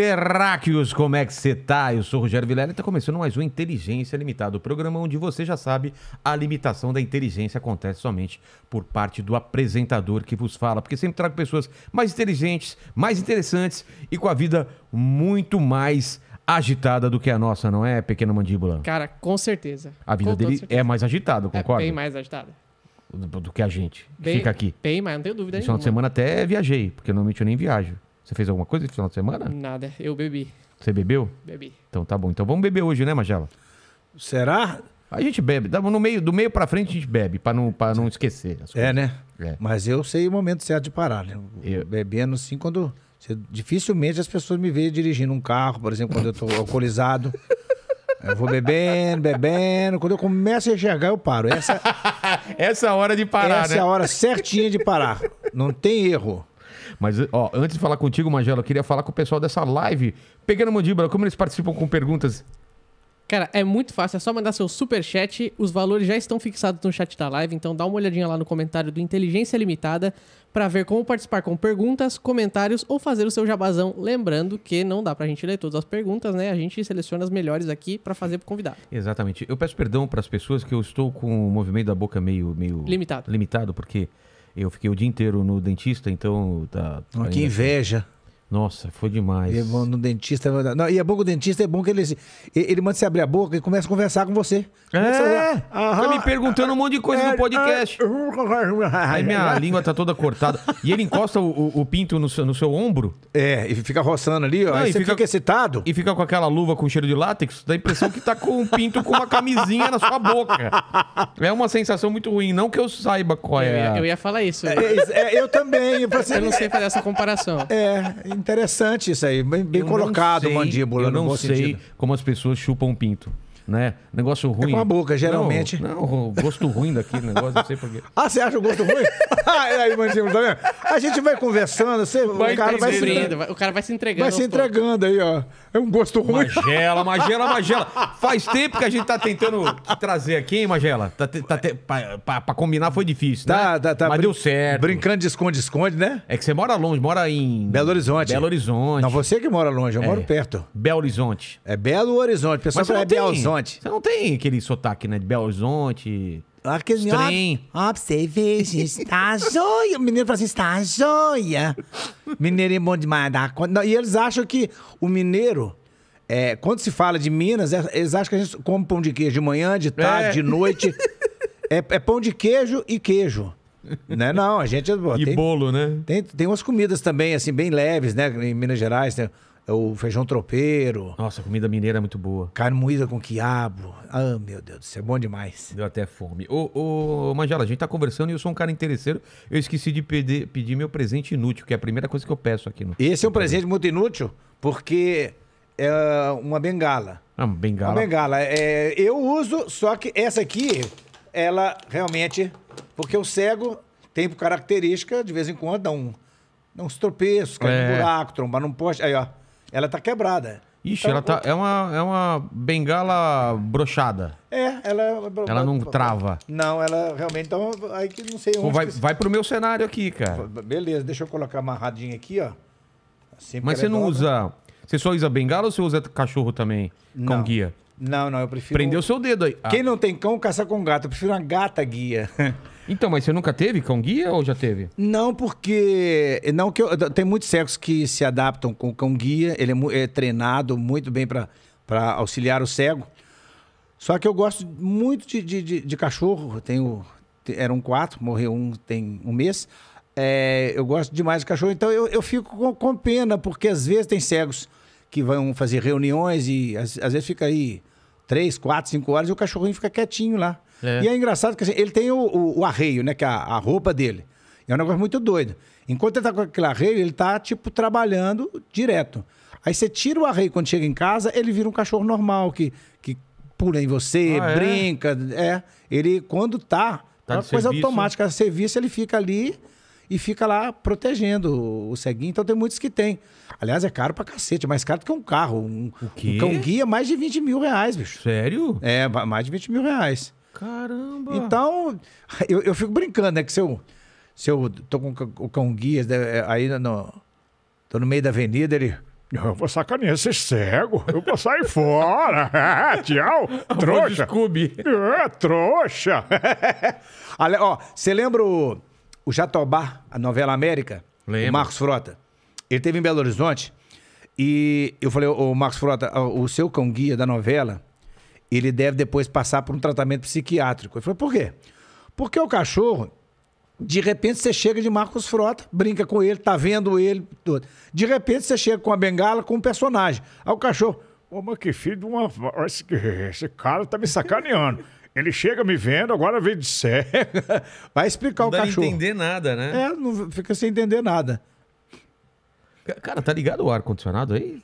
terráqueos, como é que você tá? Eu sou o Rogério Vilela e tá começando mais um Inteligência Limitada, o programa onde você já sabe a limitação da inteligência acontece somente por parte do apresentador que vos fala, porque sempre trago pessoas mais inteligentes, mais interessantes e com a vida muito mais agitada do que a nossa, não é, pequena mandíbula? Cara, com certeza. A vida com dele é mais agitada, é concorda? É bem mais agitada do, que a gente, bem, fica aqui. Bem mais, não tenho dúvida Esse é nenhuma. final de semana até viajei, porque normalmente eu nem viajo. Você fez alguma coisa no final de semana? Nada, eu bebi. Você bebeu? Bebi. Então tá bom. Então vamos beber hoje, né, Magela? Será? A gente bebe, no meio, do meio para frente a gente bebe, para não, pra não esquecer. É, né? É. Mas eu sei o momento certo de parar, né? Eu... Bebendo sim quando. Dificilmente as pessoas me veem dirigindo um carro, por exemplo, quando eu estou alcoolizado. Eu vou bebendo, bebendo. Quando eu começo a enxergar, eu paro. Essa, essa hora de parar, Essa né? é a hora certinha de parar. Não tem erro. Mas, ó, antes de falar contigo, Magela, eu queria falar com o pessoal dessa live. Pegando Mandíbula, como eles participam com perguntas? Cara, é muito fácil, é só mandar seu super chat. Os valores já estão fixados no chat da live, então dá uma olhadinha lá no comentário do Inteligência Limitada para ver como participar com perguntas, comentários ou fazer o seu jabazão. Lembrando que não dá pra gente ler todas as perguntas, né? A gente seleciona as melhores aqui para fazer pro convidado. Exatamente. Eu peço perdão para as pessoas que eu estou com o movimento da boca meio meio limitado. Limitado, porque eu fiquei o dia inteiro no dentista, então tá. tá que assim inveja. Nossa, foi demais. E é no dentista. É não, e é bom que o dentista é bom que ele, ele manda você abrir a boca e começa a conversar com você. é? Fica me perguntando um monte de coisa no é, podcast. Aí minha língua tá toda cortada. E ele encosta o, o pinto no seu, no seu, ombro. É, e fica roçando ali, ó. Não, e fica, fica, excitado. E fica com aquela luva com cheiro de látex, dá a impressão que tá com um pinto com uma camisinha na sua boca. É uma sensação muito ruim. Não que eu saiba qual é. Eu ia, eu ia falar isso. É, é, eu também. Eu, assim, eu não sei fazer essa comparação. É, interessante isso aí. Bem, bem colocado, sei, mandíbula. Eu não sei sentido. como as pessoas chupam pinto né? Negócio ruim. É com a boca, geralmente. Não, não gosto ruim daquele negócio, não sei porquê. ah, você acha o gosto ruim? Ah, é aí, Mandinho, tá vendo? A gente vai conversando, você, vai o, cara vai se, o cara vai se entregando. Vai se entregando aí, ó. É um gosto ruim. Magela, Magela, Magela. Faz tempo que a gente tá tentando trazer aqui, hein, Magela? Tá, tá, tá pra, pra, pra, combinar foi difícil, tá, né? Tá, tá, Mas deu certo. Brincando de esconde-esconde, né? É que você mora longe, mora em... Belo Horizonte. Belo Horizonte. Não, você que mora longe, eu é. moro perto. Belo Horizonte. É Belo Horizonte. Pessoal, é Belzonte. Horizonte. Você não tem aquele sotaque, né? De Belo Horizonte. Aquele Estranho. Ó, ó, pra você ver, gente, tá joia. O mineiro fala assim, está joia. Mineiro é bom demais. Da conta. E eles acham que o mineiro... É, quando se fala de Minas, é, eles acham que a gente come pão de queijo de manhã, de é. tarde, é. de noite. É, é, pão de queijo e queijo. Né? Não, a gente. Pô, e tem, bolo, né? Tem, tem umas comidas também, assim, bem leves, né? Em Minas Gerais. Tem, é o feijão tropeiro. Nossa, comida mineira é muito boa. Carne moída com quiabo. Ah, meu Deus, isso é bom demais. Deu até fome. Ô, ô, Mangela, a gente tá conversando e eu sou um cara interesseiro. Eu esqueci de pedir, pedir meu presente inútil, que é a primeira coisa que eu peço aqui. No... Esse é um presente muito inútil, porque é uma bengala. Ah, uma bengala. Uma bengala. É, eu uso, só que essa aqui, ela realmente... Porque o cego tem por característica, de vez em quando, dá um... uns tropeços, cai é. um buraco, trombar num poste. Aí, ó. Ela tá quebrada. Ixi, então, ela tá, é, uma, é uma bengala brochada. É, ela. É ela não trava. Não, ela realmente. Então, aí que não sei onde. Pô, vai, que... vai pro meu cenário aqui, cara. Beleza, deixa eu colocar amarradinha aqui, ó. Assim Mas você é não usa. Você só usa bengala ou você usa cachorro também? Não. Com guia? Não, não, eu prefiro. Prendeu seu dedo aí. Ah. Quem não tem cão, caça com gato. Eu prefiro uma gata guia. Então, mas você nunca teve cão guia ou já teve? Não, porque. Não que eu, tem muitos cegos que se adaptam com o cão guia. Ele é, é treinado muito bem para auxiliar o cego. Só que eu gosto muito de, de, de, de cachorro. Tenho era eram quatro, morreu um tem um mês. É, eu gosto demais de cachorro, então eu, eu fico com, com, pena, porque às vezes tem cegos que vão fazer reuniões e às, às vezes fica aí três, quatro, cinco horas e o cachorrinho fica quietinho lá. É. E é engraçado que assim, ele tem o, o, o, arreio, né? Que é a, a roupa dele. É um negócio muito doido. Enquanto ele tá com aquele arreio, ele tá, tipo, trabalhando direto. Aí você tira o arreio quando chega em casa, ele vira um cachorro normal, que, que pula em você, ah, é? brinca. É? é. Ele, quando tá, tá é uma coisa serviço. automática. Serviço, ele fica ali e fica lá protegendo o ceguinho. Então tem muitos que tem. Aliás, é caro pra cacete, é mais caro do que um carro. Um, um cão guia, é mais de 20 mil reais, bicho. Sério? É, mais de 20 mil reais. Caramba! Então, eu, eu fico brincando, né? Que se eu, se eu tô com o cão guia né, é, aí no, tô no meio da avenida, ele. Eu vou sacanear esse cego. Eu vou sair fora. É, tchau. Trouxa. É, trouxa. Ale, ó, você lembra o, o Jatobá, a novela América? Lembro. O Marcos Frota. Ele teve em Belo Horizonte. E eu falei, ô Marcos Frota, o seu cão guia da novela ele deve depois passar por um tratamento psiquiátrico. Ele falou, por quê? Porque o cachorro, de repente você chega de Marcos Frota, brinca com ele, tá vendo ele, tudo. De repente você chega com a bengala, com um personagem. Aí o cachorro, ô, oh, mas que filho de uma. Esse, esse cara tá me sacaneando. Ele chega me vendo, agora vem de sério. Vai explicar não o cachorro. Não entender nada, né? É, não fica sem entender nada. Cara, tá ligado o ar-condicionado aí?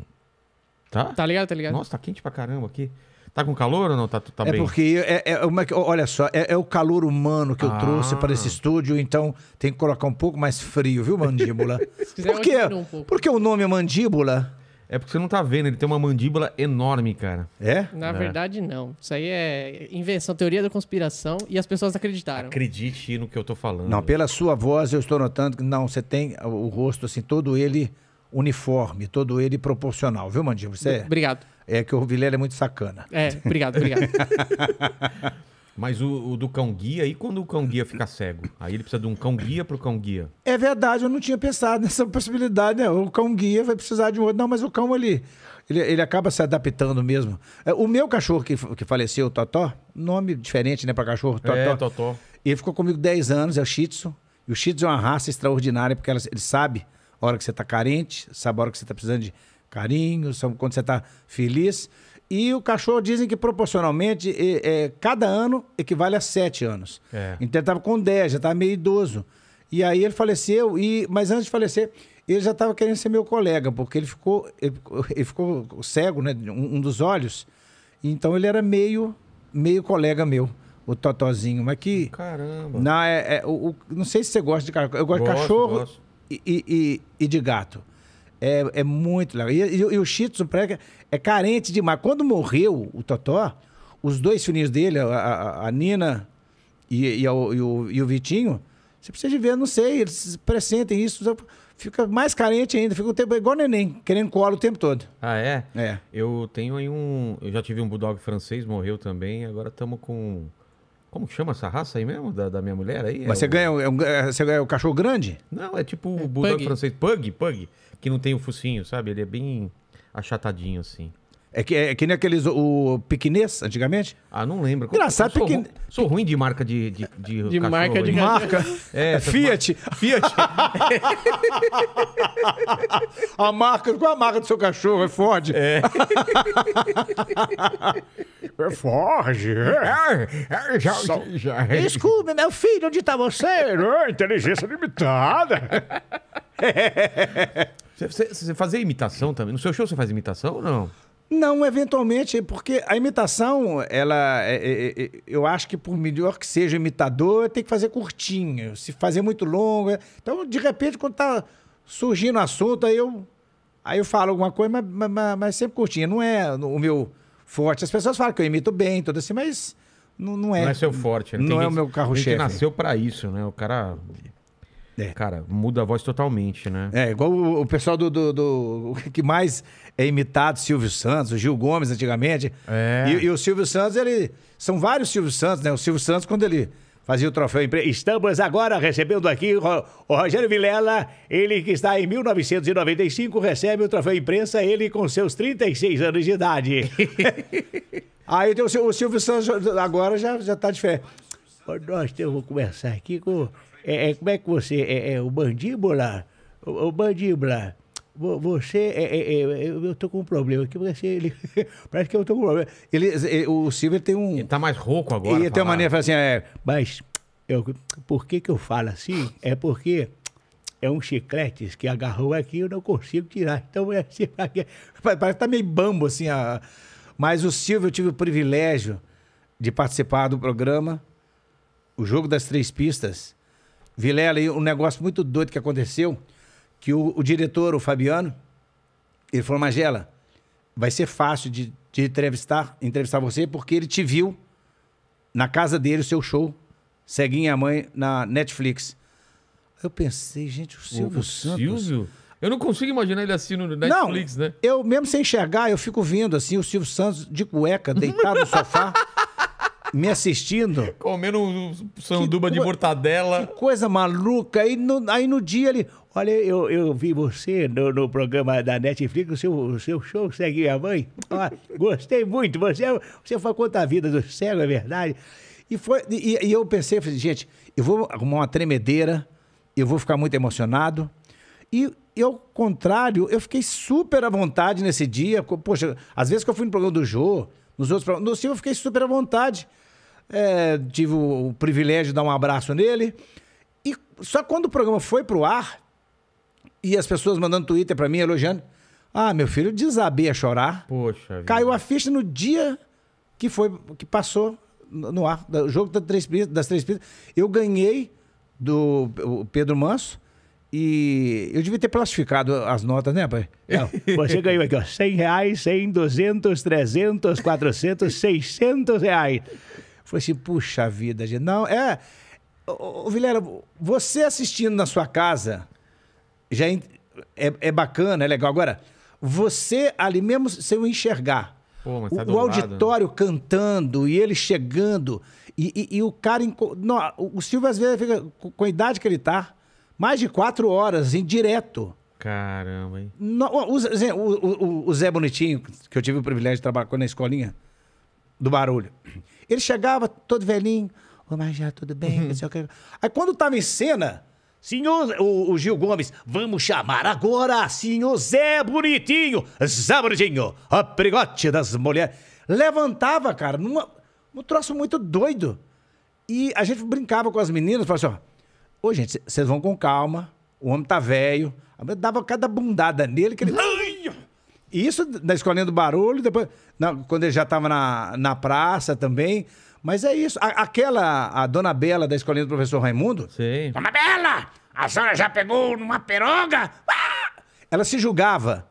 Tá? Tá ligado, tá ligado. Nossa, tá quente pra caramba aqui. Tá com calor ou não? Tá, tá é porque, é, é uma, olha só, é, é, o calor humano que eu ah. trouxe para esse estúdio, então tem que colocar um pouco mais frio, viu, mandíbula? Por quê? Um porque o nome é mandíbula? É porque você não tá vendo, ele tem uma mandíbula enorme, cara. É? Na é. verdade, não. Isso aí é invenção, teoria da conspiração e as pessoas acreditaram. Acredite no que eu tô falando. Não, pela sua voz eu estou notando que não, você tem o rosto assim, todo ele uniforme, todo ele proporcional, viu, mandíbula? Você... É Obrigado. É que o Vilela é muito sacana. É, obrigado, obrigado. Mas o, o, do cão guia, e quando o cão guia fica cego? Aí ele precisa de um cão guia para o cão guia. É verdade, eu não tinha pensado nessa possibilidade, né? O cão guia vai precisar de um outro. Não, mas o cão ali, ele, ele, acaba se adaptando mesmo. É, o meu cachorro que, que faleceu, o Totó, nome diferente, né, para cachorro, Totó. É, Totó. Ele ficou comigo 10 anos, é o Shih Tzu. E o Shih Tzu é uma raça extraordinária, porque ela, ele sabe a hora que você está carente, sabe a hora que você está precisando de carinho, são quando você está feliz. E o cachorro dizem que proporcionalmente é, é, cada ano equivale a sete anos. É. Então ele estava com 10, já estava meio idoso. E aí ele faleceu, e mas antes de falecer, ele já estava querendo ser meu colega, porque ele ficou, ele, ele ficou cego, né? Um, um, dos olhos. Então ele era meio, meio colega meu, o Totozinho. Mas que. Caramba! Na, é, é o, o, não sei se você gosta de cachorro. Eu gosto, gosto de cachorro gosto. E, e, e de gato. É, é muito legal. E, e, e o Shih Tzu é carente demais. Quando morreu o Totó, os dois filhinhos dele, a, a, a Nina e, e, o, e, o, Vitinho, você precisa de ver, não sei, eles pressentem isso. Fica mais carente ainda, fica o tempo é igual neném, querendo cola o tempo todo. Ah, é? É. Eu tenho aí um. Eu já tive um bulldog francês, morreu também, agora estamos com. Como chama essa raça aí mesmo? Da, da minha mulher aí? Mas é você, o... ganha, é, é um, você ganha o cachorro grande? Não, é tipo é o bulldog pug. francês. Pug, pug que não tem o focinho, sabe? Ele é bem achatadinho assim. É que, é que nem aqueles, o piquenês, antigamente? Ah, não lembro. Engraçado, sou, piquen... sou ruim de marca de De, de, de cachorro, marca de marca. É, é Fiat. Fiat. a marca, qual é a marca do seu cachorro? É Ford. É. Forge. É? é, é, já, Só... já. Desculpe, meu filho, onde está você? É, inteligência limitada. você, você, você fazia imitação também? No seu show você faz imitação ou não? Não, eventualmente, porque a imitação, ela, é, é, é, é eu acho que por melhor que seja imitador, tem que fazer curtinho, se fazer muito longo. Então, de repente, quando tá surgindo assunto, aí eu, aí eu falo alguma coisa, mas, mas, mas sempre curtinho. Não é o meu forte. As pessoas falam que eu imito bem, tudo assim, mas não, não é. Não é seu forte. Né? Não é o meu carro-chefe. nasceu para isso, né? O cara. É. Cara, muda a voz totalmente, né? É, igual o, o pessoal do, do, do, que mais é imitado, Silvio Santos, o Gil Gomes antigamente. É. E, e, o Silvio Santos, ele. São vários Silvio Santos, né? O Silvio Santos, quando ele fazia o troféu Imprensa. Estamos agora recebendo aqui o Rogério Vilela, ele que está em 1995, recebe o troféu imprensa, ele com seus 36 anos de idade. Aí tem o, Silvio Santos agora já está de fé. Nós temos vou começar aqui com. É, é, como é que você. É, é o Bandíbula? O, o Bandíbula. Você, é, é, é, eu estou com um problema aqui, você assim, ele, parece que eu estou com um problema. Ele, ele o Silvio tem um. está mais rouco agora. Ele falar. tem uma maneira de falar assim, é, mas eu, por que, que eu falo assim? É porque é um chiclete que agarrou aqui eu não consigo tirar. Então é assim, parece que está meio bambo assim. A... Mas o Silvio, eu tive o privilégio de participar do programa, o Jogo das Três Pistas. Vilela, um negócio muito doido que aconteceu que o, o diretor, o Fabiano, ele falou, Magela, vai ser fácil de, de entrevistar, entrevistar você, porque ele te viu na casa dele, o seu show, Ceguinha a Mãe, na Netflix. Eu pensei, gente, o Silvio o Santos... Silvio? Eu não consigo imaginar ele assim no Netflix, não, né? Eu, mesmo sem enxergar, eu fico vendo assim o Silvio Santos de cueca, deitado no sofá, me assistindo. Comendo um sanduba de mortadela. Que coisa maluca. Aí no, aí no dia ele. Olha, eu, eu vi você no, no, programa da Netflix, o seu, o seu show segue minha mãe. gostei muito. Você, é, você foi contra a vida do cego, é verdade. E, foi, e, e eu pensei, falei, gente, eu vou arrumar uma tremedeira, eu vou ficar muito emocionado. E eu, ao contrário, eu fiquei super à vontade nesse dia. Poxa, às vezes que eu fui no programa do Jô, nos outros programas, no seu eu fiquei super à vontade. É, tive o, o privilégio de dar um abraço nele. E só quando o programa foi pro ar, e as pessoas mandando Twitter para mim, elogiando. Ah, meu filho, desabei a chorar. Poxa. Vida. Caiu a ficha no dia que foi que passou no ar. O jogo das três, das três pistas. Eu ganhei do Pedro Manso. E eu devia ter plastificado as notas, né, pai? Não, você ganhou aqui, ó, 100 reais, 100, 200, 300, 400, 600 reais. Falei assim, puxa vida, gente. Não, é... Ô, Vilela, você assistindo na sua casa, já é, é, é bacana, é legal. Agora, você ali mesmo se eu enxergar, Pô, tá o, o, auditório cantando e ele chegando, e, e, e o cara. Não, o Silvio às vezes fica com a idade que ele tá, mais de quatro horas em direto. Caramba, hein? No, o, o, o, Zé Bonitinho, que eu tive o privilégio de trabalhar com na escolinha do barulho. Ele chegava todo velhinho, ô oh, tudo bem? Uhum. Aí quando tava em cena, Senhor, o, o, Gil Gomes, vamos chamar agora, senhor Zé Bonitinho, Zé Bonitinho, a pregote das mulheres. Levantava, cara, numa, um troço muito doido. E a gente brincava com as meninas, falava assim, ó, ô gente, vocês vão com calma, o homem tá velho. Dava cada bundada nele que ele... Isso na escolinha do barulho, depois, na, quando ele já estava na, na praça também. Mas é isso. A, aquela, a dona Bela da escolinha do professor Raimundo. Sim. Dona Bela, a senhora já pegou numa peroga? Ah! Ela se julgava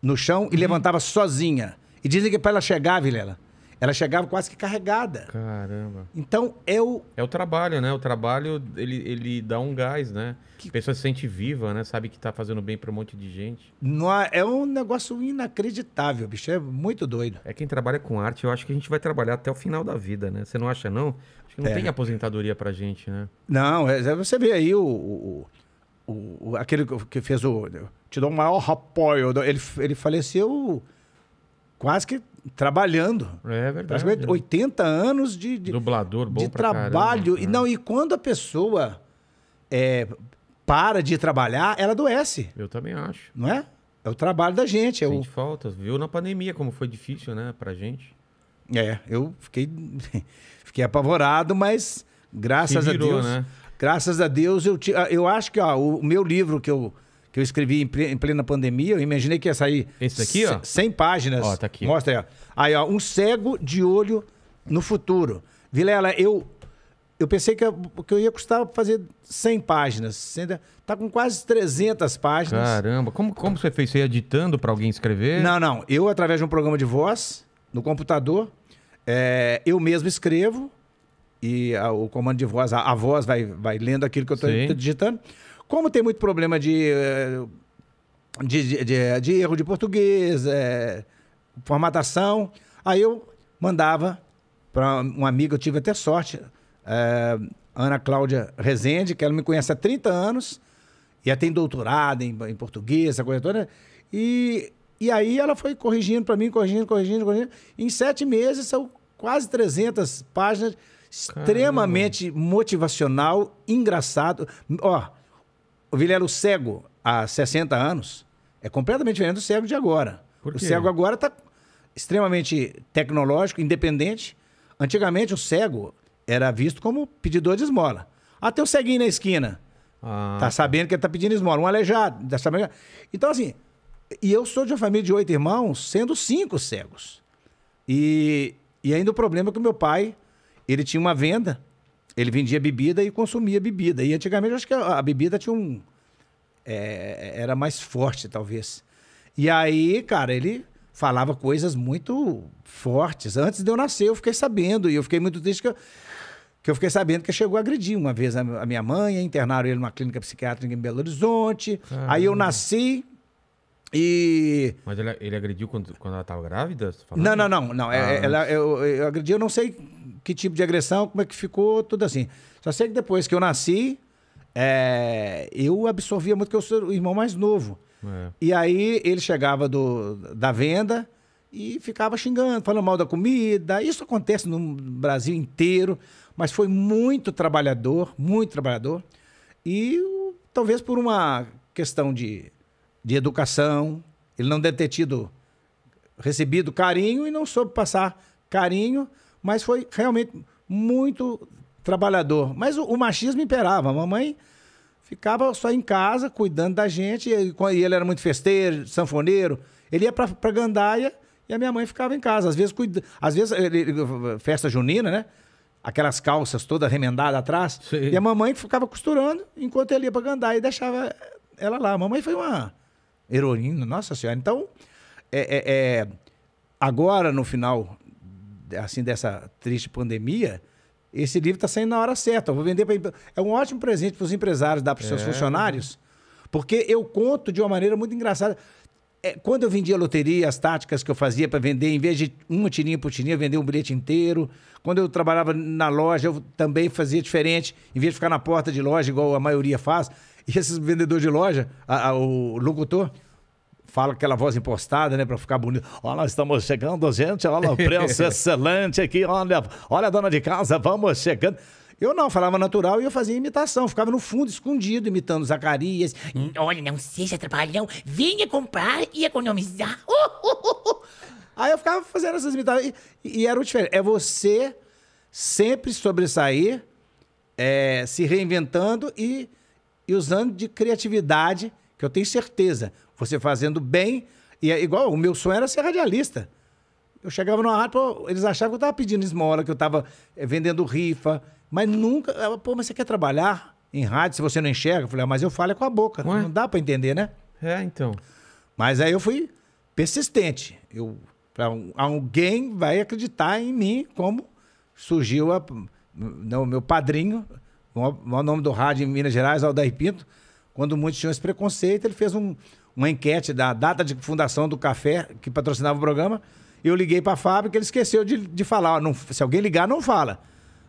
no chão e levantava sozinha. E dizem que para ela chegar, Vilela, ela chegava quase que carregada. Caramba. Então é o. É o trabalho, né? O trabalho, ele, ele dá um gás, né? Que... A pessoa se sente viva, né? Sabe que tá fazendo bem para um monte de gente. Não, é um negócio inacreditável, bicho. É muito doido. É quem trabalha com arte, eu acho que a gente vai trabalhar até o final da vida, né? Você não acha, não? Acho que não é. tem aposentadoria pra gente, né? Não, é, é você vê aí o. o, o aquele que fez o. Te deu o maior apoio. Ele, ele faleceu quase que trabalhando. É verdade. 80 anos de, de dublador bom de trabalho caramba, e né? não e quando a pessoa é, para de trabalhar, ela adoece. Eu também acho. Não é? É o trabalho da gente. É Sente o... falta. Viu na pandemia como foi difícil, né, pra gente. É, eu fiquei, fiquei apavorado, mas graças virou, a Deus. Né? Graças a Deus, eu, te, ah, eu acho que ó, o meu livro que eu que eu escrevi em plena pandemia. Eu imaginei que ia sair. Esse aqui, ó? 100 páginas. Ó, tá aqui. Mostra aí, ó. Aí, ó, um cego de olho no futuro. Vilela, eu eu pensei que eu, que eu ia custar fazer 100 páginas. Tá com quase 300 páginas. Caramba, como, como você fez? Você ia editando para alguém escrever? Não, não. Eu, através de um programa de voz, no computador, é, eu mesmo escrevo e a, o comando de voz, a, a voz vai, vai lendo aquilo que eu estou digitando. Como tem muito problema eh, de, de, de, de erro de português, é, formatação, aí eu mandava para uma amiga, eu tive até sorte, é, Ana Cláudia Rezende, que ela me conhece há 30 anos, e ela tem doutorado em, em português, essa coisa toda, e, e aí ela foi corrigindo para mim, corrigindo, corrigindo, corrigindo. Em sete meses são quase 300 páginas, extremamente motivacional, engraçado. Ó, o vilhelo cego há 60 anos. É completamente diferente do cego de agora. O cego agora está extremamente tecnológico, independente. Antigamente, o cego era visto como pedidor de esmola. Até o ceguinho na esquina. Ah. Tá, tá. sabendo que ele tá pedindo esmola. Um aleijado. Tá então, assim, e eu sou de uma família de oito irmãos, sendo cinco cegos. E, e ainda o problema é que o meu pai, ele tinha uma venda ele vendia bebida e consumia bebida. E antigamente eu acho que a, a bebida tinha um. É, era mais forte, talvez. E aí, cara, ele falava coisas muito fortes. Antes de eu nascer, eu fiquei sabendo. E eu fiquei muito triste que eu, que eu fiquei sabendo que chegou a agredir uma vez a, a minha mãe. Internaram ele numa clínica psiquiátrica em Belo Horizonte. Caramba. Aí eu nasci, e... Mas ele, ele agrediu quando, quando ela estava grávida? Tá não, não, não, não. É, ah, é, ela, eu, eu agredi, eu não sei que tipo de agressão, como é que ficou, tudo assim. Só sei que depois que eu nasci, é, eu absorvia muito, que eu sou o irmão mais novo. É. E aí ele chegava do, da venda e ficava xingando, falando mal da comida. Isso acontece no Brasil inteiro, mas foi muito trabalhador, muito trabalhador. E talvez por uma questão de de educação, ele não deve ter tido recebido carinho e não soube passar carinho, mas foi realmente muito trabalhador. Mas o, o machismo imperava. A mamãe ficava só em casa cuidando da gente e, e ele era muito festeiro, sanfoneiro. Ele ia para Gandaia e a minha mãe ficava em casa. Às vezes, cuida, às vezes ele, festa junina, né? Aquelas calças todas remendadas atrás. Sim. E a mamãe ficava costurando enquanto ele ia para Gandaia e deixava ela lá. A mamãe foi uma Heroína, nossa senhora. Então, é, é, é, agora, no final assim dessa triste pandemia, esse livro está saindo na hora certa. Eu vou vender para É um ótimo presente para os empresários, dar para os seus é. funcionários, porque eu conto de uma maneira muito engraçada é, quando eu vendia loteria, as táticas que eu fazia para vender, em vez de uma tirinha por tirinha, vender um bilhete inteiro. Quando eu trabalhava na loja, eu também fazia diferente. Em vez de ficar na porta de loja, igual a maioria faz, e esses vendedores de loja, a, a, o locutor, fala aquela voz impostada, né, para ficar bonito. Olha, estamos chegando, gente. Olha o preço é excelente aqui. Olha, olha a dona de casa, vamos chegando. Eu não, falava natural e eu fazia imitação. Ficava no fundo, escondido, imitando Zacarias. Olha, não seja trabalhão. Venha comprar e economizar. Uh, uh, uh, Aí eu ficava fazendo essas imitações. E, e era o diferente. É você sempre sobressair, é, se reinventando e e usando de criatividade, que eu tenho certeza, você fazendo bem, e é igual, o meu sonho era ser radialista. Eu chegava numa rádio, eles achavam que eu estava pedindo esmola, que eu estava eh, vendendo rifa, mas nunca, pô, mas você quer trabalhar em rádio se você não enxerga? Eu falei, ah, mas eu falo é com a boca, Ué? não dá para entender, né? É, então. Mas aí eu fui persistente. Eu, um, alguém vai acreditar em mim como surgiu a, não, meu padrinho o nome do rádio em Minas Gerais, Aldair é Pinto, quando muitos tinham esse preconceito, ele fez um, uma enquete da data de fundação do café, que patrocinava o programa. Eu liguei para a fábrica, ele esqueceu de, de falar. não, se alguém ligar, não fala.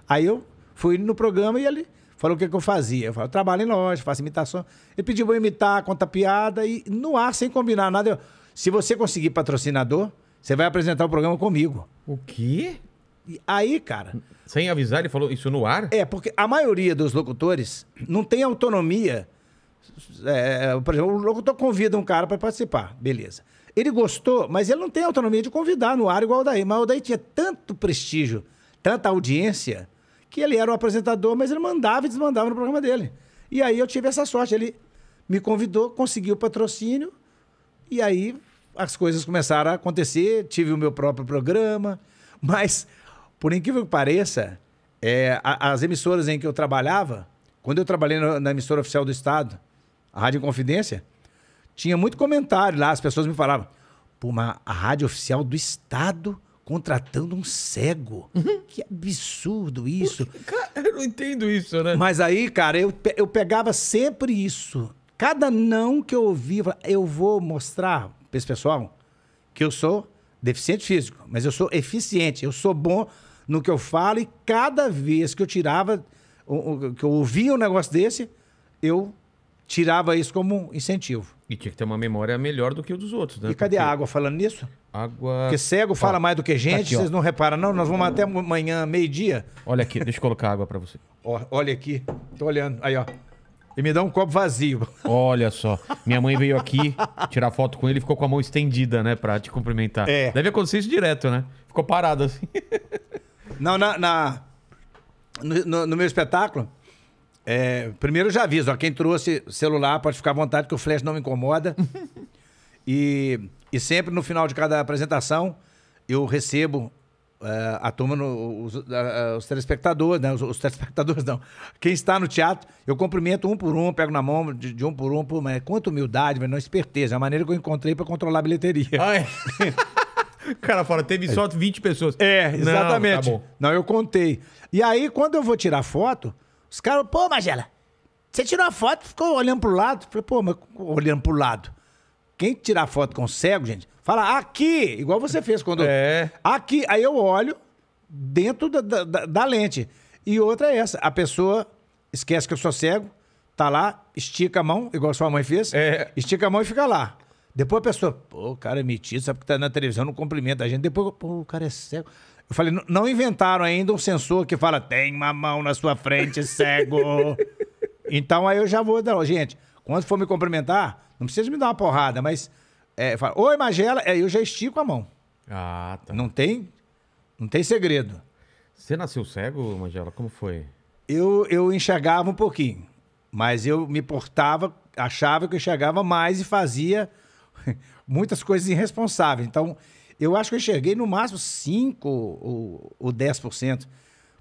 Aí eu fui no programa e ele falou o que, que eu fazia. Eu falei, eu trabalho em loja, faço imitação. Ele pediu para imitar, conta piada e no ar, sem combinar nada. Eu, se você conseguir patrocinador, você vai apresentar o programa comigo. O quê? E aí, cara. Sem avisar, ele falou isso no ar? É, porque a maioria dos locutores não tem autonomia. É, é por exemplo, o locutor convida um cara para participar, beleza. Ele gostou, mas ele não tem autonomia de convidar no ar igual o Daí. Mas o Daí tinha tanto prestígio, tanta audiência, que ele era o um apresentador, mas ele mandava e desmandava no programa dele. E aí eu tive essa sorte. Ele me convidou, conseguiu o patrocínio, e aí as coisas começaram a acontecer. Tive o meu próprio programa, mas por incrível que pareça, é, a, as emissoras em que eu trabalhava, quando eu trabalhei no, na emissora oficial do Estado, a Rádio Confidência, tinha muito comentário lá, as pessoas me falavam, pô, mas a rádio oficial do Estado contratando um cego. Uhum. Que absurdo isso. Cara, eu não entendo isso, né? Mas aí, cara, eu, eu pegava sempre isso. Cada não que eu ouvia, eu vou mostrar pra esse pessoal que eu sou deficiente físico, mas eu sou eficiente, eu sou bom no que eu falo e cada vez que eu tirava, que eu ouvia um negócio desse, eu tirava isso como incentivo. E tinha que ter uma memória melhor do que o dos outros, né? E cadê Porque... a água falando nisso? Água. Porque cego ó, tá. fala mais do que tá gente, tá aqui, vocês não reparam, não? Nós vamos até amanhã, meio-dia. Olha aqui, deixa eu colocar água para você. Ó, olha aqui, tô olhando. Aí, ó. E me dá um copo vazio. Olha só. Minha mãe veio aqui tirar foto com ele e ficou com a mão estendida, né? Pra te cumprimentar. É. Deve acontecer isso direto, né? Ficou parado assim. Não, na, na no, no, meu espetáculo, é, primeiro eu já aviso, ó, quem trouxe celular pode ficar à vontade, que o flash não me incomoda. e, e sempre no final de cada apresentação, eu recebo é, a turma, no, os, os, telespectadores, né? Os, os, telespectadores não. Quem está no teatro, eu cumprimento um por um, pego na mão de, de um por um, por, mas é quanta humildade, mas não é esperteza. É a maneira que eu encontrei para controlar a bilheteria. Ah, O cara fala, teve só 20 pessoas. É, exatamente. Não, tá não, eu contei. E aí, quando eu vou tirar foto, os caras, pô, Magela, você tirou a foto, ficou olhando pro lado. Falei, pô, mas olhando pro lado. Quem tirar foto com cego, gente, fala aqui, igual você fez quando. É. Aqui. Aí eu olho dentro da, da, da lente. E outra é essa: a pessoa esquece que eu sou cego, tá lá, estica a mão, igual sua mãe fez, é. estica a mão e fica lá. Depois a pessoa, pô, o cara é metido, sabe que tá na televisão, não cumprimenta a gente. Depois, pô, o cara é cego. Eu falei, não inventaram ainda um sensor que fala, tem uma mão na sua frente, cego. então aí eu já vou dar, gente, quando for me cumprimentar, não precisa me dar uma porrada, mas é, fala, oi, Magela, aí é, eu já estico a mão. Ah, tá. Não tem, não tem segredo. Você nasceu cego, Magela? Como foi? Eu, eu enxergava um pouquinho, mas eu me portava, achava que eu enxergava mais e fazia muitas coisas irresponsáveis. Então, eu acho que eu enxerguei no máximo 5 ou, ou 10%.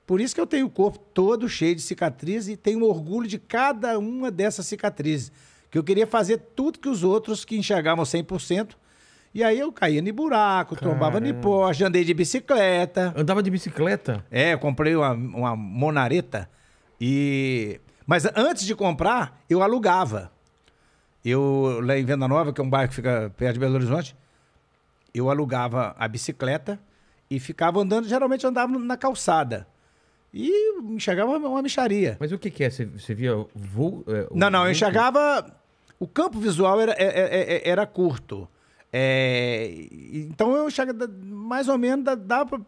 Por isso que eu tenho o corpo todo cheio de cicatrizes e tenho orgulho de cada uma dessas cicatrizes. Que eu queria fazer tudo que os outros que enxergavam 100%. E aí eu caía em buraco, tombava em poste, andei de bicicleta. Andava de bicicleta? É, eu comprei uma, uma monareta. E... Mas antes de comprar, eu alugava. Eu, lá em Venda Nova, que é um bairro que fica perto de Belo Horizonte, eu alugava a bicicleta e ficava andando, geralmente andava na calçada. E enxergava uma, micharia. Mas o que, que é? Você, via voo, é, Não, não, eu enxergava. O campo visual era, era, é, é, é, era curto. É, então eu enxergava mais ou menos, dava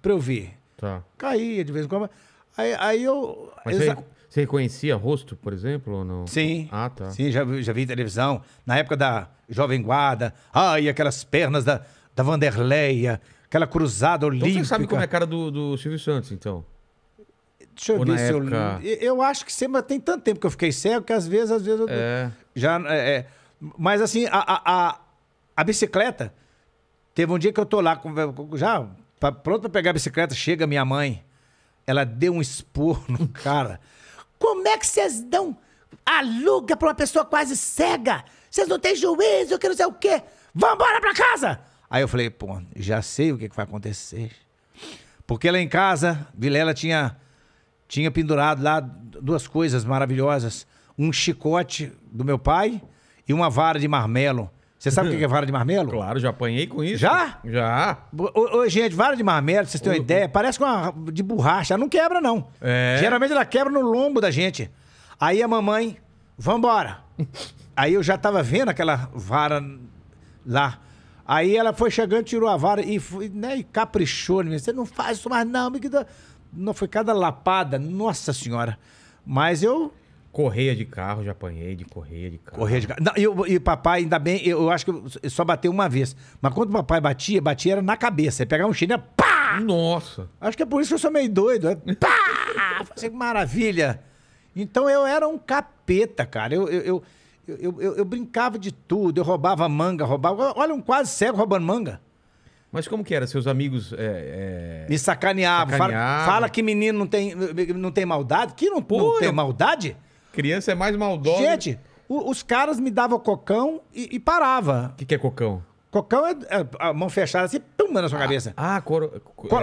para eu ver. Tá. Caía de vez em quando. Aí, aí eu. Mas exa... Você reconhecia rosto, por exemplo, ou não? Sim. Ah, tá. Sim, já, vi- já vi televisão. Na época da Jovem Guarda. Ai, aquelas pernas da, da Vanderleia. Aquela cruzada Então olímpica. você sabe como é a cara do, do Silvio Santos, então. Deixa eu Ou ver na se eu época- eu... Eu acho que sempre tem tanto tempo que eu fiquei cego que às vezes, às vezes eu... É. Já, é, é. Mas assim, a, a, a, a bicicleta. Teve um dia que eu tô lá, com- já pronto pra pegar a bicicleta, chega minha mãe. Ela deu um expor no cara. Como é que vocês dão aluga pra uma pessoa quase cega? Vocês não têm juízo, que não sei o quê. Vambora pra casa! Aí eu falei, pô, já sei o que, que vai acontecer. Porque lá em casa, Vilela tinha, tinha pendurado lá duas coisas maravilhosas. Um chicote do meu pai e uma vara de marmelo. Você sabe o que é vara de marmelo? Claro, já apanhei com isso. Já? Já. Ô, gente, vara de marmelo, vocês têm uma ideia, parece uma de borracha. Ela não quebra, não. É. Geralmente ela quebra no lombo da gente. Aí a mamãe, vambora. Aí eu já tava vendo aquela vara lá. Aí ela foi chegando, tirou a vara e, foi, né, e caprichou. Você não faz isso mais, não. Não foi cada lapada. Nossa Senhora. Mas eu Correia de carro, já apanhei de correia de carro. Correia de carro. Não, eu, e papai, ainda bem, eu, eu acho que eu só bateu uma vez. Mas quando o papai batia, batia era na cabeça. Ele pegava um chinelo, pá! Nossa! Acho que é por isso que eu sou meio doido. É, pá! que maravilha! Então eu era um capeta, cara. Eu, eu, eu, eu, eu, brincava de tudo, eu roubava manga, roubava. Olha, um quase cego roubando manga. Mas como que era? Seus amigos. É, é... Me sacaneavam. Fala, fala, que menino não tem, eh, não tem maldade. Que não, Pô, não tem maldade? Criança é mais maldosa. Gente, o, os caras me davam cocão e, e parava. O que, que é cocão? Cocão é, é a mão fechada assim, pum, na sua ah, cabeça. Ah, coro,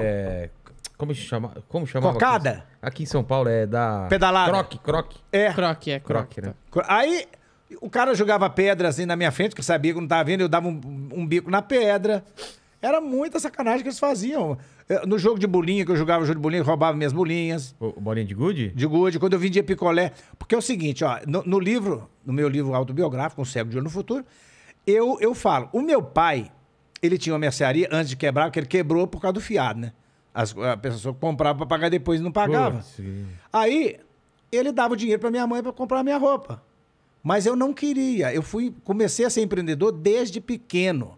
É, como chama? Como chamava? Cocada. Aqui? aqui em São Paulo é da pedalada. Croque, croque. É. Croque é croque, croque né? Tá. Aí o cara jogava pedra assim na minha frente, que eu sabia que não tava vendo, eu dava um, um bico na pedra. Era muita sacanagem que eles faziam. É, no jogo de bolinha, que eu jogava jogo de bolinha, roubava minhas bolinhas. O, bolinha de gude? De gude. Quando eu vendia picolé. Porque é o seguinte, ó, no, no livro, no meu livro autobiográfico, o Cego de Olho no Futuro, eu, eu falo, o meu pai, ele tinha uma mercearia antes de quebrar, porque ele quebrou por causa do fiado, né? As, a pessoa comprava para pagar depois e não pagava. Pô, Aí, ele dava o dinheiro para minha mãe para comprar minha roupa. Mas eu não queria. Eu fui, comecei a ser empreendedor desde pequeno.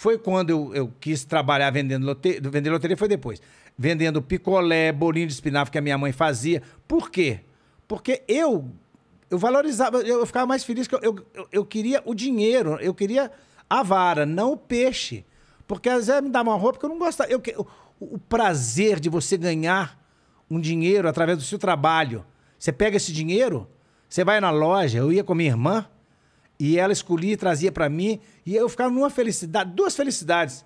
Foi quando eu, eu quis trabalhar vendendo loteria. Vender loteria foi depois. Vendendo picolé, bolinho de espinafre que a minha mãe fazia. Por quê? Porque eu eu valorizava, eu ficava mais feliz que eu, eu, eu, queria o dinheiro, eu queria a vara, não o peixe. Porque às vezes me dava uma roupa que eu não gostava. Eu, o, o prazer de você ganhar um dinheiro através do seu trabalho. Você pega esse dinheiro, você vai na loja, eu ia com minha irmã, e ela escolhia e trazia para mim. E eu ficava numa felicidade, duas felicidades.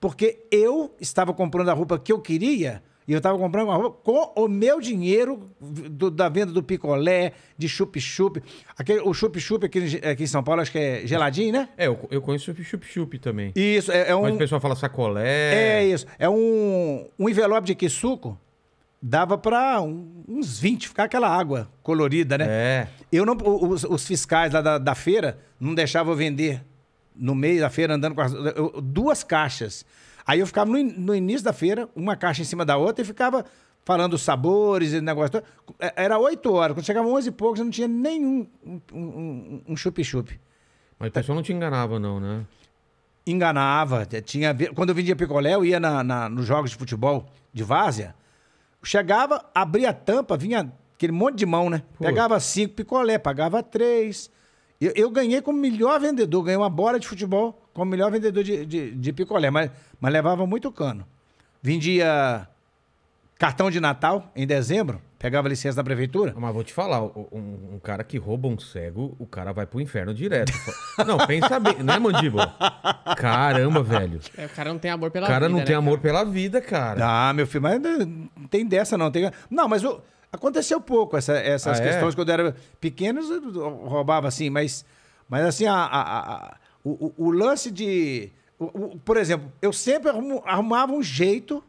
Porque eu estava comprando a roupa que eu queria e eu estava comprando uma roupa com o meu dinheiro do, da venda do picolé, de chup-chup. O chup-chup aqui, aqui, em São Paulo, acho que é geladinho, né? É, eu, eu conheço chup-chup também. Isso, é, é um. Mas o pessoal fala sacolé. É isso. É um, um envelope de quesuco dava para um, uns 20 ficar aquela água colorida, né? É. Eu não, os, os fiscais lá da, da, feira não deixavam eu vender no meio da feira andando com as, eu, duas caixas. Aí eu ficava no, no, início da feira, uma caixa em cima da outra e ficava falando os sabores e negócio todo. É, era 8 horas, quando chegava 11 e poucos, já não tinha nenhum um chup-chup. Um, um Mas o pessoal não te enganava não, né? Enganava, tinha quando eu vendia picolé, eu ia na, na nos jogos de futebol de várzea, Chegava, abria a tampa, vinha aquele monte de mão, né? Pô. Pegava cinco picolé, pagava três. Eu, eu, ganhei como melhor vendedor, ganhei uma bola de futebol como melhor vendedor de, de, de picolé, mas, mas levava muito cano. Vendia Cartão de Natal, em dezembro, pegava licença da prefeitura. Mas vou te falar, um, um cara que rouba um cego, o cara vai pro inferno direto. não, pensa bem, né, Mandíbula? Caramba, velho. É, o cara não tem amor pela vida. O cara vida, não tem né, amor cara? pela vida, cara. Ah, meu filho, mas não tem dessa, não. Tem... Não, mas o... aconteceu pouco essa, essas ah, é? questões. É? Quando eu era pequeno, eu roubava assim, mas, mas assim, a, a, a, o, o, lance de. por exemplo, eu sempre arrumava um jeito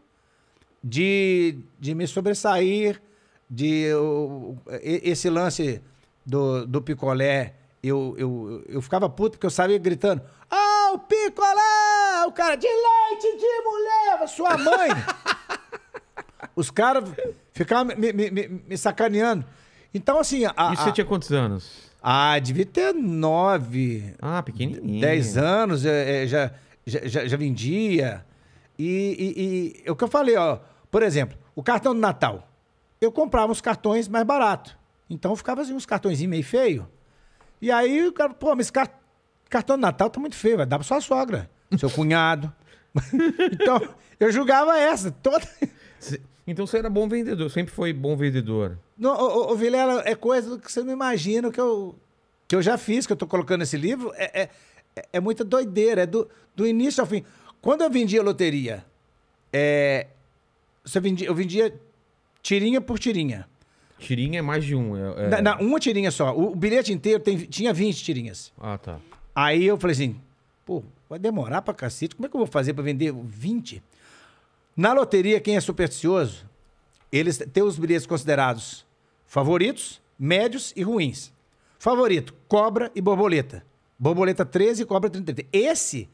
de, de me sobressair, de eu, esse lance do, do picolé, eu, eu, eu ficava puto porque eu saía gritando: Ah, oh, o picolé! O cara, de leite de mulher, sua mãe! Os caras ficavam me, me, me, me, sacaneando. Então, assim. A, Isso você a... tinha quantos anos? Ah, devia ter nove. Ah, pequenininho. Dez anos, é, é já, já, já, vendia. E, e, e é o que eu falei, ó. Por exemplo, o cartão do Natal. Eu comprava uns cartões mais barato. Então ficava assim, uns cartõezinhos meio feio. E aí o cara, pô, mas car cartão do Natal tá muito feio, vai dar pra sua sogra, seu cunhado. então, eu julgava essa. Toda... Então você era bom vendedor, sempre foi bom vendedor. Não, o, o, o Vilela, é coisa que você não imagina que eu, que eu já fiz, que eu tô colocando esse livro. É, é, é muita doideira, é do, do início ao fim. Quando eu vendia loteria, é, você vendia, eu vendia tirinha por tirinha. Tirinha é mais de um. É... é. Na, na, uma tirinha só. O, o bilhete inteiro tem, tinha 20 tirinhas. Ah, tá. Aí eu falei assim, pô, vai demorar pra cacete. Como é que eu vou fazer pra vender 20? Na loteria, quem é supersticioso, eles têm os bilhetes considerados favoritos, médios e ruins. Favorito, cobra e borboleta. Borboleta 13 e cobra 33. Esse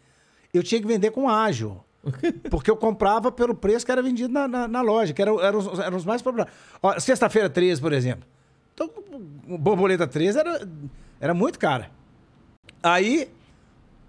eu tinha que vender com ágil. Porque eu comprava pelo preço que era vendido na, na, na loja, que eram era os, era os mais populares. Sexta-feira 13, por exemplo. Então, borboleta 13 era, era muito cara. Aí,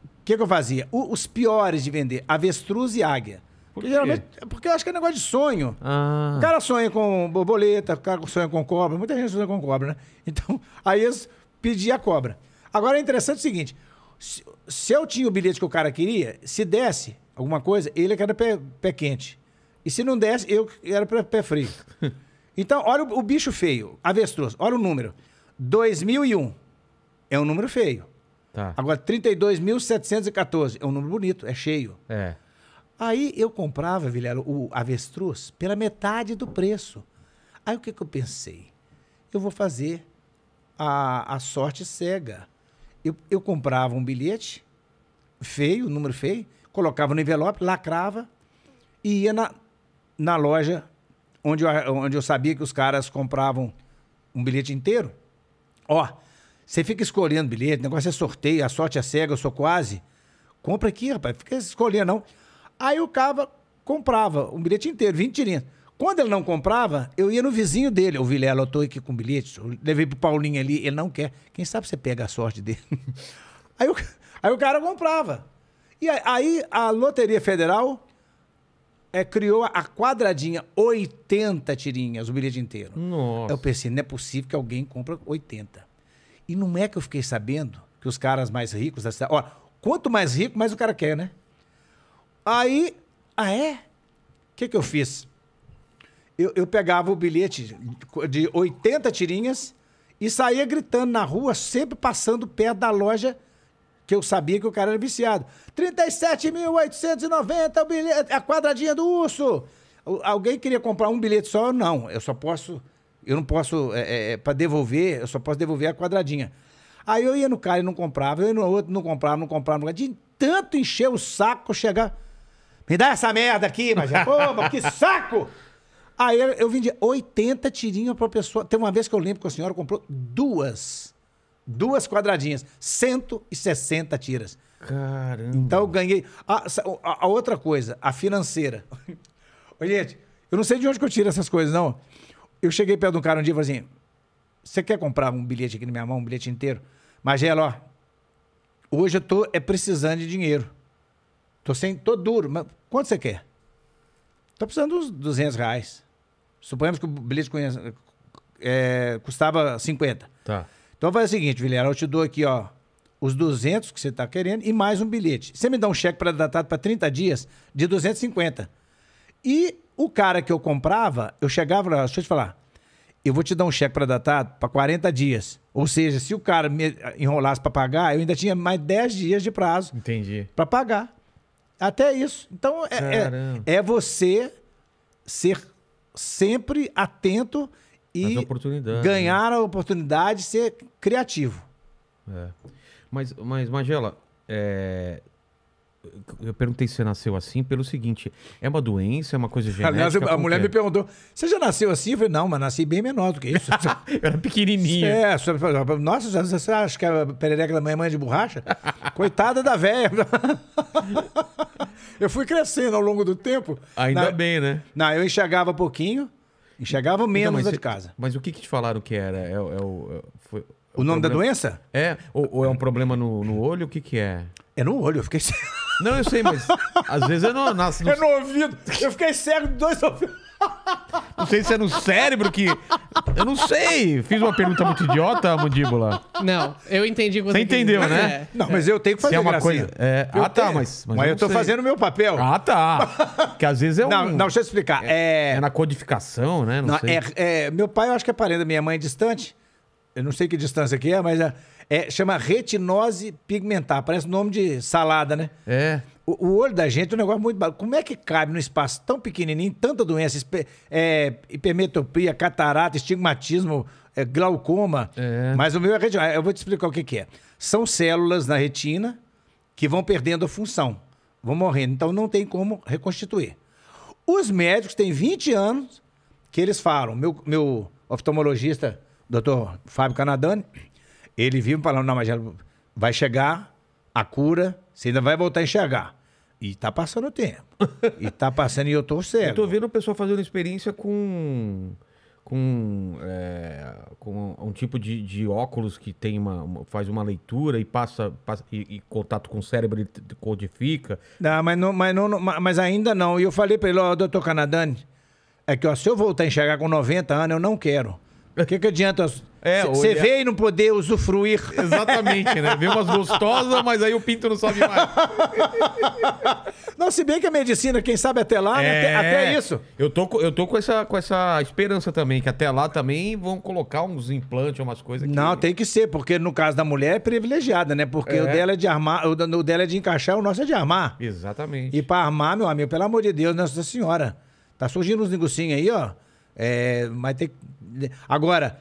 o que, que, eu fazia? O, os piores de vender, avestruz e águia. Por porque, geralmente, é porque eu acho que é negócio de sonho. Ah. O cara sonha com borboleta, o cara sonha com cobra. Muita gente sonha com cobra, né? Então, aí eles pediam a cobra. Agora é interessante o seguinte: se, se eu tinha o bilhete que o cara queria, se desse, alguma coisa, ele é que era pé, pé quente. E se não desse, eu era pé, pé frio. Então, olha o, o bicho feio, avestruz, olha o número. 2001 é um número feio. Tá. Agora, 32.714 é um número bonito, é cheio. É. Aí eu comprava, Vilela, o avestruz pela metade do preço. Aí o que, que eu pensei? Eu vou fazer a, a sorte cega. Eu, eu comprava um bilhete feio, número feio, colocava no envelope, lacrava e ia na, na loja onde eu, onde eu sabia que os caras compravam um bilhete inteiro. Ó, você fica escolhendo bilhete, o negócio é sorteio, a sorte é cega, eu sou quase. Compra aqui, rapaz, fica escolhendo não. Aí o cava comprava um bilhete inteiro, 20 tirinhas. Quando ele não comprava, eu ia no vizinho dele. O Vilela, eu tô aqui com bilhete, eu levei pro Paulinho ali, ele não quer. Quem sabe você pega a sorte dele. aí, o, aí o cara comprava. E aí a Loteria Federal é, criou a quadradinha, 80 tirinhas, o bilhete inteiro. Nossa. Eu pensei, não é possível que alguém compre 80. E não é que eu fiquei sabendo que os caras mais ricos da cidade. Ó, quanto mais rico, mais o cara quer, né? Aí, ah é? O que, que eu fiz? Eu, eu pegava o bilhete de 80 tirinhas e saía gritando na rua, sempre passando perto da loja que eu sabia que o cara era viciado. 37.890 o bilhete, a quadradinha do urso. Alguém queria comprar um bilhete só? Não, eu só posso, eu não posso, é, é, é para devolver, eu só posso devolver a quadradinha. Aí eu ia no cara e não comprava, eu ia no outro, não comprava, não comprava, não comprava. De tanto encher o saco, chegar, me dá essa merda aqui, mas pô, é que saco! Aí eu vendia 80 tirinhas pra pessoa. Tem uma vez que eu lembro que a senhora comprou duas duas quadradinhas, 160 tiras. Caramba. Então eu ganhei. Ah, a, a, outra coisa, a financeira. Ô, gente, eu não sei de onde que eu tiro essas coisas, não. Eu cheguei perto de um cara um dia e falei assim: você quer comprar um bilhete aqui na minha mão, um bilhete inteiro? Magela, ó, hoje eu tô é, precisando de dinheiro. Tô sem, tô duro, mas quanto você quer? Tô precisando uns 200 reais. Suponhamos que o bilhete é, custava 50. Tá. Então faz o seguinte, Vilhena, eu te dou aqui, ó, os 200 que você está querendo e mais um bilhete. Você me dá um cheque para datado para 30 dias de 250. E o cara que eu comprava, eu chegava, deixa eu te falar, eu vou te dar um cheque para datado para 40 dias. Ou seja, se o cara me enrolasse para pagar, eu ainda tinha mais 10 dias de prazo. Entendi. Para pagar. Até isso. Então, é, é, é você ser sempre atento e né? ganhar né? a oportunidade de ser criativo. É. Mas, mas Magela, é... eu perguntei se você nasceu assim pelo seguinte: é uma doença, é uma coisa genética? Aliás, a mulher me é? perguntou: você já nasceu assim? Eu falei: não, mas nasci bem menor do que isso. eu era pequenininho. É, nossa, você acha que a perereca da mãe é mãe de borracha? Coitada da velha. eu fui crescendo ao longo do tempo. Ainda na... bem, né? Não, eu enxergava pouquinho. Enxergava então, menos então, da de casa. Mas o que, que te falaram que era? É, é, é foi, o, nome problema... da doença? É. Ou, ou, é um problema no, no olho? O que, que é? É no olho, eu fiquei cego. Não, eu sei, mas às vezes eu não Nas, no... É no ouvido. Eu fiquei cego de dois ouvidos. Não sei se é no cérebro que. Eu não sei. Fiz uma pergunta muito idiota, mandíbula. Não, eu entendi você. Você entendeu, que... né? É. Não, mas eu tenho que fazer se é uma gracinha. coisa. É... Ah, tá, mas. Mas, mas eu, eu tô sei. fazendo o meu papel. Ah, tá. Que às vezes é um. Não, não deixa eu explicar. É, é, é na codificação, né? Não, não sei. É, é, meu pai, eu acho que é parente da minha mãe é distante eu não sei que distância que é, mas é, é, chama retinose pigmentar. Parece nome de salada, né? É. O, o olho da gente é um negócio muito Como é que cabe num espaço tão pequenininho, tanta doença, é, hipermetropia, catarata, estigmatismo, é, glaucoma? É. Mas o meu é retinose. Eu vou te explicar o que, que é. São células na retina que vão perdendo a função, vão morrendo. Então não tem como reconstituir. Os médicos têm 20 anos que eles falam, meu, meu oftalmologista doutor Fábio Canadani, ele vive falando, não, mas vai chegar a cura, você ainda vai voltar a enxergar. E tá passando o tempo. e tá passando e eu tô cego. Eu tô vendo o pessoal fazendo experiência com com, é, com um tipo de, de óculos que tem uma, uma, faz uma leitura e passa, passa e, e, contato com o cérebro ele codifica. Não, mas não, mas não, mas ainda não. E eu falei para ele, ó, oh, doutor Canadani, é que ó, se eu voltar a enxergar com 90 anos, eu não quero. O que, que adianta? Você é, olhar... vê e não poder usufruir. Exatamente, né? Vê umas gostosas, mas aí o pinto não sobe mais. não, se bem que a medicina, quem sabe até lá, é... né? até, até, é. isso. Eu tô, eu tô com, essa, com essa esperança também, que até lá também vão colocar uns implantes, umas coisas. Que... Não, tem que ser, porque no caso da mulher é privilegiada, né? Porque é. o dela é de armar, o dela é de encaixar, o nosso é de armar. Exatamente. E pra armar, meu amigo, pelo amor de Deus, Nossa Senhora. Tá surgindo uns negocinhos aí, ó. É, mas tem, Agora,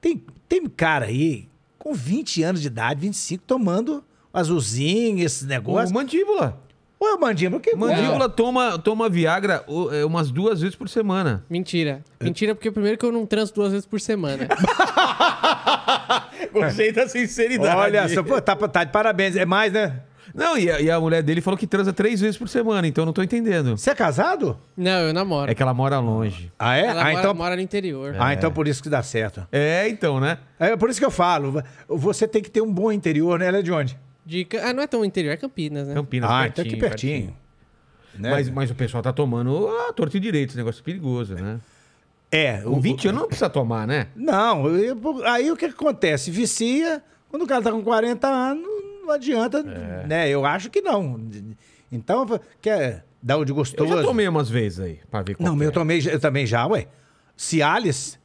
tem, tem cara aí com 20 anos de idade, 25, tomando azulzinho, esses negócios. mandíbula. é o mandíbula? Que é? mandíbula toma, toma Viagra é, umas duas vezes por semana. Mentira. Mentira, porque primeiro que eu não transo duas vezes por semana. Gostei da sinceridade. Olha, só, pô, tá, tá de parabéns. É mais, né? Não, e a, e a mulher dele falou que transa três vezes por semana, então eu não tô entendendo. Você é casado? Não, eu namoro. É que ela mora longe. Ah, é? Ela ah, mora, então... mora no interior. Ah, então por isso que dá certo. É, então, né? É por isso que eu falo. Você tem que ter um bom interior, né? Ela é de onde? De... Ah, não é tão interior, é Campinas, né? Campinas, Ah, então aqui pertinho. pertinho. Né? Mas, mas o pessoal tá tomando a ah, e direito, esse negócio é perigoso, né? É. o, 20 anos não precisa tomar, né? Não. Eu, aí o que acontece? Vicia, quando o cara tá com 40 anos, não adianta, é. né? Eu acho que não. Então, quer dar o de gostoso. Eu já tomei umas vezes aí, pra ver Não, eu, é. tomei, eu também já, ué. Cialis.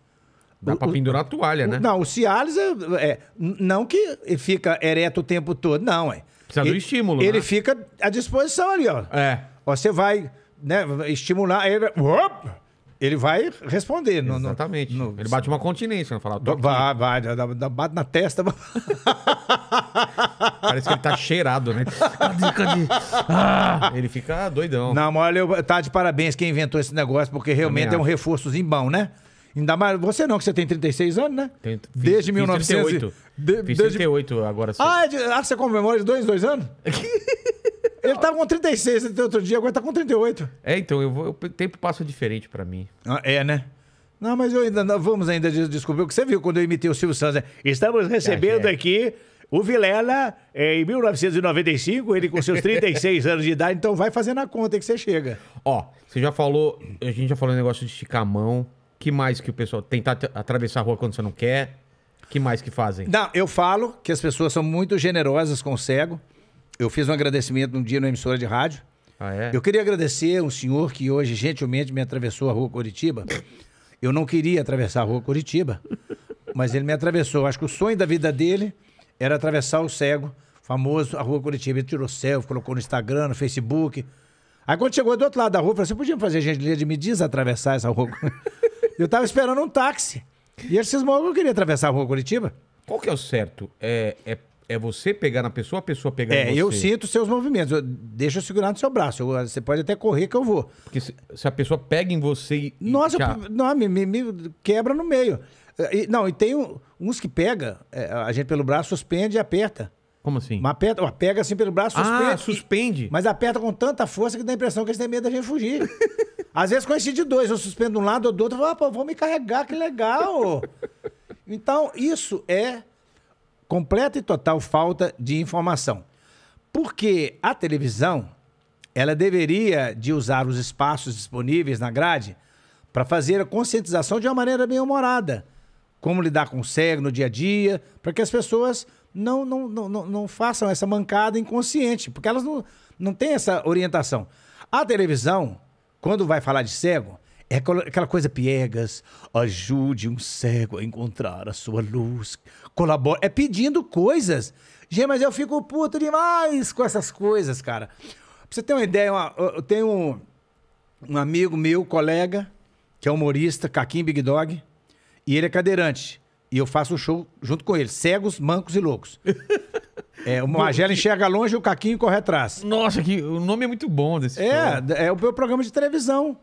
Dá o, pra pendurar a toalha, o, né? Não, o Cialis é, é, Não que fica ereto o tempo todo, não, é. Precisa ele, do estímulo, Ele né? fica à disposição ali, ó. É. Ó, você vai né, estimular, ele... Opa! ele vai responder. No, tá- Exatamente. No, no... ele bate uma continência, não falar. Vai, vai, bate na testa. Parece que ele tá cheirado, né? Cadê, cadê? Ah, ele fica doidão. Não, olha, eu, tá de parabéns quem inventou esse negócio, porque realmente é um reforçozinho bom, né? Ainda mais você não, que você tem 36 anos, né? Tem, fiz, desde 1938. De, fiz desde... 38 agora. Sim. Ah, é de, ah, você comemora de dois dois anos? Ele tava com 36 até outro dia, agora tá com 38. É, então, eu vou, o tempo passa diferente pra mim. Ah, é, né? Não, mas eu ainda vamos ainda descobrir o que você viu quando eu imitei o Silvio Santos. né? Estamos recebendo é. aqui o Vilela é, em 1995, ele com seus 36 anos de idade, então vai fazendo a conta que você chega. Ó, você já falou, a gente já falou o negócio de esticar a mão. Que mais que o pessoal tentar atravessar a rua quando você não quer? Que mais que fazem? Não, eu falo que as pessoas são muito generosas com o cego eu fiz um agradecimento um dia numa emissora de rádio. Ah, é? Eu queria agradecer um senhor que hoje gentilmente me atravessou a rua Curitiba. Eu não queria atravessar a rua Curitiba, mas ele me atravessou. Acho que o sonho da vida dele era atravessar o cego, famoso, a rua Curitiba. Ele tirou selfie, colocou no Instagram, no Facebook. Aí quando chegou do outro lado da rua, eu falei, você assim, podia fazer gentileza de me desatravessar essa rua? eu tava esperando um táxi. E ele cismou que eu queria atravessar a rua Curitiba. Qual que é o certo? É, é é você pegar na pessoa, a pessoa pegar é, em você. É, eu sinto seus movimentos. Eu, deixa eu segurar no seu braço. Eu, você pode até correr que eu vou. Porque se, se a pessoa pega em você e. Nossa, eu, não, me, me, me, quebra no meio. E, não, e tem uns que pega, é, a gente pelo braço suspende e aperta. Como assim? Uma aperta, pega assim pelo braço, suspende. Ah, suspende. E, mas aperta com tanta força que dá a impressão que eles têm medo da gente fugir. Às vezes coincide de dois, eu suspendo de um lado ou do outro, eu falo, ah, pô, vou me carregar, que legal. então, isso é completa e total falta de informação. Porque a televisão, ela deveria de usar os espaços disponíveis na grade para fazer a conscientização de uma maneira bem humorada. Como lidar com o cego no dia a dia, para que as pessoas não, não, não, não, não façam essa mancada inconsciente, porque elas não, não têm essa orientação. A televisão, quando vai falar de cego, é aquela coisa, piegas, ajude um cego a encontrar a sua luz, Colabora. É pedindo coisas. Gente, mas eu fico puto demais com essas coisas, cara. Pra você ter uma ideia, uma, eu tenho um, um, amigo meu, colega, que é humorista, Caquim Big Dog, e ele é cadeirante. E eu faço o um show junto com ele, cegos, mancos e loucos. É, o Magela enxerga longe, o Caquinho corre atrás. Nossa, que, o nome é muito bom desse É, né? é o meu programa de televisão.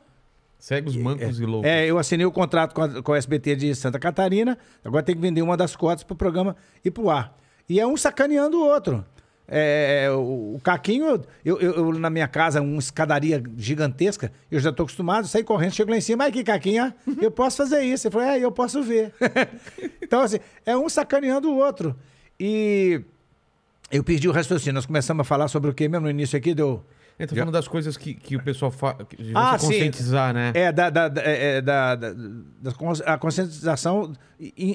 Segue os mancos é, e loucos. É, eu assinei o contrato com a, com a SBT de Santa Catarina, agora tem que vender uma das cotas pro programa ir pro ar. E é um sacaneando o outro. É, é o, o Caquinho, eu, eu, eu, na minha casa, uma escadaria gigantesca, eu já estou acostumado, saí correndo, chego lá em cima, ai que Caquinha, eu posso fazer isso. Ele falou, é, eu posso ver. então, assim, é um sacaneando o outro. E eu perdi o raciocínio, nós começamos a falar sobre o que mesmo no início aqui, deu... Então, falando das coisas que, que o pessoal faz. Ah, conscientizar, sim. né? É, da, da, é, é, da, da, a conscientização,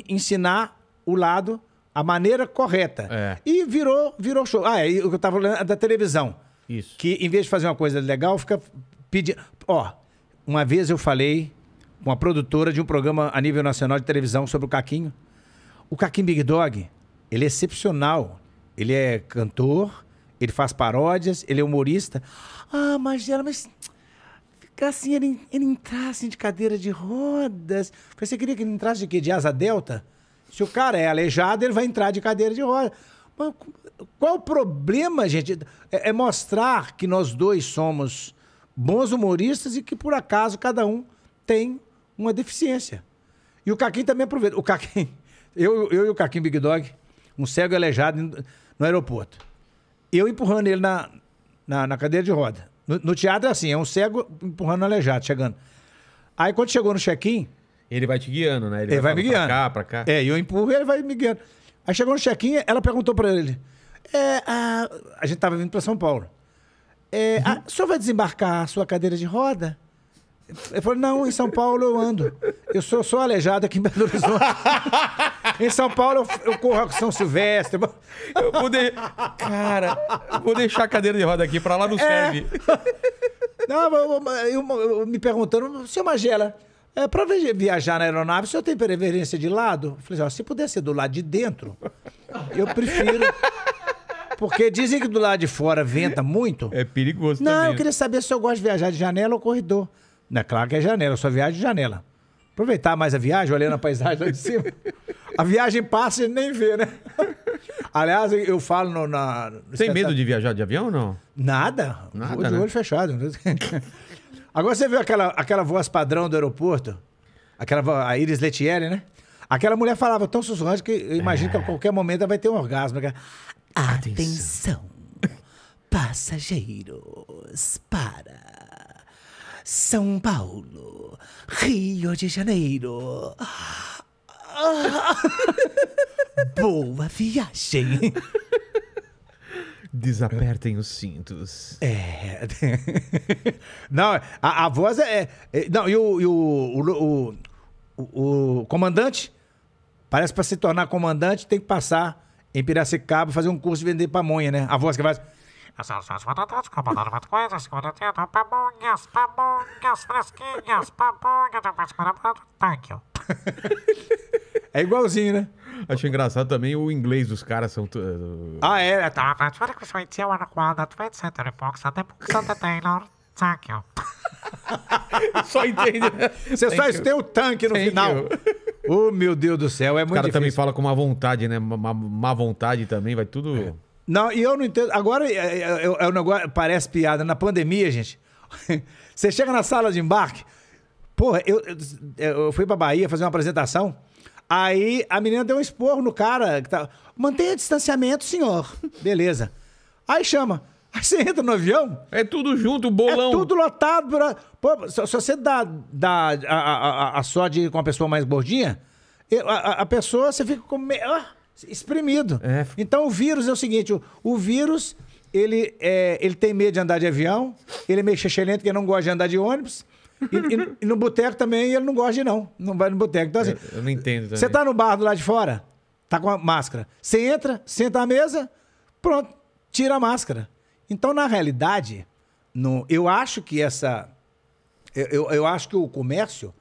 ensinar o lado, a maneira correta. É. E virou, virou show. Ah, é, o que eu estava falando é da televisão. Isso. Que em vez de fazer uma coisa legal, fica pedindo. Ó, uma vez eu falei com a produtora de um programa a nível nacional de televisão sobre o Caquinho. O Caquinho Big Dog, ele é excepcional. Ele é cantor, ele faz paródias, ele é humorista. Ah, Magela, mas assim, ele, ele entrasse assim de cadeira de rodas. Você queria que ele entrasse de quê? De asa delta? Se o cara é aleijado, ele vai entrar de cadeira de rodas. Mas qual o problema, gente? É, é mostrar que nós dois somos bons humoristas e que, por acaso, cada um tem uma deficiência. E o Caquim também aproveita. O Caquim, eu, eu e o Caquim Big Dog, um cego aleijado no aeroporto eu empurrando ele na, na, na cadeira de roda. No, no, teatro é assim, é um cego empurrando um aleijado, chegando. Aí quando chegou no check-in... Ele vai te guiando, né? Ele, ele vai, vai me guiando. Pra cá, pra cá. É, eu empurro e ele vai me guiando. Aí chegou no check-in, ela perguntou pra ele... É, a... a, gente tava vindo pra São Paulo. É, uhum. a, o senhor vai desembarcar a sua cadeira de roda? Ele falou, não, em São Paulo eu ando. Eu sou só aleijado aqui em Belo Horizonte. Em São Paulo eu, eu corro São Silvestre. Eu vou de... Cara, vou deixar a cadeira de roda aqui, pra lá não é. serve. Não, eu, eu, eu, me perguntando, seu Magela, é, pra viajar na aeronave, o senhor tem preferência de lado? Eu falei assim, ó, se puder ser do lado de dentro, eu prefiro. Porque dizem que do lado de fora venta muito. É perigoso Não, também. eu né? queria saber se eu gosto de viajar de janela ou corredor. Não, é claro que é janela, eu só viajo de janela. Aproveitar mais a viagem, olhando a paisagem lá de cima. A viagem passa e nem vê, né? Aliás, eu falo no, na. Tem medo de viajar de avião ou não? Nada. Nada. Vou de né? olho fechado. Agora você viu aquela, aquela voz padrão do aeroporto? Aquela a Iris Letieri, né? Aquela mulher falava tão sussurrante que eu imagino é. que a é. qualquer momento ela vai ter um orgasmo. Né? Atenção passageiros, para. São Paulo, Rio de Janeiro. boa viagem. Desapertem os cintos. É. Não, a, a voz é, é, é Não, e o, e o, o, o, o comandante? Parece que para se tornar comandante tem que passar em Piracicaba fazer um curso de vender pamonha, né? A voz que faz as soluções batatas com várias coisas, contendo pamonhas, pamonhas fresquinhas, pamonhas, depois corabando, thank you. É igualzinho, né? Acho engraçado também o inglês dos caras são. Ah, é? é tá. Só entende. Você né? só tem o tanque no final. Oh, meu Deus do céu, é muito O cara difícil. também fala com uma vontade, né? Má, vontade também, vai tudo. É. Não, e eu não entendo. Agora é, é, é, é um negócio, parece piada. Na pandemia, gente, você chega na sala de embarque. Porra, eu, eu fui pra Bahia fazer uma apresentação. Aí a menina deu um esporro no cara. Que tá, Mantenha distanciamento, senhor. Beleza. Aí chama. Aí você entra no avião. É tudo junto, bolão. É tudo lotado. Pra... Pô, se, você dá, dá a, a, a, a sorte com a pessoa mais gordinha, a, a, a pessoa, você fica com. Ah, Exprimido. É. Então o vírus é o seguinte: o, o vírus ele, é, ele tem medo de andar de avião, ele é meio chechelento, que não gosta de andar de ônibus. E, e, e no boteco também ele não gosta de não. Não vai no boteco. Então, assim, eu, é, eu não entendo. Também. Você tá no bar do lado de fora, tá com a máscara. Você entra, senta à mesa, pronto, tira a máscara. Então, na realidade, no, eu acho que essa. Eu, eu, eu acho que o comércio.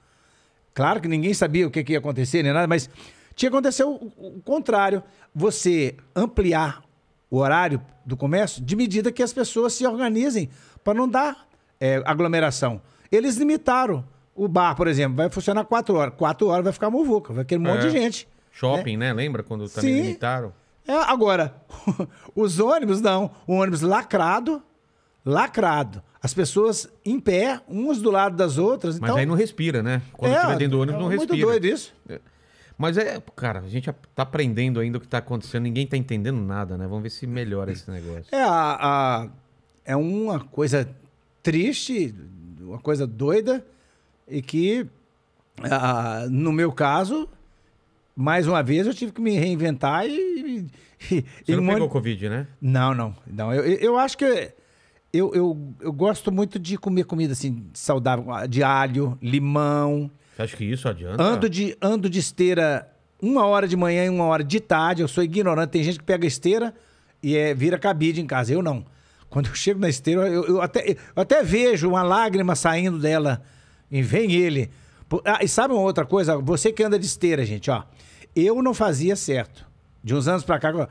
Claro que ninguém sabia o que, que ia acontecer, nem nada, mas tinha que acontecer o, contrário. Você ampliar o horário do comércio de medida que as pessoas se organizem para não dar é, aglomeração. Eles limitaram. O bar, por exemplo, vai funcionar quatro horas. Quatro horas vai ficar muvuca, vai aquele é. monte de é. gente. Né? Shopping, né? né? Lembra quando também Sim. limitaram? É, agora, os ônibus não. O ônibus lacrado, lacrado. As pessoas em pé, umas do lado das outras. Mas então... aí não respira, né? Quando é, tiver dentro do ônibus, é não respira. É muito doido isso. É. Mas é, cara, a gente tá aprendendo ainda o que tá acontecendo, ninguém tá entendendo nada, né? Vamos ver se melhora esse negócio. É, a, a é uma coisa triste, uma coisa doida, e que, a, no meu caso, mais uma vez eu tive que me reinventar e. e Você e não pegou Covid, né? Não, não. não. Eu, eu acho que. Eu, eu, eu gosto muito de comer comida assim, saudável, de alho, limão. Acho que isso adianta. Ando de, ando de esteira uma hora de manhã e uma hora de tarde. Eu sou ignorante. Tem gente que pega esteira e é, vira cabide em casa. Eu não. Quando eu chego na esteira, eu, eu até, eu até vejo uma lágrima saindo dela. E vem ele. Ah, e sabe uma outra coisa? Você que anda de esteira, gente, ó. Eu não fazia certo. De uns anos pra cá.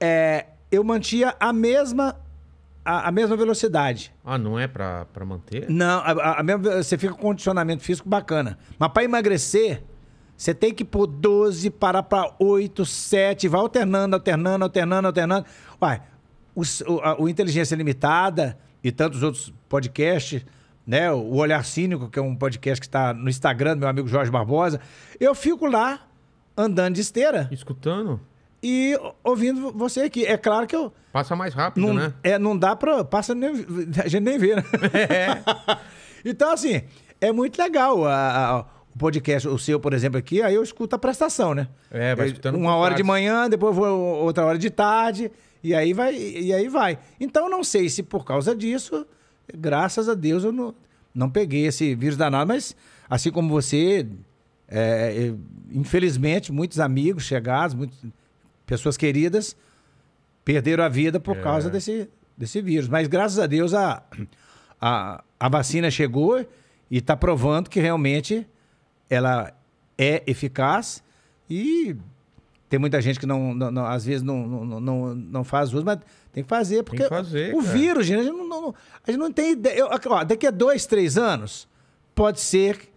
É, eu mantinha a mesma a, a, mesma velocidade. Ah, não é para manter? Não, a, a mesma, você fica com condicionamento físico bacana. Mas para emagrecer, você tem que pôr 12, parar para 8, 7, vai alternando, alternando, alternando, alternando. Uai, o, o, o Inteligência Limitada e tantos outros podcasts, né? O Olhar Cínico, que é um podcast que está no Instagram do meu amigo Jorge Barbosa. Eu fico lá andando de esteira. Escutando? e ouvindo você aqui. É claro que eu. Passa mais rápido, não, né? É, não dá pra. Passa nem, a gente nem vê, né? É. então, assim, é muito legal a, a, o podcast, o seu, por exemplo, aqui, aí eu escuto a prestação, né? É, vai escutando. Uma hora de manhã, depois vou outra hora de tarde, e aí vai. E aí vai. Então, não sei se por causa disso, graças a Deus, eu não, não peguei esse vírus danado, mas assim como você. É, é infelizmente, muitos amigos chegados, muitos pessoas queridas perderam a vida por é. causa desse, desse vírus. Mas graças a Deus a, a, a vacina chegou e está provando que realmente ela é eficaz e tem muita gente que não, não, não às vezes não, não, não, não, faz uso, mas tem que fazer, porque que fazer, o cara. vírus, gente, a gente não, a gente não tem ideia. Eu, ó, daqui a dois, três anos, pode ser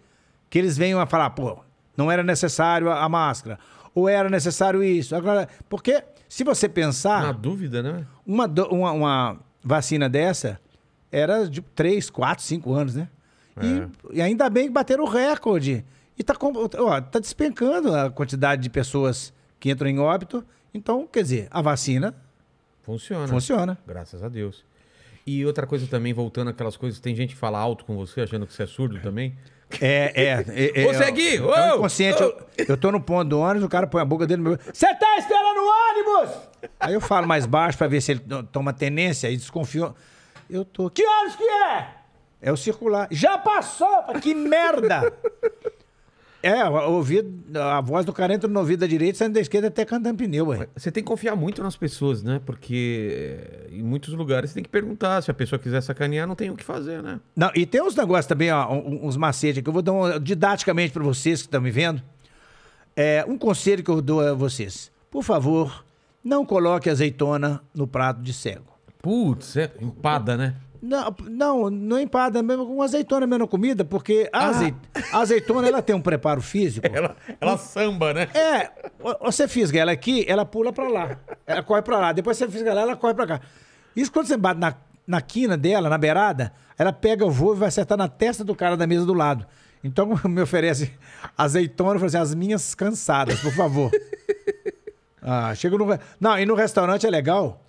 que eles venham a falar, pô, não era necessário a, a máscara ou era necessário isso? Agora, porque se você pensar. Na dúvida, né? Uma, uma, uma vacina dessa era de 3, 4, 5 anos, né? É. E, e, ainda bem que bateram o recorde. E está tá despencando a quantidade de pessoas que entram em óbito. Então, quer dizer, a vacina. Funciona. Funciona. Graças a Deus. E outra coisa também, voltando aquelas coisas, tem gente que fala alto com você, achando que você é surdo é. também. É, é, é. é Ô, Segui! Eu, eu, eu, eu tô no ponto do ônibus, o cara põe a boca dele no meu. Você tá esperando o ônibus? Aí eu falo mais baixo pra ver se ele toma tenência e desconfiou. Eu tô. Que horas que é? É o circular. Já passou! Que merda! É, ouvir a voz do cara entra no ouvido da direita, saindo da esquerda até cantando pneu, ué. Você tem que confiar muito nas pessoas, né? Porque eh, em muitos lugares você tem que perguntar. Se a pessoa quiser sacanear, não tem o que fazer, né? Não, e tem uns negócios também, ó, uns macetes que eu vou dar um, didaticamente para vocês que estão me vendo. É, um conselho que eu dou a vocês. Por favor, não coloque azeitona no prato de cego. Putz, é empada, né? Não, não, não empada, mesmo com azeitona mesmo comida, porque a, ah. azeit, a azeitona ela tem um preparo físico. Ela, ela samba, né? É, você fisga ela aqui, ela pula pra lá, ela corre pra lá, depois você fisga ela, ela corre pra cá. Isso quando você bate na, na quina dela, na beirada, ela pega o voo e vai acertar na testa do cara da mesa do lado. Então me oferece azeitona, eu falo assim, as minhas cansadas, por favor. Ah, chega no. Não, e no restaurante é legal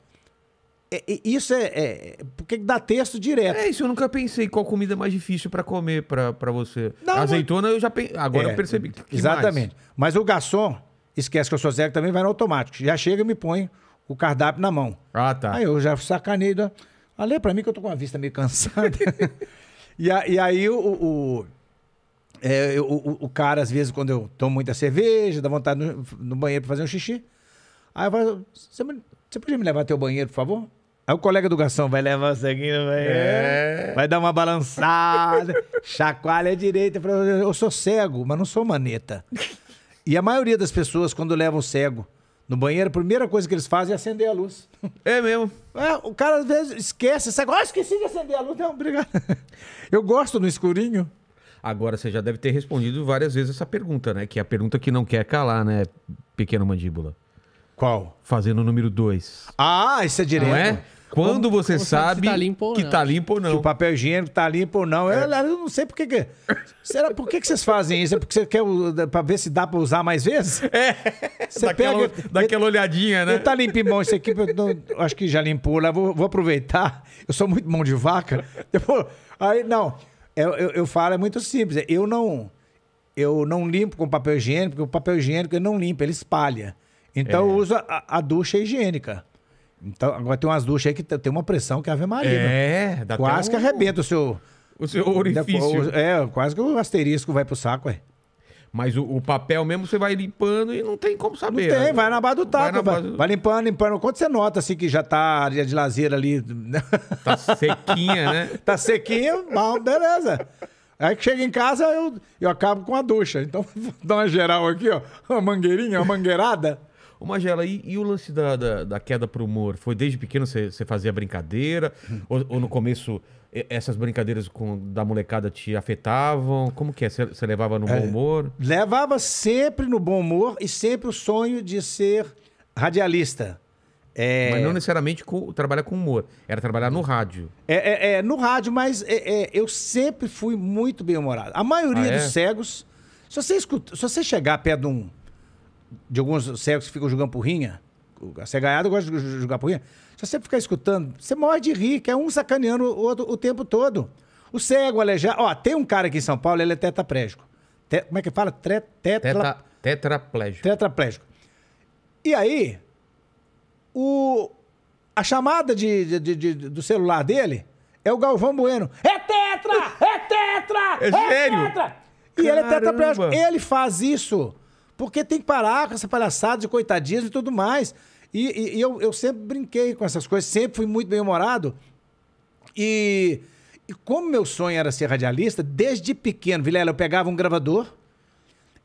é, é, isso é, é. Porque dá texto direto. É isso, eu nunca pensei qual comida é mais difícil para comer para você. Não, Azeitona eu já pensei. Agora eu é, percebi. Que exatamente. Mais? Mas o garçom esquece que eu sou zero também, vai no automático. Já chega e me põe o cardápio na mão. Ah, tá. Aí eu já sacanei. Da... Ah, lê pra mim que eu tô com a vista meio cansada. e, a, e, aí o, o, é, o, o, cara, às vezes, quando eu tomo muita cerveja, dá vontade no, no banheiro pra fazer um xixi. Aí eu falo, você, você podia me levar até o banheiro, por favor? Aí o colega do garçom vai levar o sanguinho, vai, é. é vai dar uma balançada, chacoalha à direita. Eu sou cego, mas não sou maneta. E a maioria das pessoas, quando levam o cego no banheiro, a primeira coisa que eles fazem é acender a luz. É mesmo? É, o cara às vezes esquece, cego, ah, esqueci de acender a luz. Não, obrigado. Eu gosto no escurinho. Agora, você já deve ter respondido várias vezes essa pergunta, né? Que é a pergunta que não quer calar, né, pequeno mandíbula? Qual? Fazendo o número 2. Ah, isso é direto. Não é? Quando como, você como sabe, tá limpo que está limpo ou não. Que o papel higiênico está limpo ou não. É. Eu, eu, não sei por que. que... Será por que, que vocês fazem isso? É porque você quer para ver se dá para usar mais vezes? É. Você daquela, pega. Daquela olhadinha, né? Está limpinho bom isso aqui. Eu não, acho que já limpou lá. Vou, vou, aproveitar. Eu sou muito mão de vaca. Depois, aí, não. Eu, eu, eu falo, é muito simples. Eu não. Eu não limpo com papel higiênico, porque o papel higiênico não limpa, ele espalha. Então é. eu uso a, a ducha higiênica. Então, agora tem umas duchas aí que tem uma pressão que é Ave Maria. Né? É, né? dá Quase que arrebenta o seu. O seu orifício. É, quase que o asterisco vai pro saco, é. Mas o, o, papel mesmo você vai limpando e não tem como saber. Não tem, né? vai na base do taco. Vai, vai, limpando, limpando. Quando você nota assim que já tá a área de lazer ali. Tá sequinha, né? tá sequinha, bom, beleza. Aí que chega em casa, eu, eu acabo com a ducha. Então, dá uma geral aqui, ó. Uma mangueirinha, uma mangueirada. Ô Magela, e, e o lance da, da, da, queda pro humor? Foi desde pequeno você, você fazia brincadeira? ou, ou, no começo essas brincadeiras com, da molecada te afetavam? Como que é? Você, levava no é, bom humor? Levava sempre no bom humor e sempre o sonho de ser radialista. É... Mas não necessariamente com, trabalhar com humor, era trabalhar no rádio. É, é, é no rádio, mas é, é, eu sempre fui muito bem-humorado. A maioria ah, dos é? cegos, se você, escuta, se você chegar perto de um de alguns cegos que ficam jogando porrinha, a cegaiada gosta de jogar porrinha, se você ficar escutando, você morre de rir, que é um sacaneando o outro o tempo todo. O cego, aleijado... Ó, tem um cara aqui em São Paulo, ele é tetraplégico. Te... Como é que fala? Tre... Tetra... Teta... Tetraplégico. Tetraplégico. E aí, o... a chamada de, de, de, do celular dele é o Galvão Bueno. É tetra! É tetra! É, é sério? tetra! E Caramba. ele é tetraplégico. Ele faz isso porque tem que parar com essa palhaçada de coitadismo e tudo mais. E, e, e eu, eu sempre brinquei com essas coisas, sempre fui muito bem-humorado. E, e como meu sonho era ser radialista, desde pequeno, Vilela, eu pegava um gravador,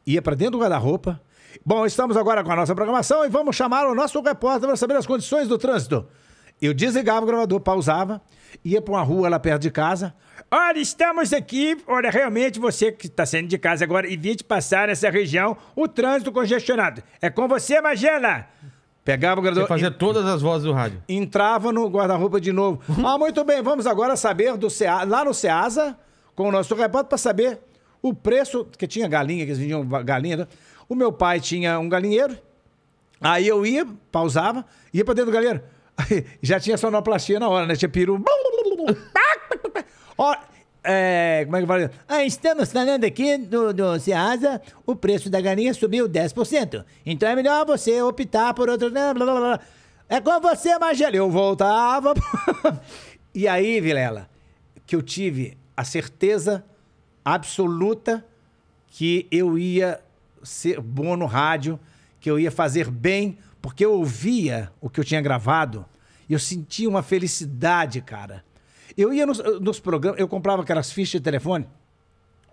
ia para dentro do guarda-roupa. Bom, estamos agora com a nossa programação e vamos chamar o nosso repórter para saber as condições do trânsito. Eu desligava o gravador, pausava, ia para uma rua lá perto de casa, Olha, estamos aqui. Olha, realmente você que está saindo de casa agora, evite passar nessa região o trânsito congestionado. É com você, Magela. Pegava o guarda-roupa. Fazia todas as vozes do rádio. Entrava no guarda-roupa de novo. Uhum. ah, muito bem, vamos agora saber do Cea... lá no Ceasa, com o nosso repórter, para saber o preço. que tinha galinha, que eles vendiam galinha. Né? O meu pai tinha um galinheiro. Aí eu ia, pausava, ia para dentro do galinheiro. Aí, já tinha sonoplastia na hora, né? Tinha peru. Ah, Ó, é, como é que fala? Ah, estamos falando aqui do, do Ceasa, o preço da galinha subiu 10%. Então é melhor você optar por outro. Né, blá, blá, blá. É com você, Magela. Eu voltava. e aí, Vilela, que eu tive a certeza absoluta que eu ia ser bom no rádio, que eu ia fazer bem, porque eu ouvia o que eu tinha gravado e eu sentia uma felicidade, cara. Eu ia nos, nos programas, eu comprava aquelas fichas de telefone,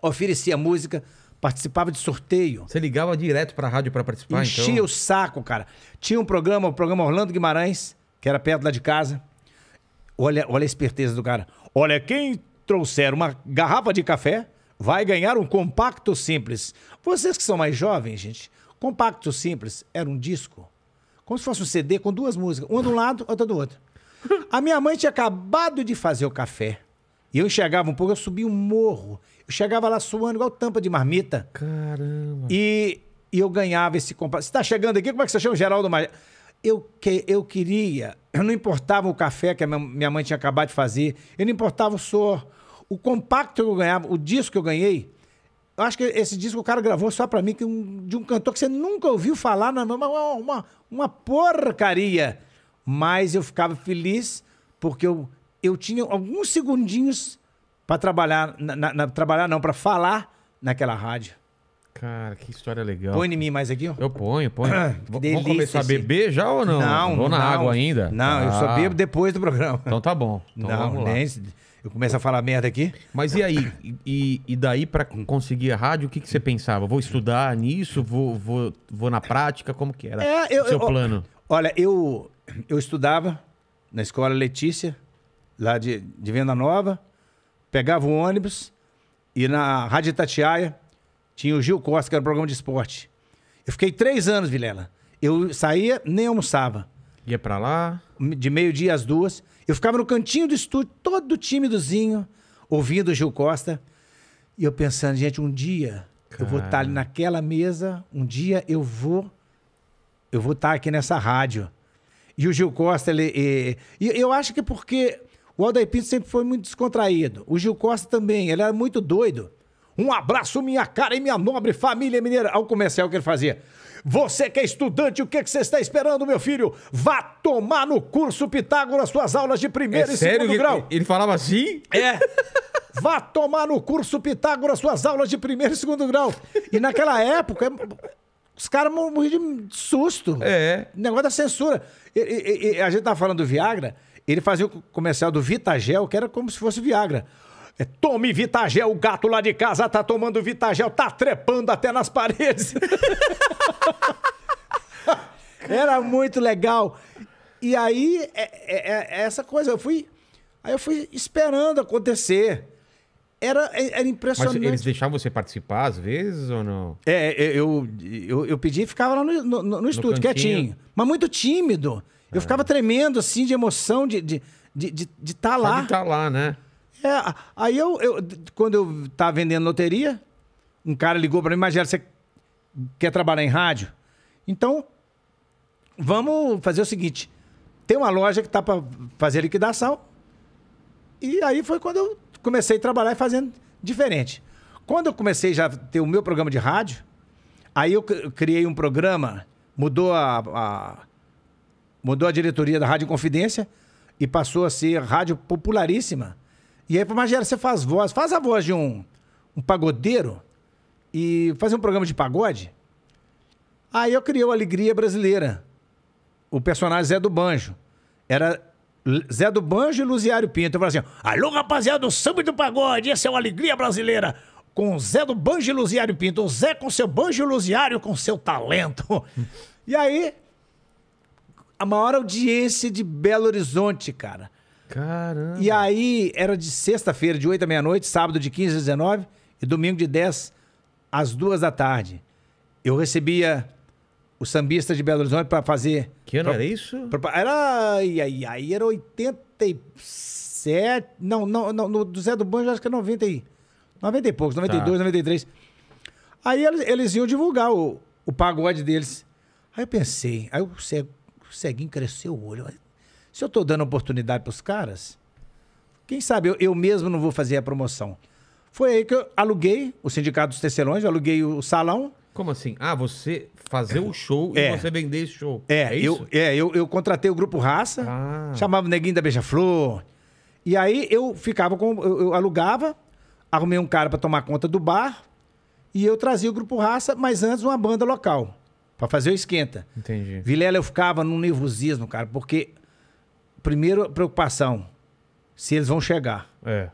oferecia música, participava de sorteio. Você ligava direto para a rádio para participar, então? Enchia então? o saco, cara. Tinha um programa, o programa Orlando Guimarães, que era perto lá de casa. Olha, olha a esperteza do cara. Olha, quem trouxer uma garrafa de café vai ganhar um compacto simples. Vocês que são mais jovens, gente, compacto simples era um disco. Como se fosse um CD com duas músicas, uma de um lado, outra do outro. A minha mãe tinha acabado de fazer o café. E eu enxergava um pouco, eu subia um morro. Eu chegava lá suando igual tampa de marmita. Caramba. E, e eu ganhava esse compasso. Você está chegando aqui? Como é que você chama? Geraldo Maia. Eu, que, eu queria. Eu não importava o café que a minha mãe tinha acabado de fazer. Eu não importava o sor. O compacto que eu ganhava, o disco que eu ganhei. Eu acho que esse disco o cara gravou só para mim, que um, de um cantor que você nunca ouviu falar, na, é uma, uma, uma porcaria mas eu ficava feliz porque eu, eu tinha alguns segundinhos para trabalhar, na, na, trabalhar não, para falar naquela rádio. Cara, que história legal. Põe em mim mais aqui, ó. Eu ponho, ponho. Ah, vamos começar a beber já ou não? Não, Vou na não, água ainda. Não, ah. eu só ah. bebo depois do programa. Então tá bom. Então não, nem, eu começo a falar merda aqui. Mas e aí? E, e daí para hum. conseguir a rádio, o que, que você pensava? Vou estudar nisso? Vou, vou, vou na prática? Como que era é, eu, o seu eu, plano? Olha, eu, eu estudava na escola Letícia, lá de, de Venda Nova, pegava o ônibus e na Rádio Itatiaia tinha o Gil Costa, que era um programa de esporte. Eu fiquei três anos, Vilela. Eu saía, nem almoçava. Ia para lá? De meio-dia às duas. Eu ficava no cantinho do estúdio, todo tímidozinho, ouvindo o Gil Costa. E eu pensando, gente, um dia Cara. eu vou estar tá ali naquela mesa, um dia eu vou eu vou estar tá aqui nessa rádio. E o Gil Costa, ele. E, e eu acho que é porque o Aldair Pinto sempre foi muito descontraído. O Gil Costa também, ele era muito doido. Um abraço, minha cara e minha nobre família mineira. Ao comercial que ele fazia. Você que é estudante, o que, que você está esperando, meu filho? Vá tomar no curso Pitágoras suas aulas de primeiro é e sério? segundo grau. Ele falava assim? É. Vá tomar no curso Pitágoras suas aulas de primeiro e segundo grau. E naquela época, os caras morriam de susto. É. Negócio da censura. E, e, e, a gente tava falando do Viagra, ele fazia o comercial do Vitagel, que era como se fosse Viagra. É, tome Vitagel, o gato lá de casa tá tomando Vitagel, tá trepando até nas paredes. era muito legal. E aí, é, é, é essa coisa, eu fui. Aí eu fui esperando acontecer. Era, é, era impressionante. Mas eles deixavam você participar às vezes ou não? É, é, eu, eu, eu pedi e ficava lá no, no, no estúdio, quietinho. Mas muito tímido. Eu é. ficava tremendo, assim, de emoção de estar de, de, de, tá lá. De estar tá lá, né? É, aí eu, eu, quando eu tava vendendo loteria, um cara ligou para mim, mas você quer trabalhar em rádio? Então, vamos fazer o seguinte: tem uma loja que tá para fazer liquidação. E aí foi quando eu comecei a trabalhar e fazendo diferente. Quando eu comecei já a ter o meu programa de rádio, aí eu criei um programa, mudou a, a mudou a diretoria da Rádio Confidência e passou a ser rádio popularíssima. E aí, Magério, você faz voz, faz a voz de um, um pagodeiro e fazer um programa de pagode. Aí eu criei o Alegria Brasileira. O personagem Zé do Banjo. Era Zé do Banjo e Luziário Pinto. Eu falei assim: alô, rapaziada do samba do pagode, essa é uma alegria brasileira. Com Zé do Banjo e Luziário Pinto. O Zé com seu banjo e Luziário com seu talento. e aí, a maior audiência de Belo Horizonte, cara. Caramba. E aí, era de sexta-feira, de 8 à meia-noite, sábado de 15 às 19 e domingo de 10 às 2 da tarde. Eu recebia o sambista de Belo Horizonte para fazer. Que ano pra, era isso? Pra, era. Ai, ai, ai, era 87. Não, não, não no, do Zé do Banjo acho que é 90 e, 90 e poucos, 92, tá. 93. Aí eles, eles iam divulgar o, o pagode deles. Aí eu pensei, aí o, cego, o ceguinho cresceu o olho. Se eu tô dando oportunidade pros caras, quem sabe eu, eu mesmo não vou fazer a promoção. Foi aí que eu aluguei o Sindicato dos Tecelões, aluguei o salão. Como assim? Ah, você fazer o show é. e você vender esse show. É, é isso? Eu, é, eu, eu contratei o grupo Raça, ah. chamava o Neguinho da Beija-Flor. E aí eu ficava com. Eu, eu alugava, arrumei um cara para tomar conta do bar e eu trazia o grupo Raça, mas antes uma banda local. para fazer o esquenta. Entendi. Vilela eu ficava num nervosismo, cara, porque. Primeiro, preocupação. Se eles vão chegar. É.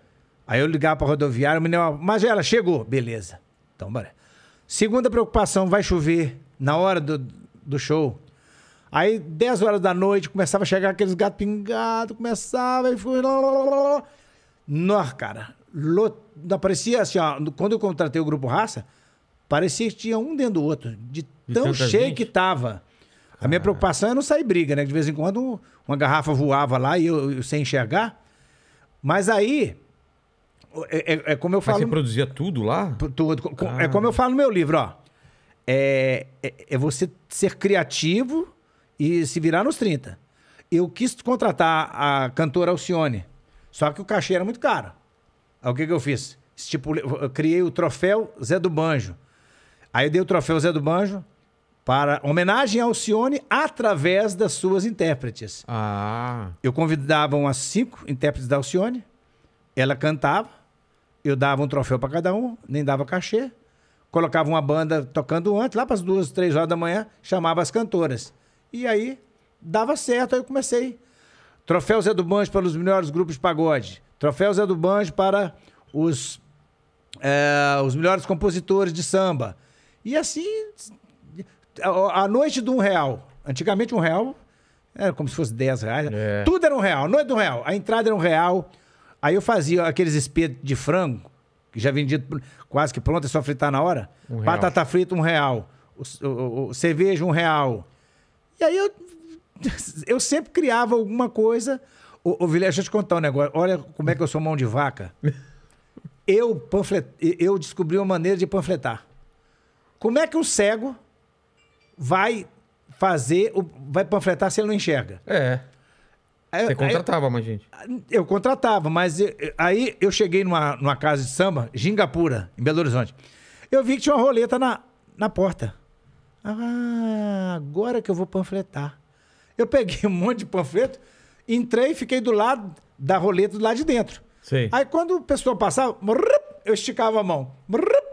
Aí eu ligava pra rodoviária, o menino, ela chegou. Beleza. Então, bora. Segunda preocupação, vai chover na hora do, do show. Aí, 10 horas da noite, começava a chegar aqueles gatos pingados, começava e foi. Nó, cara. Lot... Parecia assim, ó, quando eu contratei o grupo Raça, parecia que tinha um dentro do outro, de tão cheio gente? que tava. A minha preocupação era não sair briga, né? De vez em quando uma garrafa voava lá e eu, eu sem enxergar. Mas aí é, é, é, como eu falo. Mas você produzia tudo lá? Tudo. É ah. É como eu falo no meu livro, ó. É, é, é, você ser criativo e se virar nos 30. Eu quis contratar a cantora Alcione, só que o cachê era muito caro. Aí o que, que eu fiz? Estipulei, eu criei o troféu Zé do Banjo. Aí eu dei o troféu Zé do Banjo para homenagem a Alcione através das suas intérpretes. Ah. Eu convidava umas cinco intérpretes da Alcione, ela cantava, eu dava um troféu para cada um, nem dava cachê. Colocava uma banda tocando antes, lá para as duas, três horas da manhã, chamava as cantoras. E aí dava certo, aí eu comecei. Troféu Zé do Banjo para os melhores grupos de pagode. Troféu Zé do Banjo para os, é, os melhores compositores de samba. E assim, a, noite de um real. Antigamente um real era como se fosse dez reais. É. Tudo era um real, noite de um real. A entrada era um real. Aí eu fazia aqueles espetos de frango, que já vendido quase que pronto, é só fritar na hora. Um Batata frita, um real. O, o, o, cerveja, um real. E aí eu, eu sempre criava alguma coisa. Ô, ô Vilé, deixa eu te contar um negócio. Olha como é que eu sou mão de vaca. Eu, panflet... eu descobri uma maneira de panfletar. Como é que um cego vai fazer, vai panfletar se ele não enxerga? É. Você contratava mais gente? Eu contratava, mas eu, aí eu cheguei numa, numa casa de samba, Gingapura, em Belo Horizonte. Eu vi que tinha uma roleta na, na porta. Ah, agora que eu vou panfletar. Eu peguei um monte de panfleto, entrei e fiquei do lado da roleta do lado de dentro. Sim. Aí quando o pessoal passava, eu esticava a mão.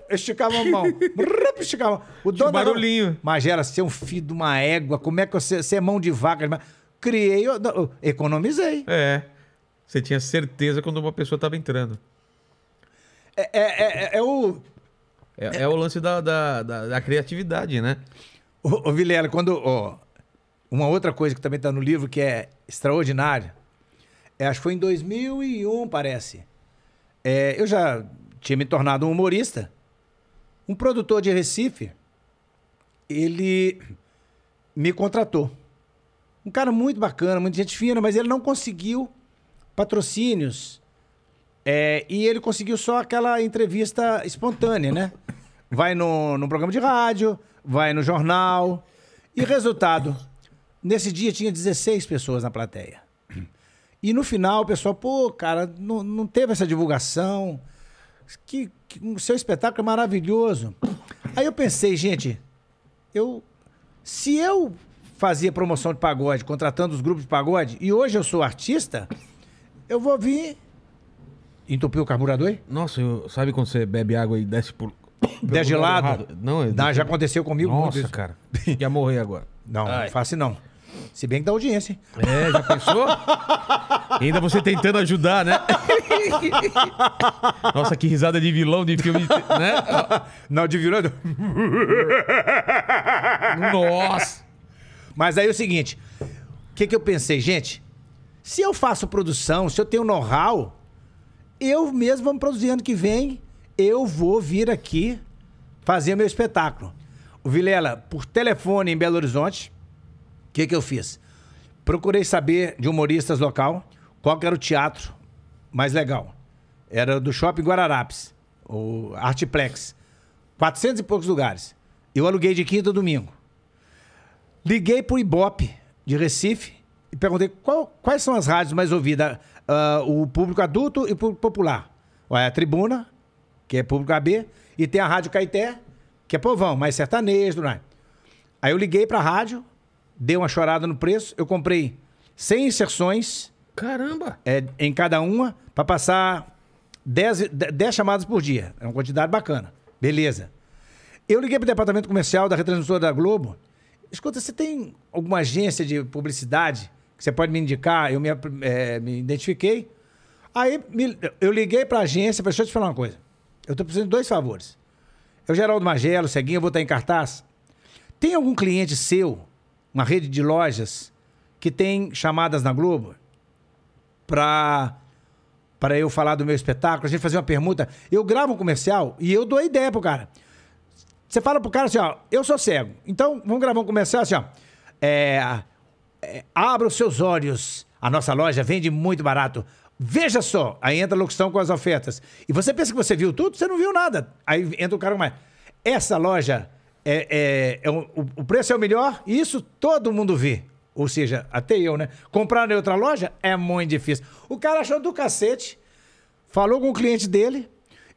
Eu esticava a mão. esticava a mão. O dono barulhinho. Mas era ser é um filho de uma égua. Como é que você, você é mão de vaca? criei, economizei. É. Você tinha certeza quando uma pessoa estava entrando. É, é, é, é, é o. É, é, o lance da, da, da, da criatividade, né? Ô, ô Vilela, quando. Ó, uma outra coisa que também está no livro que é extraordinária. É, acho que foi em 2001, parece. eu já tinha me tornado um humorista. Um produtor de Recife, ele me contratou. Um cara muito bacana, muita gente fina, mas ele não conseguiu patrocínios. É, e ele conseguiu só aquela entrevista espontânea, né? Vai no, no programa de rádio, vai no jornal. E resultado: nesse dia tinha 16 pessoas na plateia. E no final o pessoal, pô, cara, não, não teve essa divulgação. Que, que, o seu espetáculo é maravilhoso. Aí eu pensei, gente, eu se eu fazia promoção de pagode, contratando os grupos de pagode, e hoje eu sou artista, eu vou vir. Entupir o carburador aí? Nossa, eu, sabe quando você bebe água e desce por. Desce de lado? Não, eu... não, já aconteceu comigo. Nossa, muito cara. Ia morrer agora. Não, Ai. não faço não. Se bem que dá audiência. Hein? É, já pensou? ainda você tentando ajudar, né? Nossa, que risada de vilão de filme, né? Não, de vilão. Nossa! Mas aí é o seguinte: o que, que eu pensei, gente? Se eu faço produção, se eu tenho know-how, eu mesmo vou me produzir ano que vem, eu vou vir aqui fazer meu espetáculo. O Vilela, por telefone em Belo Horizonte, o que, que eu fiz? Procurei saber de humoristas local qual era o teatro mais legal. Era do Shopping Guararapes, o Artiplex. 400 e poucos lugares. Eu aluguei de quinta a domingo. Liguei pro Ibope de Recife e perguntei qual, quais são as rádios mais ouvidas, uh, o público adulto e o público popular. Olha, a Tribuna, que é público AB, e tem a Rádio Caeté, que é povão, mais sertanejo, né? Aí eu liguei pra rádio, dei uma chorada no preço, eu comprei 100 inserções. Caramba! É, em cada uma, para passar 10, 10 chamadas por dia. É uma quantidade bacana. Beleza. Eu liguei pro departamento comercial da retransmissora da Globo Escuta, você tem alguma agência de publicidade que você pode me indicar? Eu me, é, me identifiquei. Aí me, eu liguei para a agência, deixa eu te falar uma coisa. Eu estou precisando de dois favores. Eu, é Geraldo Magelo, Ceguinho, eu vou estar em cartaz. Tem algum cliente seu, uma rede de lojas, que tem chamadas na Globo para para eu falar do meu espetáculo, a gente fazer uma permuta. Eu gravo um comercial e eu dou a ideia pro cara. Você fala pro cara assim, ó, eu sou cego. Então, vamos gravar, vamos começar assim, ó. É, é, abra os seus olhos. A nossa loja vende muito barato. Veja só. Aí entra a locução com as ofertas. E você pensa que você viu tudo? Você não viu nada. Aí entra o cara mais. Essa loja, é, é, é o, o, preço é o melhor e isso todo mundo vê. Ou seja, até eu, né? Comprar em outra loja é muito difícil. O cara achou do cacete, falou com o cliente dele,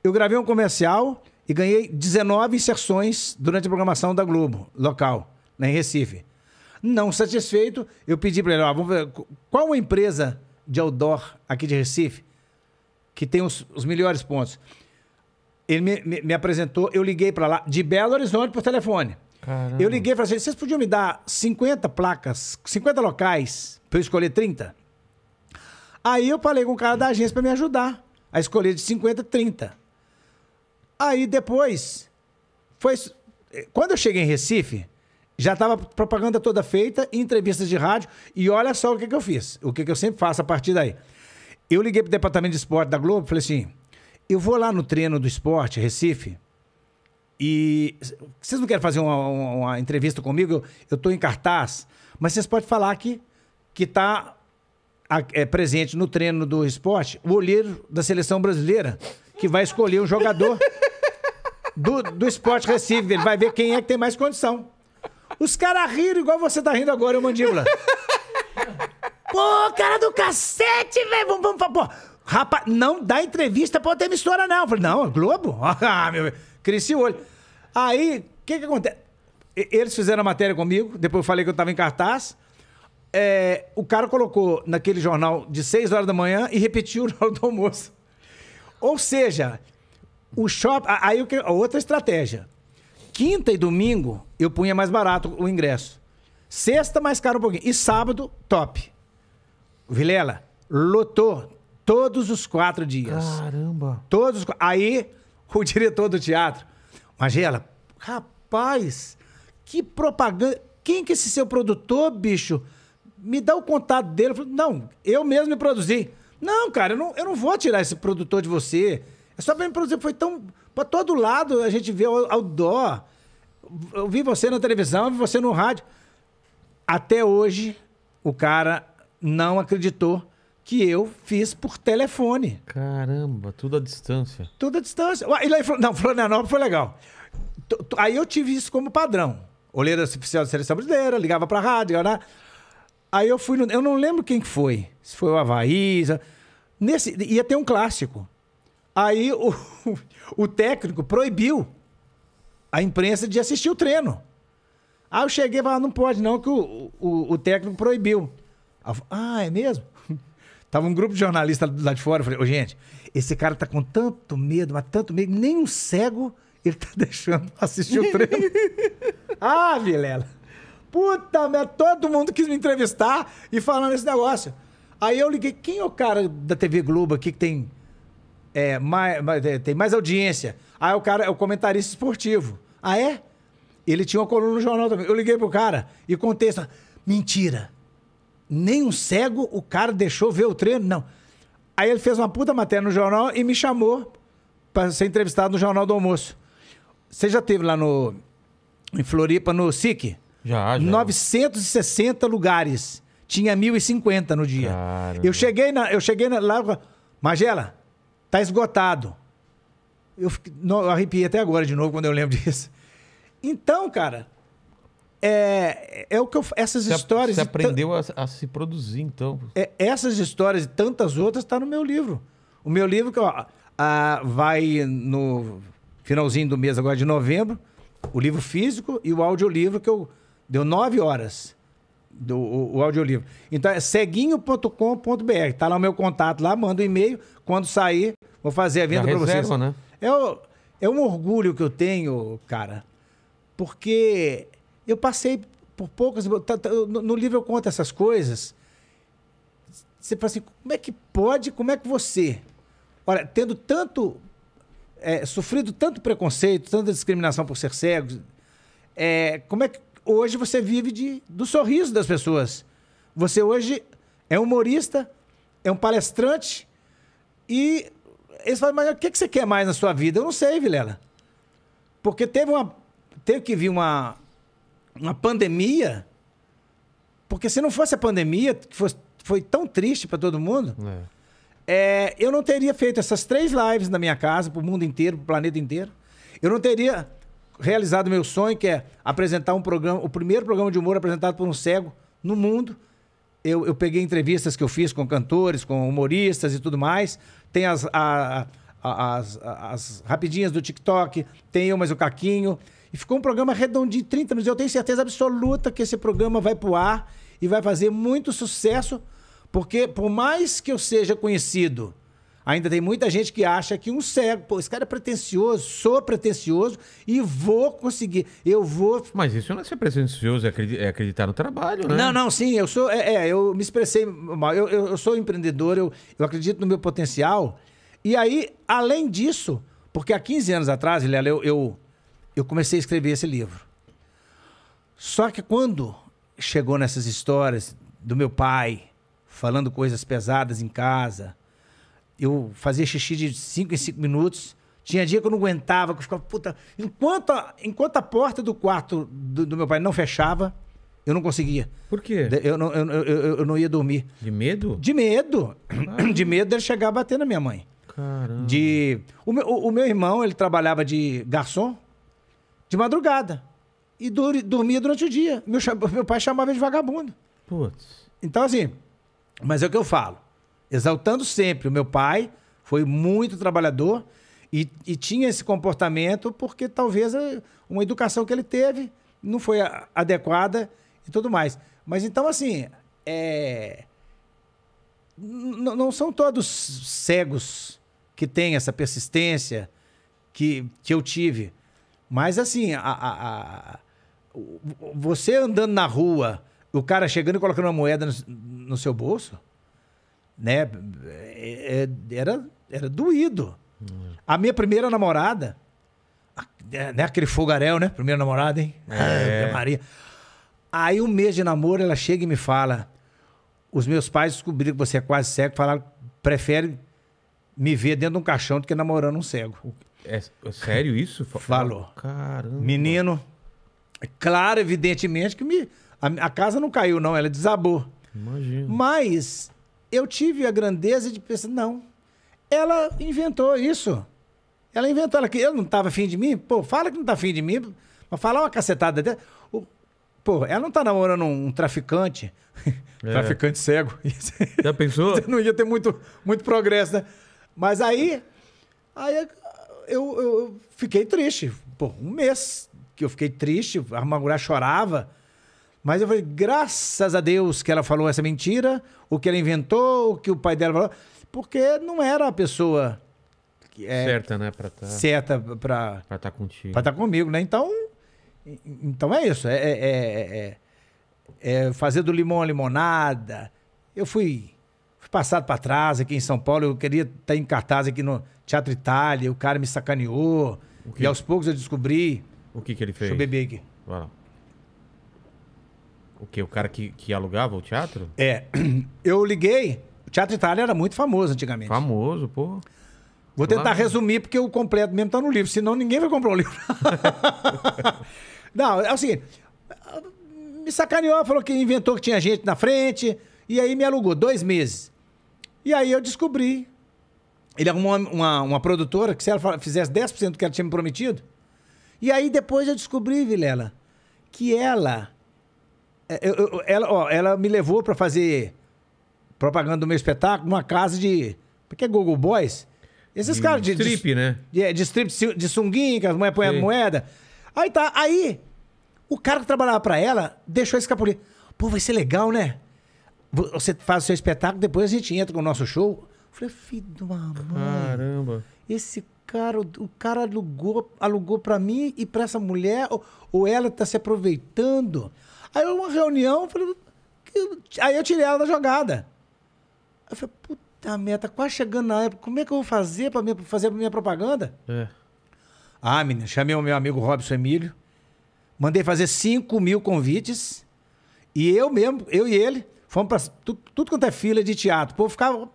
eu gravei um comercial e ganhei 19 inserções durante a programação da Globo, local, né, em Recife. Não satisfeito, eu pedi para ele, vamos ver, qual a empresa de outdoor aqui de Recife que tem os, os melhores pontos? Ele me, me, me apresentou, eu liguei para lá, de Belo Horizonte, por telefone. Caramba. Eu liguei e falei assim, vocês podiam me dar 50 placas, 50 locais, para eu escolher 30? Aí eu falei com o cara da agência para me ajudar a escolher de 50, 30. Aí depois, foi. Quando eu cheguei em Recife, já estava propaganda toda feita, entrevistas de rádio, e olha só o que, que eu fiz, o que, que eu sempre faço a partir daí. Eu liguei para o departamento de esporte da Globo falei assim: eu vou lá no treino do esporte, Recife, e vocês não querem fazer uma, uma, uma entrevista comigo? Eu estou em cartaz, mas vocês podem falar que que está é, presente no treino do esporte o olheiro da seleção brasileira que vai escolher um jogador do, do Esporte Recife. Ele vai ver quem é que tem mais condição. Os caras riram igual você tá rindo agora, o mandíbula. Pô, cara do cacete, velho. Vamos, vamos, vamos. Rapaz, não dá entrevista pra outra emissora, não. Eu falei, não, Globo? Ah, meu. Cresci o olho. Aí, o que que acontece? Eles fizeram a matéria comigo, depois eu falei que eu tava em cartaz. É, o cara colocou naquele jornal de 6 horas da manhã e repetiu na hora do almoço. Ou seja, o shopping. Aí que outra estratégia. Quinta e domingo eu punha mais barato o ingresso. Sexta, mais caro um pouquinho. E sábado, top. Vilela, lotou todos os quatro dias. Caramba! Todos. Aí, o diretor do teatro, Magela, rapaz, que propaganda. Quem que é esse seu produtor, bicho? Me dá o contato dele. Eu falei, não, eu mesmo me produzi. Não, cara, eu não, eu não vou tirar esse produtor de você. Só pra mim produzir, foi tão. Pra todo lado a gente vê ao, dó. Eu vi você na televisão, eu vi você no rádio. Até hoje, o cara não acreditou que eu fiz por telefone. Caramba, tudo à distância. Tudo à distância. E lá em não, Florianópolis foi legal. Aí eu tive isso como padrão. Olheira oficial da seleção brasileira, ligava pra rádio, né Aí eu fui. No... Eu não lembro quem que foi. Se foi o Havaí. Nesse... Ia ter um clássico. Aí o, o técnico proibiu a imprensa de assistir o treino. Aí eu cheguei e falei, ah, não pode não, que o, o, o técnico proibiu. Falei, ah, é mesmo? Tava um grupo de jornalistas lá de fora. Eu falei, ô, gente, esse cara tá com tanto medo, mas tanto medo, nem um cego ele tá deixando assistir o treino. ah, Vilela. Puta merda, todo mundo quis me entrevistar e falando esse negócio. Aí eu liguei, quem é o cara da TV Globo aqui que tem é, mais, é, tem mais audiência. Aí o cara é o comentarista esportivo. Ah, é? Ele tinha uma coluna no jornal também. Eu liguei pro cara e contei Mentira. Nem um cego o cara deixou ver o treino, não. Aí ele fez uma puta matéria no jornal e me chamou para ser entrevistado no Jornal do Almoço. Você já teve lá no em Floripa, no SIC? Já, já. 960 lugares. Tinha 1.050 no dia. Cara. Eu cheguei, na, eu cheguei na, lá... Magela, Tá esgotado. Eu, eu arrepiei até agora de novo quando eu lembro disso. Então, cara, é, é o que eu, essas você histórias. Você aprendeu a, a, se produzir, então. É, essas histórias e tantas outras estão tá no meu livro. O meu livro que ó, a, vai no finalzinho do mês agora de novembro, o livro físico e o audiolivro que eu deu nove horas do o, o audiolivro. Então é ceguinho.com.br. Tá lá o meu contato lá, manda um e-mail. Quando sair, vou fazer a venda para vocês. Né? É, o, é um orgulho que eu tenho, cara, porque eu passei por poucas. Tá, tá, no, no, livro eu conto essas coisas. Você fala assim, como é que pode? Como é que você? Olha, tendo tanto. É, sofrido tanto preconceito, tanta discriminação por ser cego, é, como é que hoje você vive de, do sorriso das pessoas. Você hoje é humorista, é um palestrante e eles falam, mas o que, que você quer mais na sua vida? Eu não sei, Vilela. Porque teve uma. Teve que vir uma, uma pandemia. Porque se não fosse a pandemia, que foi, foi tão triste para todo mundo, é. É, eu não teria feito essas três lives na minha casa, para o mundo inteiro, para o planeta inteiro. Eu não teria realizado meu sonho, que é apresentar um programa, o primeiro programa de humor apresentado por um cego no mundo. Eu, eu peguei entrevistas que eu fiz com cantores, com humoristas e tudo mais. Tem as, a, a, as, as rapidinhas do TikTok, tem eu, mas o Caquinho. E ficou um programa redondinho, 30 minutos. Eu tenho certeza absoluta que esse programa vai pro ar e vai fazer muito sucesso, porque por mais que eu seja conhecido Ainda tem muita gente que acha que um cego, pô, esse cara é pretencioso, sou pretencioso e vou conseguir. Eu vou. Mas isso não é ser pretencioso, é, é acreditar no trabalho, né? Não, não, sim, eu sou. É, é eu me expressei mal. Eu, eu, eu, sou empreendedor, eu, eu acredito no meu potencial. E aí, além disso, porque há 15 anos atrás, Léo, eu, eu, eu comecei a escrever esse livro. Só que quando chegou nessas histórias do meu pai falando coisas pesadas em casa eu fazia xixi de 5 em 5 minutos. Tinha dia que eu não aguentava, que eu ficava, puta. Enquanto a, enquanto a porta do quarto do, do meu pai não fechava, eu não conseguia. Por quê? Eu não, eu, eu, eu não ia dormir. De medo? De medo. Caramba. De medo dele chegar a bater na minha mãe. Caramba. De... O, meu, o, o meu irmão, ele trabalhava de garçom de madrugada. E dur, dormia durante o dia. Meu, meu pai chamava ele de vagabundo. Putz. Então, assim, mas é o que eu falo exaltando sempre. O meu pai foi muito trabalhador e, e tinha esse comportamento porque talvez eh, uma educação que ele teve não foi adequada e tudo mais. Mas então, assim, é... não são todos cegos que têm essa persistência que, que eu tive. Mas, assim, a, a, a... você andando na rua, o cara chegando e colocando uma moeda no, no seu bolso né? É, é, era, era doído. Hum. A minha primeira namorada, né, né? Aquele fogaréu, né? Primeira namorada, hein? É. Maria. Aí um mês de namoro, ela chega e me fala: os meus pais descobriram que você é quase cego, falaram, prefere me ver dentro de um caixão do que namorando um cego. É, é sério isso? Falou. Caramba. Menino, claro, evidentemente, que me, a, a casa não caiu, não, ela desabou. Imagina. Mas eu tive a grandeza de pensar, não, ela inventou isso. Ela inventou, ela que eu não estava afim de mim, pô, fala que não está afim de mim, mas fala uma cacetada dela. Pô, ela não está namorando um, um traficante. É. traficante cego. Já pensou? não ia ter muito, muito progresso, né? Mas aí, aí eu, eu fiquei triste. Pô, um mês que eu fiquei triste, a Mangurá chorava. Mas eu falei, graças a Deus que ela falou essa mentira, o que ela inventou, o que o pai dela falou, porque não era a pessoa é, certa, né, para tá... certa para para estar tá contigo, para estar tá comigo, né? Então, então é isso, é é, é, é, é fazer do limão a limonada. Eu fui, fui passado para trás aqui em São Paulo, eu queria estar em cartaz aqui no Teatro Itália, o cara me sacaneou. E aos poucos eu descobri. O que que ele fez? Deixa eu beber aqui. Vai lá. O que? O cara que, que alugava o teatro? É. Eu liguei. O Teatro Itália era muito famoso antigamente. Famoso, pô. Vou tentar né? resumir, porque o completo mesmo tá no livro, senão ninguém vai comprar o livro. Não, é o seguinte. Me sacaneou, falou que inventou que tinha gente na frente, e aí me alugou dois meses. E aí eu descobri. Ele arrumou uma, uma, uma produtora que se ela fizesse 10% do que ela tinha me prometido. E aí depois eu descobri, Vilela, que ela é, eu, eu, ela, ó, ela me levou para fazer propaganda do meu espetáculo numa casa de. Porque é, é Google Boys? Esses de caras de. Né? É, strip, de, né? De, de strip, de sunguinha, que as mulheres põem moeda. Aí tá, aí o cara que trabalhava para ela deixou escapulir. Pô, vai ser legal, né? Você faz o seu espetáculo, depois a gente entra com o nosso show. Eu falei, filho do uma mãe. Caramba. Esse cara, o cara alugou, alugou para mim e para essa mulher, ou, ou ela tá se aproveitando. Aí uma reunião, eu falei, aí eu tirei ela da jogada. Eu falei, puta merda, tá quase chegando na época, como é que eu vou fazer pra minha, fazer a minha propaganda? É. Ah, menina, chamei o meu amigo Robson Emílio, mandei fazer 5 mil convites, e eu mesmo, eu e ele, fomos pra tudo, tudo quanto é fila de teatro. O povo ficava,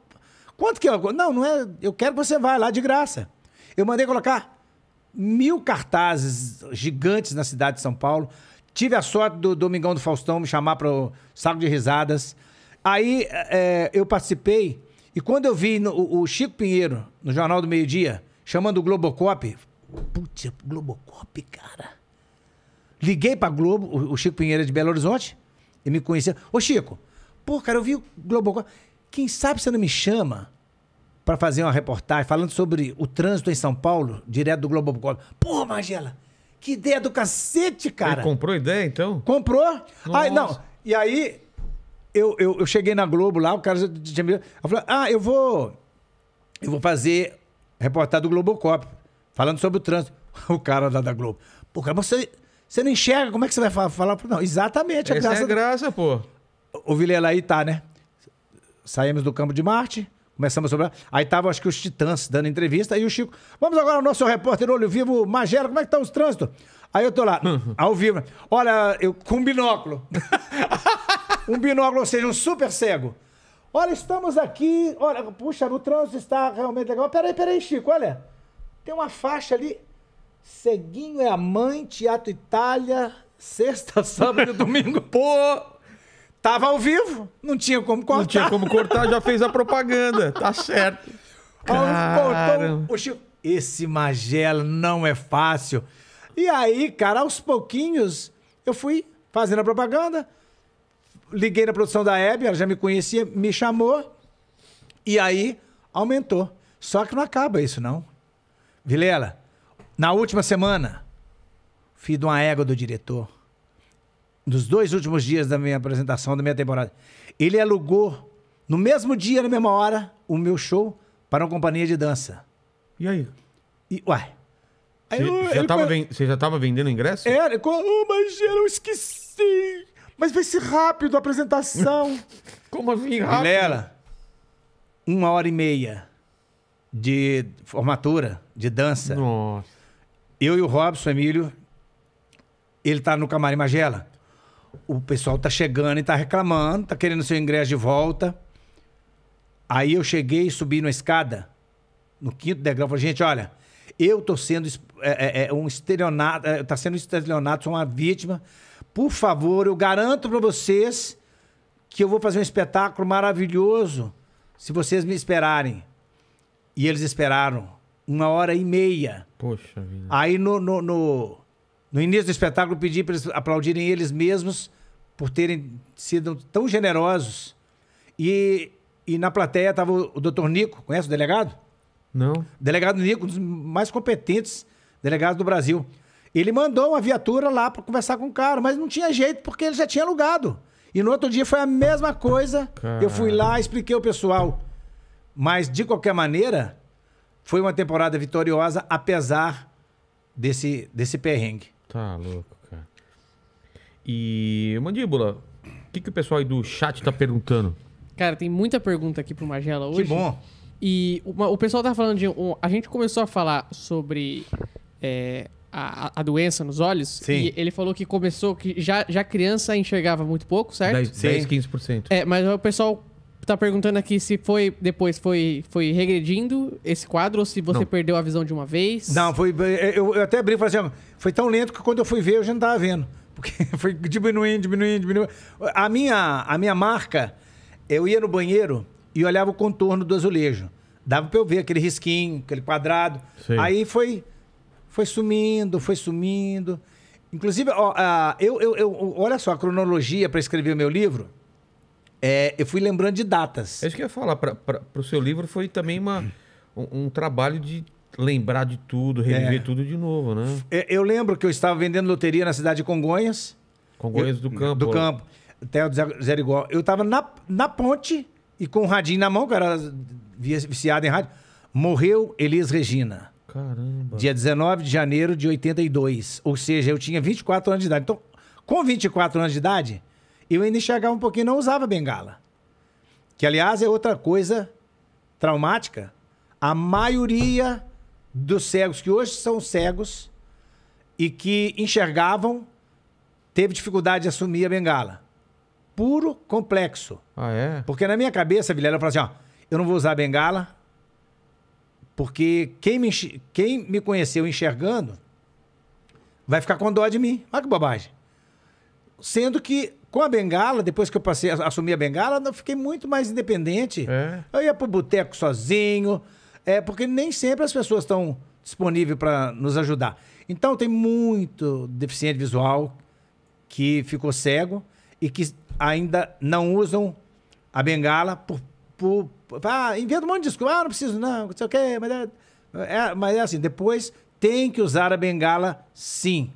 quanto que eu... Não, não é, eu quero que você vá lá de graça. Eu mandei colocar mil cartazes gigantes na cidade de São Paulo. Tive a sorte do Domingão do Faustão me chamar para o Saco de Risadas. Aí é, eu participei, e quando eu vi no, o, Chico Pinheiro, no Jornal do Meio Dia, chamando o Globocop, putz, Globocop, cara. Liguei para Globo, o, Chico Pinheiro é de Belo Horizonte, e me conhecia. Ô Chico, pô, cara, eu vi o Globocop. Quem sabe você não me chama para fazer uma reportagem falando sobre o trânsito em São Paulo, direto do Globocop. Pô, Magela, que ideia do cacete, cara. Ele comprou ideia, então? Comprou. Aí, não. E aí, eu, eu, eu, cheguei na Globo lá, o cara já tinha me... ah, eu vou... Eu vou fazer reportagem do Globocop, falando sobre o trânsito. O cara lá da Globo. Pô, cara, você, você não enxerga, como é que você vai falar? Não, exatamente, a Essa é graça... é graça, pô. O Vilela aí tá, né? Saímos do campo de Marte, Começamos sobre. Aí tava, acho que os Titãs dando entrevista. Aí o Chico. Vamos agora ao nosso repórter Olho Vivo, Magera, como é que tá os trânsitos? Aí eu tô lá, uhum. ao vivo. Olha, eu com um binóculo. um binóculo, ou seja, um super cego. Olha, estamos aqui. Olha, puxa, o trânsito está realmente legal. Peraí, peraí, Chico, olha. Tem uma faixa ali. Ceguinho é amante, Teatro Itália, sexta, sábado e domingo. Pô! Tava ao vivo, não tinha como cortar. Não tinha como cortar, já fez a propaganda. Tá certo. Cara... O Chico, esse magelo não é fácil. E aí, cara, aos pouquinhos, eu fui fazendo a propaganda. Liguei na produção da Hebe, ela já me conhecia, me chamou. E aí, aumentou. Só que não acaba isso, não. Vilela, na última semana, fiz de uma égua do diretor nos dois últimos dias da minha apresentação, da minha temporada, ele alugou, no mesmo dia, na mesma hora, o meu show para uma companhia de dança. E aí? E, uai. Aí eu, já tava, você já estava vendendo ingresso? Era. É, ele, oh, mas eu esqueci. Mas vai ser rápido a apresentação. Como assim rápido? Nela, uma hora e meia de formatura, de dança. Nossa. Eu e o Robson, Emílio, ele tá no camarim Magela o pessoal tá chegando e tá reclamando, tá querendo seu ingresso de volta. Aí eu cheguei e subi na escada, no quinto degrau, falei, gente, olha, eu tô sendo é, é, é, um estelionato, é, tá sendo estelionato, sou uma vítima. Por favor, eu garanto para vocês que eu vou fazer um espetáculo maravilhoso se vocês me esperarem. E eles esperaram uma hora e meia. Poxa vida. Aí no, no, no no início do espetáculo, pedi para eles aplaudirem eles mesmos por terem sido tão generosos. E, e na plateia estava o, o doutor Nico, conhece o delegado? Não. delegado Nico, um dos mais competentes delegados do Brasil. Ele mandou uma viatura lá para conversar com o cara, mas não tinha jeito porque ele já tinha alugado. E no outro dia foi a mesma coisa. Eu fui lá, expliquei ao pessoal. Mas, de qualquer maneira, foi uma temporada vitoriosa, apesar desse, desse perrengue. Tá louco, cara. E, Mandíbula, o que, que o pessoal aí do chat tá perguntando? Cara, tem muita pergunta aqui pro Magela hoje. Que bom. E uma, o pessoal tá falando de. Um, a gente começou a falar sobre é, a, a, doença nos olhos. Sim. E ele falou que começou, que já, já criança enxergava muito pouco, certo? 10, 10 15%. É, mas o pessoal tá perguntando aqui se foi depois foi, foi regredindo esse quadro ou se você não. perdeu a visão de uma vez. Não, foi. Eu, eu até brinco assim, foi tão lento que quando eu fui ver, eu já não tava vendo. Porque foi diminuindo, diminuindo, diminuindo. A minha, a minha marca, eu ia no banheiro e olhava o contorno do azulejo. Dava para eu ver aquele risquinho, aquele quadrado. Sim. Aí foi, foi sumindo, foi sumindo. Inclusive, ó, ah, eu, eu, eu, olha só a cronologia para escrever o meu livro. É, eu fui lembrando de datas. É isso que eu ia falar. Para o seu livro foi também uma, um, um, trabalho de lembrar de tudo, reviver é. tudo de novo, né? É, eu lembro que eu estava vendendo loteria na cidade de Congonhas. Congonhas eu, do Campo. Do Campo. Até o Zero Igual. Eu estava na, na ponte e com o radinho na mão, que era viciado em rádio. Morreu Elias Regina. Caramba. Dia 19 de janeiro de 82. Ou seja, eu tinha 24 anos de idade. Então, com 24 anos de idade, eu ainda enxergava um pouquinho, não usava bengala. Que, aliás, é outra coisa traumática. A maioria dos cegos que hoje são cegos e que enxergavam teve dificuldade de assumir a bengala. Puro complexo. Ah, é? Porque na minha cabeça, Vilela, eu falava assim: ó, eu não vou usar a bengala, porque quem me, quem me conheceu enxergando vai ficar com dó de mim. Olha que bobagem. Sendo que com a bengala, depois que eu passei, assumi a bengala, eu fiquei muito mais independente. É. Eu ia pro boteco sozinho, é, porque nem sempre as pessoas estão disponíveis para nos ajudar. Então, tem muito deficiente visual que ficou cego e que ainda não usam a bengala por. por, por ah, inventa um monte de desculpa. Ah, não preciso, não, não sei o quê. Mas é, é, mas é assim, depois tem que usar a bengala sim.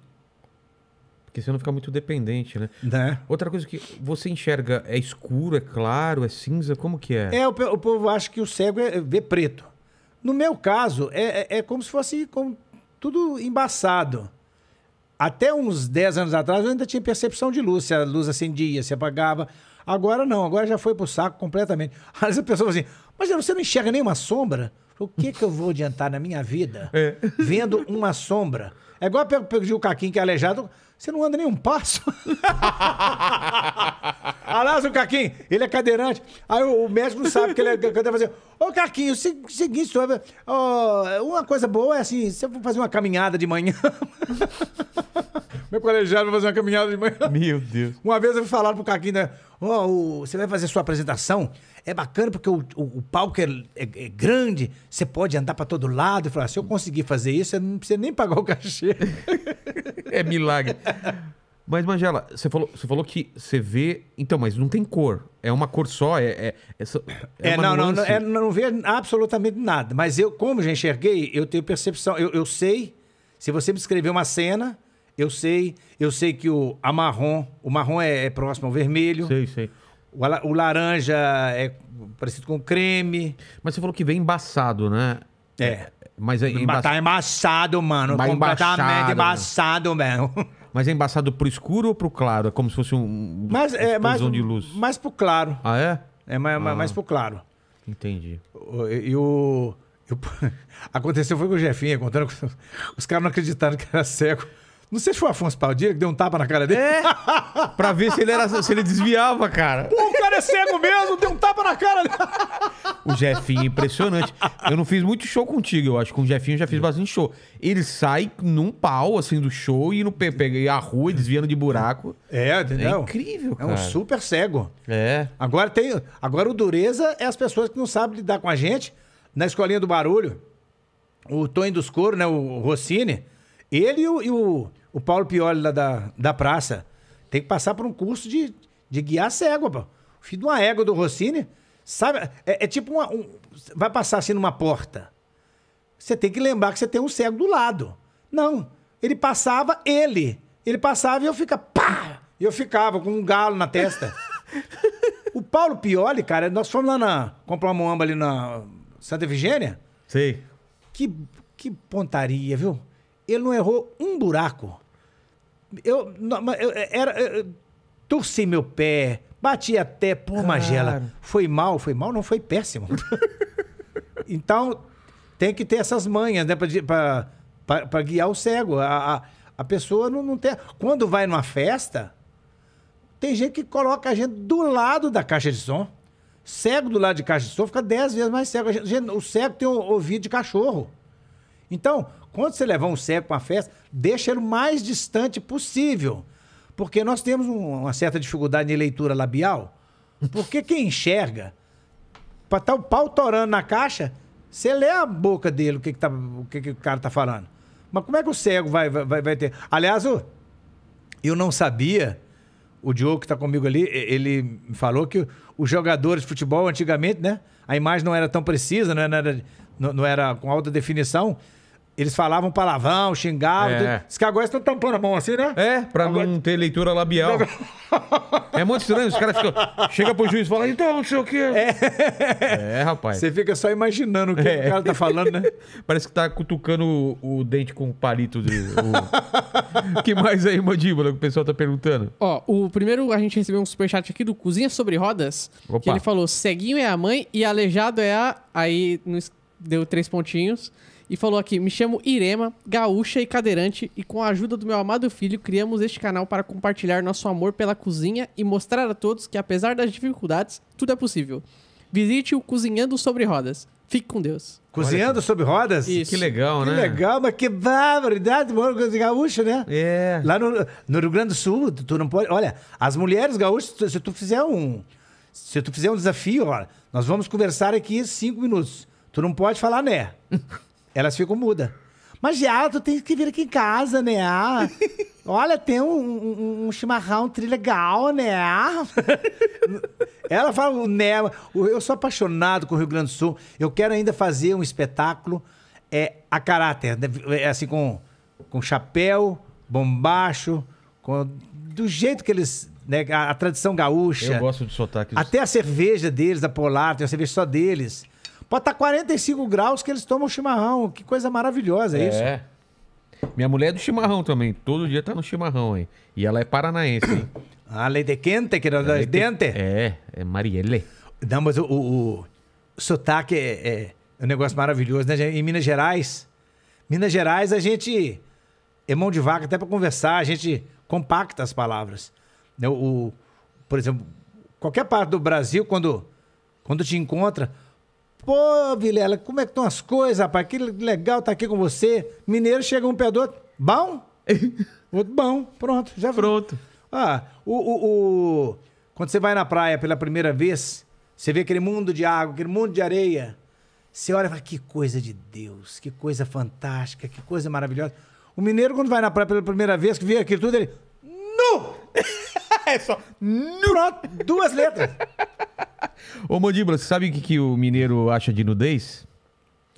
Porque não fica muito dependente, né? né? Outra coisa que você enxerga é escuro, é claro, é cinza, como que é? É, o, o povo acha que o cego é, vê preto. No meu caso, é, é, é como se fosse como tudo embaçado. Até uns 10 anos atrás, eu ainda tinha percepção de luz, se a luz acendia, se apagava. Agora não, agora já foi pro saco completamente. Às vezes a pessoa fala assim, mas você não enxerga nenhuma sombra? O que, é que eu vou adiantar na minha vida é. vendo uma sombra? É igual eu perdi o Caquinho que é aleijado. Você não anda nem um passo. Aliás, o Caquinho, ele é cadeirante. Aí o, o médico não sabe que ele é cadeirante. Tá fazer, ô Caquinho, se, seguinte, é, uma coisa boa é assim, você for fazer uma caminhada de manhã. Meu colegiado vai fazer uma caminhada de manhã. Meu Deus. Uma vez eu fui falar pro Caquinho, né? oh, você vai fazer sua apresentação, é bacana porque o, o, o palco é, é, é, grande, você pode andar para todo lado. E falar, se eu conseguir fazer isso, você não precisa nem pagar o cachê. é milagre. Mas, Mangela, você falou, você falou que você vê. Então, mas não tem cor. É uma cor só? É, é, é, é, é não, não, não, é, não vê absolutamente nada. Mas eu, como já enxerguei, eu tenho percepção. Eu, eu sei. Se você me descrever uma cena, eu sei, eu sei que o a marrom, o marrom é, é próximo ao vermelho. Sei, sei. O, o, laranja é parecido com creme. Mas você falou que vem embaçado, né? É. Mas é embaçado. Tá embaçado, mano. Mas completamente embaçado, mesmo. Mas é embaçado pro escuro ou pro claro? É como se fosse um, mas, é, mais, de luz. Mais pro claro. Ah, é? É mais, ah. mais pro claro. Entendi. E o. Aconteceu foi com o Jefinha, contando. Os caras não acreditaram que era cego. Não sei se foi o Afonso Paldini que deu um tapa na cara dele. É. pra ver se ele, era, se ele desviava, cara. Pô, o cara é cego mesmo, deu um tapa na cara dele. O Jefinho, é impressionante. Eu não fiz muito show contigo, eu acho. Com o Jefinho eu já fiz bastante show. Ele sai num pau, assim, do show e no pega a rua desviando de buraco. É, entendeu? É incrível, cara. É um super cego. É. Agora tem. Agora o dureza é as pessoas que não sabem lidar com a gente. Na escolinha do barulho, o Tonho dos Coros né? O Rossini. Ele e o, e o o Paulo Pioli lá da, da praça tem que passar por um curso de, de guiar cego, pô. O filho de uma égua do Rossini, sabe? É, é tipo uma. Um, vai passar assim numa porta. Você tem que lembrar que você tem um cego do lado. Não. Ele passava, ele. Ele passava e eu ficava. Pá! E eu ficava com um galo na testa. o Paulo Pioli, cara, nós fomos lá na. Comprar uma amba ali na Santa Efigênia. Sim. Que, que pontaria, viu? Ele não errou um buraco. Eu, não, eu é, era, eu, torci meu pé, bati até, por Magela, foi mal, foi mal, não foi péssimo. então, tem que ter essas manhas, né, para guiar o cego. A, a, a pessoa não, não tem. Quando vai numa festa, tem gente que coloca a gente do lado da caixa de som. Cego do lado de caixa de som fica dez vezes mais cego. Gente, o cego tem o ouvido de cachorro. Então, quando você levar um cego para uma festa, deixa ele o mais distante possível. Porque nós temos um, uma certa dificuldade de leitura labial. Porque quem enxerga, para estar tá o pau torando na caixa, você lê a boca dele, o que, que, tá, o, que, que o cara tá falando. Mas como é que o cego vai, vai, vai ter? Aliás, eu, eu não sabia o Diogo que está comigo ali, ele me falou que os jogadores de futebol antigamente, né? A imagem não era tão precisa, não era, não era com alta definição. Eles falavam palavrão, xingavam. É. Tudo. que agora estão tampando a mão assim, né? É, pra agora... não ter leitura labial. é muito estranho, os caras ficam. Chega pro juiz e fala, então, não sei o quê. É, é rapaz. Você fica só imaginando o que é. o cara tá falando, né? Parece que tá cutucando o, o dente com o palito. o... que mais aí, mandíbula, que o pessoal tá perguntando? Ó, o primeiro a gente recebeu um superchat aqui do Cozinha Sobre Rodas, Opa. que ele falou: ceguinho é a mãe e aleijado é a. Aí nos deu três pontinhos e falou aqui: Me chamo Irema, gaúcha e cadeirante, e com a ajuda do meu amado filho, criamos este canal para compartilhar nosso amor pela cozinha e mostrar a todos que, apesar das dificuldades, tudo é possível. Visite o Cozinhando Sobre Rodas. Fique com Deus. Cozinhando sobre rodas? Isso. Que legal, né? Que legal, mas que barbaridade, de gaúcho, né? É. Lá no, no, Rio Grande do Sul, tu não pode. Olha, as mulheres gaúchas, se tu fizer um. Se tu fizer um desafio, olha, nós vamos conversar aqui cinco minutos. Tu não pode falar né. Elas ficam mudas. Mas já, tu tem que vir aqui em casa, né? Olha, tem um, um, um chimarrão, um tri legal, né? Ela fala, né? Eu sou apaixonado com o Rio Grande do Sul. Eu quero ainda fazer um espetáculo é, a caráter, né? é, assim, com, com chapéu, bombacho, com, do jeito que eles né, a, a, tradição gaúcha. Eu gosto de sotaque. Até a cerveja deles, da Polar, tem a cerveja só deles. Pode tá estar 45 graus que eles tomam chimarrão. Que coisa maravilhosa, é, é isso? É. Minha mulher é do chimarrão também. Todo dia tá no chimarrão, hein? E ela é paranaense, hein? A ah, de quente, que não é dente. É, é Marielle. Não, mas o, o, o sotaque é, é, é um negócio maravilhoso, né? Em Minas Gerais, Minas Gerais a gente é mão de vaca até para conversar, a gente compacta as palavras. O, né, o, por exemplo, qualquer parte do Brasil, quando, quando te encontra, Pô, Vilela, como é que estão as coisas, rapaz? Que legal estar tá aqui com você. Mineiro chega um pé do outro. Bom? outro bom. Pronto, já foi. Pronto. Ah, o, o, o, Quando você vai na praia pela primeira vez, você vê aquele mundo de água, aquele mundo de areia. Você olha e fala, que coisa de Deus, que coisa fantástica, que coisa maravilhosa. O mineiro, quando vai na praia pela primeira vez, que vê aquilo tudo, ele... Nu! é só. Pronto, duas letras. Ô, Mandíbula, você sabe o que, que o mineiro acha de nudez?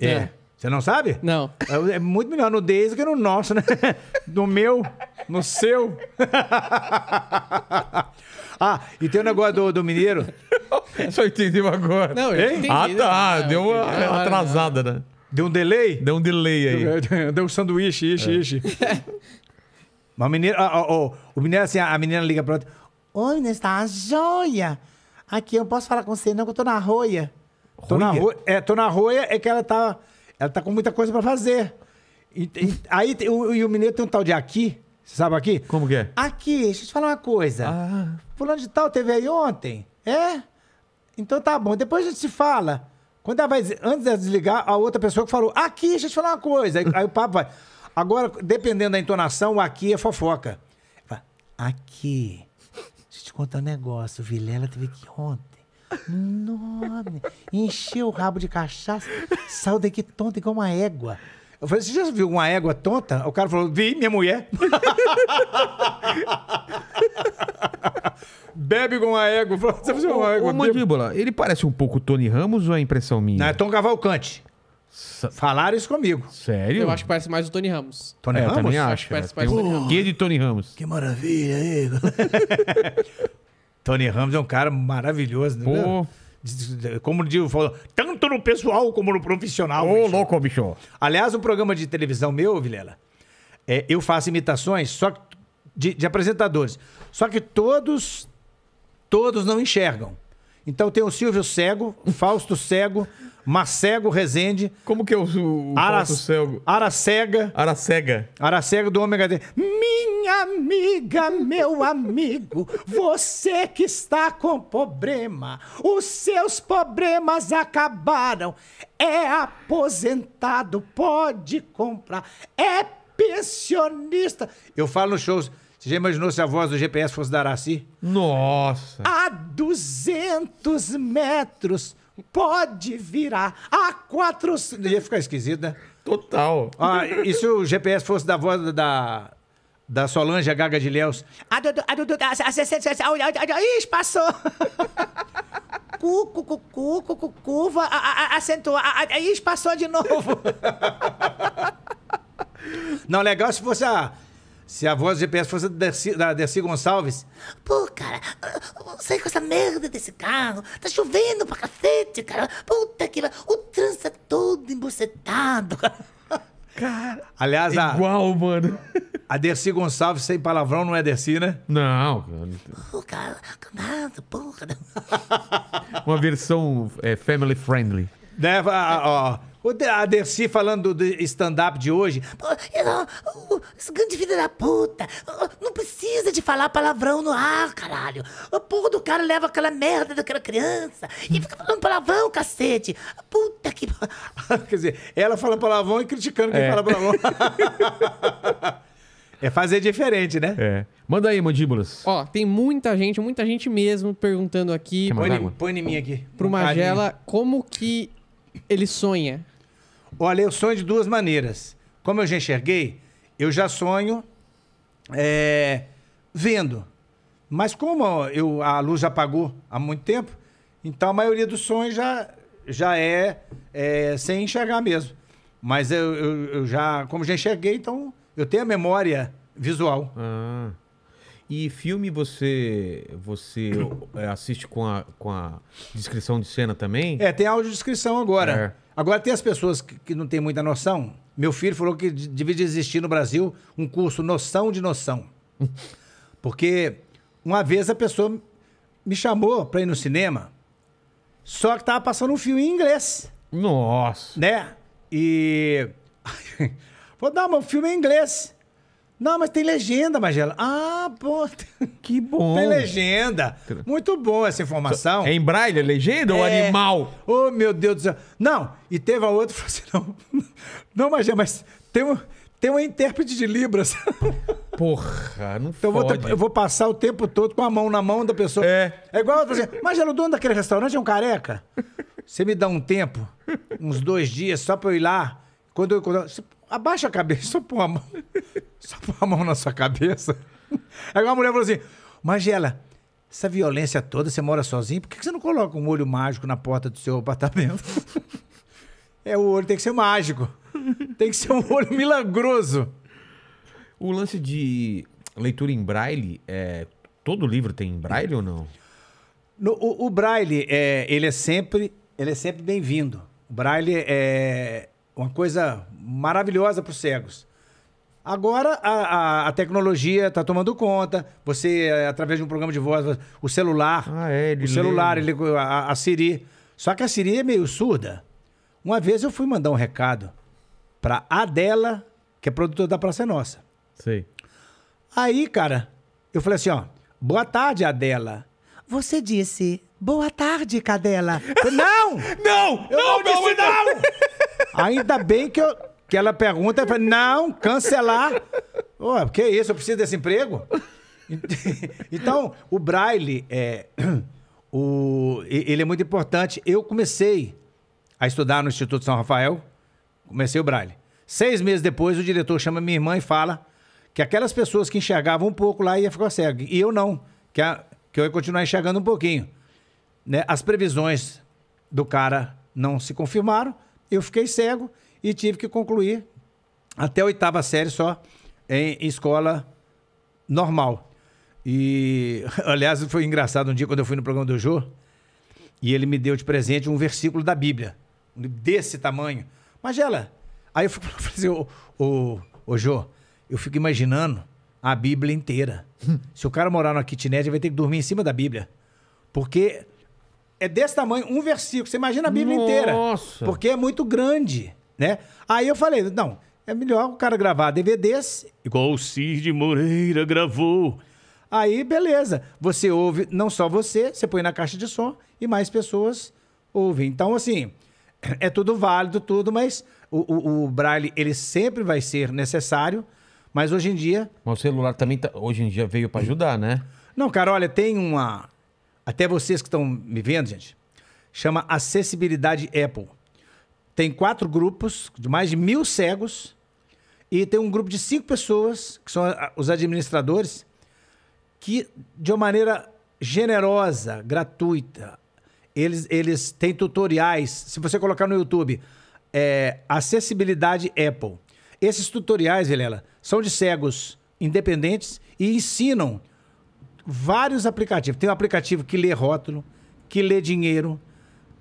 É. é. Você não sabe? Não. É, é muito melhor nudez do que no nosso, né? No meu, no seu. Ah, e tem o um negócio do, do mineiro. Só entendeu agora. Não, eu entendi, Ah, né? tá. Não, ah, ah, deu uma ah, atrasada, né? Deu um delay? Deu um delay aí. Deu, deu um sanduíche, ixi, é. Mas o mineiro, oh, oh, o mineiro assim, a menina liga pra outra. Oi, menina, está uma joia. Aqui, eu não posso falar com você não, que eu tô na roia. roia? Tô na roia, é, tô na roia, é que ela tá, ela tá com muita coisa pra fazer. E, e aí, o, e o mineiro tem um tal de aqui, você sabe aqui? Como que é? Aqui, deixa eu te falar uma coisa. Ah. Fulano de tal teve aí ontem, é? Então tá bom, depois a gente se fala. Quando ela vai, antes de desligar, a outra pessoa que falou, aqui, deixa eu te falar uma coisa. Aí, aí o papo vai... Agora, dependendo da entonação, o aqui é fofoca. Aqui. Deixa eu te contar um negócio. O Vilela teve que ontem. Nome. Encheu o rabo de cachaça, saiu daqui tonto igual uma égua. Eu falei, você já viu uma égua tonta? O cara falou, vi, minha mulher. Bebe com uma égua. Falou, você uma égua? Ô, Mandíbula, ele parece um pouco Tony Ramos ou é impressão minha? Não, é Tom Cavalcante. Falaram isso comigo. Sério? Eu acho que parece mais o Tony Ramos. Tony é, Ramos? Eu também acho. acho que parece né? mais o Tony Ramos. Que de Tony Ramos? Que maravilha, Igor. Tony Ramos é um cara maravilhoso, né? Como o Diego falou, tanto no pessoal como no profissional. Ô, bicho. louco, bicho. Aliás, um programa de televisão meu, Vilela, é, eu faço imitações só de, de apresentadores. Só que todos, todos não enxergam. Então tem o Silvio Cego, o Fausto Cego, Macego Rezende. Como que é o, o Aracego? Aracega. Aracega. Aracega do Ômega D. Minha amiga, meu amigo, você que está com problema, os seus problemas acabaram. É aposentado, pode comprar. É pensionista. Eu falo nos shows. Você já imaginou se a voz do GPS fosse da Araci? Nossa! A 200 metros pode virar a 400. Ia ficar esquisito, né? Total. Ah, e se o GPS fosse da voz da, da Solange a Gaga de Léus? Ih, passou! Cu, cu, cu, cu, cu, cu, curva, acentuou. Ih, passou de novo! Não, legal se fosse a se a voz do GPS fosse da Dercy, da Gonçalves. Pô, cara, sai com essa merda desse carro. Tá chovendo pra cacete, cara. Puta que O é todo embucetado, cara. Cara, Aliás, igual, a, mano. A Dercy Gonçalves sem palavrão não é Dercy, né? Não, cara. Pô, cara, nada, porra. Uma versão é, family friendly. Né? ó a Dercy falando do stand-up de hoje. Esse grande filho da puta. Não precisa de falar palavrão no ar, caralho. O porra do cara leva aquela merda daquela criança e fica falando palavrão, cacete. Puta que. Quer dizer, ela fala palavrão e criticando quem é. fala palavrão. É fazer diferente, né? É. Manda aí, mandíbulas. Ó, tem muita gente, muita gente mesmo perguntando aqui. Põe, põe em mim aqui. Pro Magela, como que ele sonha? Olha, eu sonho de duas maneiras. Como eu já enxerguei, eu já sonho é, vendo. Mas como eu, a luz já apagou há muito tempo, então a maioria dos sonhos já, já é, é sem enxergar mesmo. Mas eu, eu, eu, já, como já enxerguei, então eu tenho a memória visual. Ah. E filme você você é, assiste com a, com a descrição de cena também? É, tem áudio descrição agora. É. Agora, tem as pessoas que, que não têm muita noção. Meu filho falou que devia existir no Brasil um curso Noção de Noção. Porque uma vez a pessoa me chamou para ir no cinema, só que tava passando um filme em inglês. Nossa! Né? E. Vou dar um filme em inglês. Não, mas tem legenda, Magela. Ah, pô. Que bom. Tem legenda. Muito bom essa informação. É em braille, é legenda é. ou animal? Oh, meu Deus do céu. Não, e teve a outra, falou assim, não. Não, Magela, mas tem um, tem uma intérprete de Libras. Porra, não então fode. Eu vou, eu vou passar o tempo todo com a mão na mão da pessoa. É. É igual fazer. Magela, o dono daquele restaurante é um careca. Você me dá um tempo, uns dois dias, só pra eu ir lá. Quando eu. Quando eu abaixa a cabeça, só põe a mão, só põe a mão na sua cabeça. Aí uma mulher falou assim, Magela, essa violência toda, você mora sozinho, por que você não coloca um olho mágico na porta do seu apartamento? é, o olho tem que ser mágico. Tem que ser um olho milagroso. O lance de leitura em braille, é, todo livro tem em braille ou não? No, o, o, braille, é, ele é sempre, ele é sempre bem-vindo. O braille é, uma coisa maravilhosa para os cegos. Agora a, a, a tecnologia está tomando conta. Você, eh, através de um programa de voz, o celular. Ah, é, ele o celular, ele, a, a, Siri. Só que a Siri é meio surda. Uma vez eu fui mandar um recado para a Adela, que é produtora da Praça é Nossa. Sei. Aí, cara, eu falei assim: ó, boa tarde, Adela. Você disse, boa tarde, cadela. não! Não! Eu não, não, disse, não! não. Ainda bem que, eu, que ela pergunta, eu falei, não, cancelar. Oh, que isso, eu preciso desse emprego? então, o Braille, é, o, ele é muito importante. Eu comecei a estudar no Instituto São Rafael, comecei o Braille. Seis meses depois, o diretor chama minha irmã e fala que aquelas pessoas que enxergavam um pouco lá ia ficar cego, e eu não. Que a, que eu ia continuar enxergando um pouquinho. Né? As previsões do cara não se confirmaram, eu fiquei cego e tive que concluir até a oitava série só em escola normal. E, aliás, foi engraçado um dia quando eu fui no programa do Jô e ele me deu de presente um versículo da Bíblia, desse tamanho. Mas ela, aí eu fui fazer o assim, ô, ô Jô, eu fico imaginando a Bíblia inteira. Se o cara morar numa kitnet, ele vai ter que dormir em cima da Bíblia. Porque é desse tamanho, um versículo. Você imagina a Bíblia Nossa. inteira. Porque é muito grande, né? Aí eu falei, não, é melhor o cara gravar DVDs. Igual o Cid Moreira gravou. Aí, beleza. Você ouve, não só você, você põe na caixa de som e mais pessoas ouvem. Então, assim, é tudo válido, tudo, mas o, o, o braille, ele sempre vai ser necessário. Mas hoje em dia. Mas o celular também, tá, hoje em dia, veio para ajudar, né? Não, cara, olha, tem uma. Até vocês que estão me vendo, gente, chama Acessibilidade Apple. Tem quatro grupos de mais de mil cegos e tem um grupo de cinco pessoas, que são os administradores, que de uma maneira generosa, gratuita, eles, eles têm tutoriais. Se você colocar no YouTube, é, Acessibilidade Apple. Esses tutoriais, Helena, são de cegos independentes e ensinam vários aplicativos. Tem um aplicativo que lê rótulo, que lê dinheiro.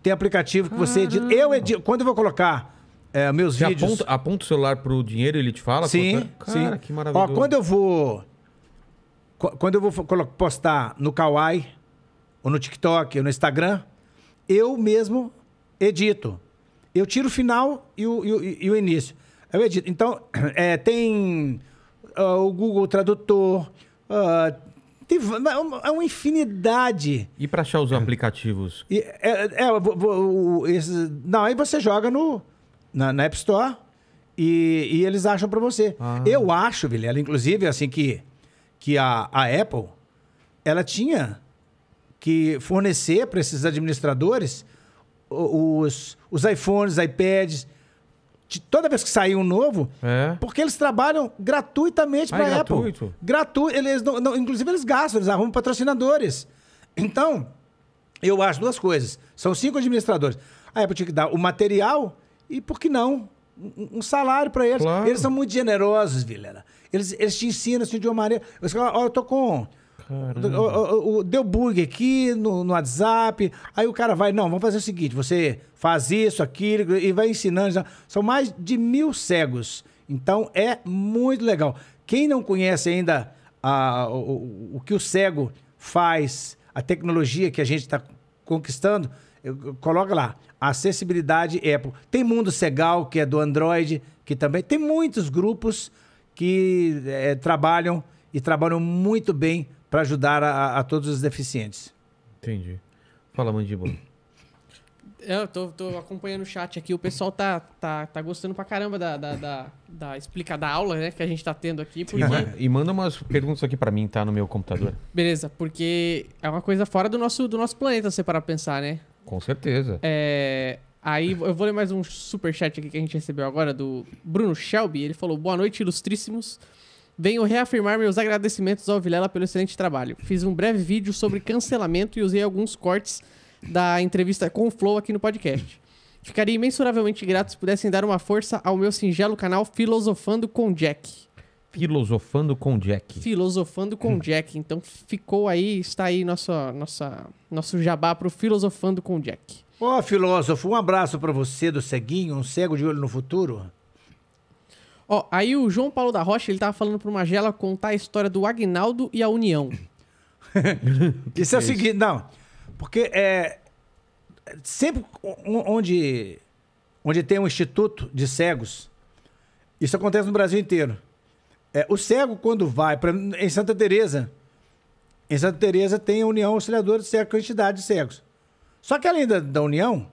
Tem aplicativo que você edita. Eu edito. Quando eu vou colocar é, meus você vídeos. Aponta, aponta o celular pro dinheiro e ele te fala? Sim, Cara, sim. que maravilhoso. Ó, quando eu vou. Quando eu vou postar no Kawaii, ou no TikTok, ou no Instagram, eu mesmo edito. Eu tiro o final e o, e e o início. Eu acredito. Então, é, tem uh, o Google Tradutor. Uh, tem é uma, é uma infinidade. E para achar os é. aplicativos? E, é, é, o, o, esse, não, aí você joga no, na, na App Store e, e eles acham para você. Ah. Eu acho, Vilela, inclusive, assim, que, que a, a Apple ela tinha que fornecer para esses administradores os, os iPhones, iPads, toda vez que sair um novo, é. porque eles trabalham gratuitamente ah, para a é Apple. Gratuito. Gratuito. Eles não, não, inclusive, eles gastam, eles arrumam patrocinadores. Então, eu acho duas coisas. São cinco administradores. A Apple tinha que dar o material e, por que não? Um, um salário para eles. Claro. Eles são muito generosos, Vilera. Eles, eles te ensinam assim, de uma maneira. Eu falo, olha, eu tô com. O, o, o, deu bug aqui no, no WhatsApp. Aí o cara vai, não, vamos fazer o seguinte: você faz isso, aquilo, e vai ensinando. São mais de mil cegos. Então é muito legal. Quem não conhece ainda a, o, o, que o cego faz, a tecnologia que a gente está conquistando, coloca lá. Acessibilidade Apple. Tem Mundo Cegal, que é do Android, que também. Tem muitos grupos que é, trabalham e trabalham muito bem para ajudar a, a todos os deficientes. Entendi. Fala, Mandíbula. É, eu tô, tô, acompanhando o chat aqui. O pessoal tá, tá, tá gostando pra caramba da, da, da, da explica da aula, né? Que a gente tá tendo aqui. Porque... E manda umas perguntas aqui pra mim, tá? No meu computador. Beleza, porque é uma coisa fora do nosso, do nosso planeta, você parar pra pensar, né? Com certeza. É. Aí eu vou ler mais um super chat aqui que a gente recebeu agora do Bruno Shelby. Ele falou: Boa noite, ilustríssimos. Venho reafirmar meus agradecimentos ao Vilela pelo excelente trabalho. Fiz um breve vídeo sobre cancelamento e usei alguns cortes da entrevista com o Flow aqui no podcast. Ficaria imensuravelmente grato se pudessem dar uma força ao meu singelo canal Filosofando com Jack. Filosofando com Jack. Filosofando com Jack. Então ficou aí, está aí nossa, nossa, nosso jabá pro Filosofando com Jack. Ó, oh, filósofo, um abraço para você do ceguinho, um cego de olho no futuro. Ó, oh, aí o João Paulo da Rocha, ele tava falando pro Magela contar a história do Agnaldo e a União. Isso é, é o seguinte, não. Porque é, sempre onde, onde tem um instituto de cegos, isso acontece no Brasil inteiro. É, o cego, quando vai, para em Santa Teresa, em Santa Teresa tem a União Auxiliadora de Cegos, é a entidade de cegos. Só que além da, da União,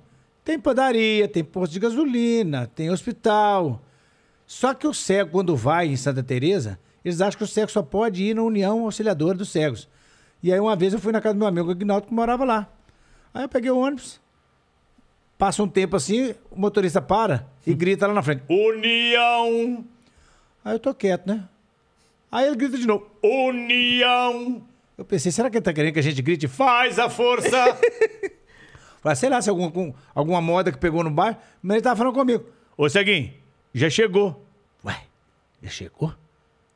tem padaria, tem posto de gasolina, tem hospital. Só que o cego, quando vai em Santa Teresa, eles acham que o cego só pode ir na União Auxiliadora dos Cegos. E aí uma vez eu fui na casa do meu amigo Agnaldo que morava lá. Aí eu peguei o ônibus. Passa um tempo assim, o motorista para e grita lá na frente: União! Aí eu tô quieto, né? Aí ele grita de novo: União! Eu pensei, será que ele tá querendo que a gente grite? Faz a força! Falei, sei lá, se é alguma, com, alguma moda que pegou no bairro mas ele tava falando comigo. Ô, Seguinho já chegou. Ué, já chegou?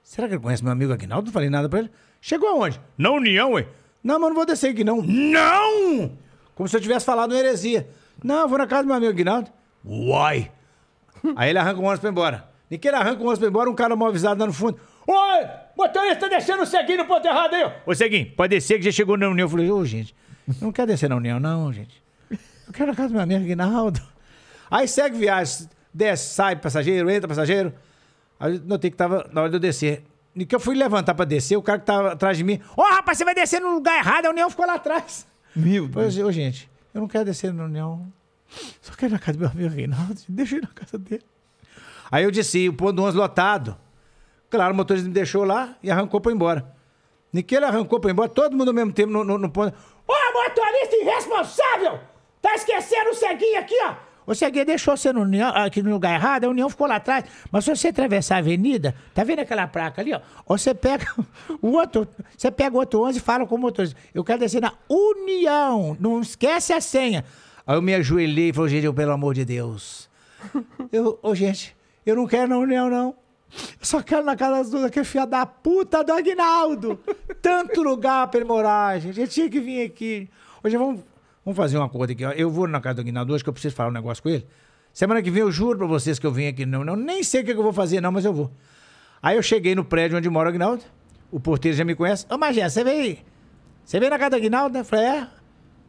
Será que ele conhece meu amigo Aguinaldo? Não falei nada pra ele. Chegou aonde? Na União, ué. Não, mas não vou descer aqui, não. Não! Como se eu tivesse falado uma heresia. Não, eu vou na casa do meu amigo Aguinaldo. Uai! Aí ele arranca o ônibus pra ir embora. ele arranca o ônibus pra ir embora, um cara mal avisado lá no fundo. Oi! Motorista deixando o ceguinho no ponto errado aí, ó. Ô, ceguinho, pode descer que já chegou na União. Eu falei, ô, oh, gente, eu não quero descer na União, não, gente. Eu quero na casa do meu amigo Aguinaldo. Aí segue viagem. Desce, sai passageiro, entra passageiro. Aí eu notei que tava na hora de eu descer. E que eu fui levantar pra descer, o cara que tava atrás de mim. Ô, oh, rapaz, você vai descer no lugar errado, a União ficou lá atrás. Meu Deus. Ô, gente, eu não quero descer na União. Só quero ir na casa do meu amigo Reinaldo. Deixa eu ir na casa dele. Aí eu disse, o ponto 11 lotado. Claro, o motorista me deixou lá e arrancou pra ir embora. Niquele arrancou pra ir embora, todo mundo ao mesmo tempo no, no, no ponto. Ô, motorista irresponsável! Tá esquecendo o ceguinho aqui, ó! Você Ceguinha deixou você no, União, aqui no lugar errado, a União ficou lá atrás. Mas se você atravessar a avenida, tá vendo aquela placa ali, ó? Ou você pega o outro, você pega o outro 11 e fala com o motorista. Eu quero descer na União, não esquece a senha. Aí eu me ajoelhei e falei, gente, eu, pelo amor de Deus. Eu, ô, gente, eu não quero na União, não. Eu só quero na casa do que filha da puta do Agnaldo. Tanto lugar pra ele morar, gente. tinha que vir aqui. Hoje vamos Vamos fazer um acordo aqui. Eu vou na casa do Aguinaldo hoje que eu preciso falar um negócio com ele. Semana que vem eu juro pra vocês que eu vim aqui. Não, não nem sei o que eu vou fazer, não, mas eu vou. Aí eu cheguei no prédio onde mora o Aguinaldo. O porteiro já me conhece. Ô, Magé, você veio. Você veio na casa do Aguinaldo? Né? Eu falei, é.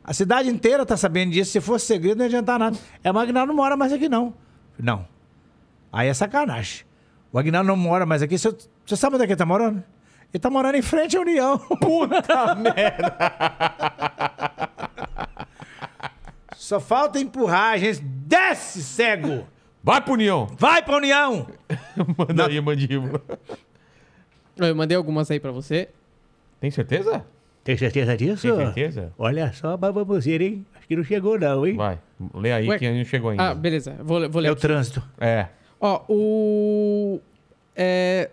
A cidade inteira tá sabendo disso. Se fosse segredo, não ia adiantar nada. É, mas o Aguinaldo não mora mais aqui, não. Não. Aí é sacanagem. O Aguinaldo não mora mais aqui. Você, você sabe onde é que ele tá morando? Ele tá morando em frente à União. Puta merda! Só falta empurrar, gente. Desce, cego! Vai pro União! Vai pra União! Manda Na... aí, mandíbula. Eu mandei algumas aí pra você. Tem certeza? Tem certeza disso? Tem certeza? Olha só a baboseira, hein? Acho que não chegou não, hein? Vai, lê aí Ué... que não chegou ainda. Ah, beleza. Vou, vou ler É aqui. o trânsito. É. Ó, o... É...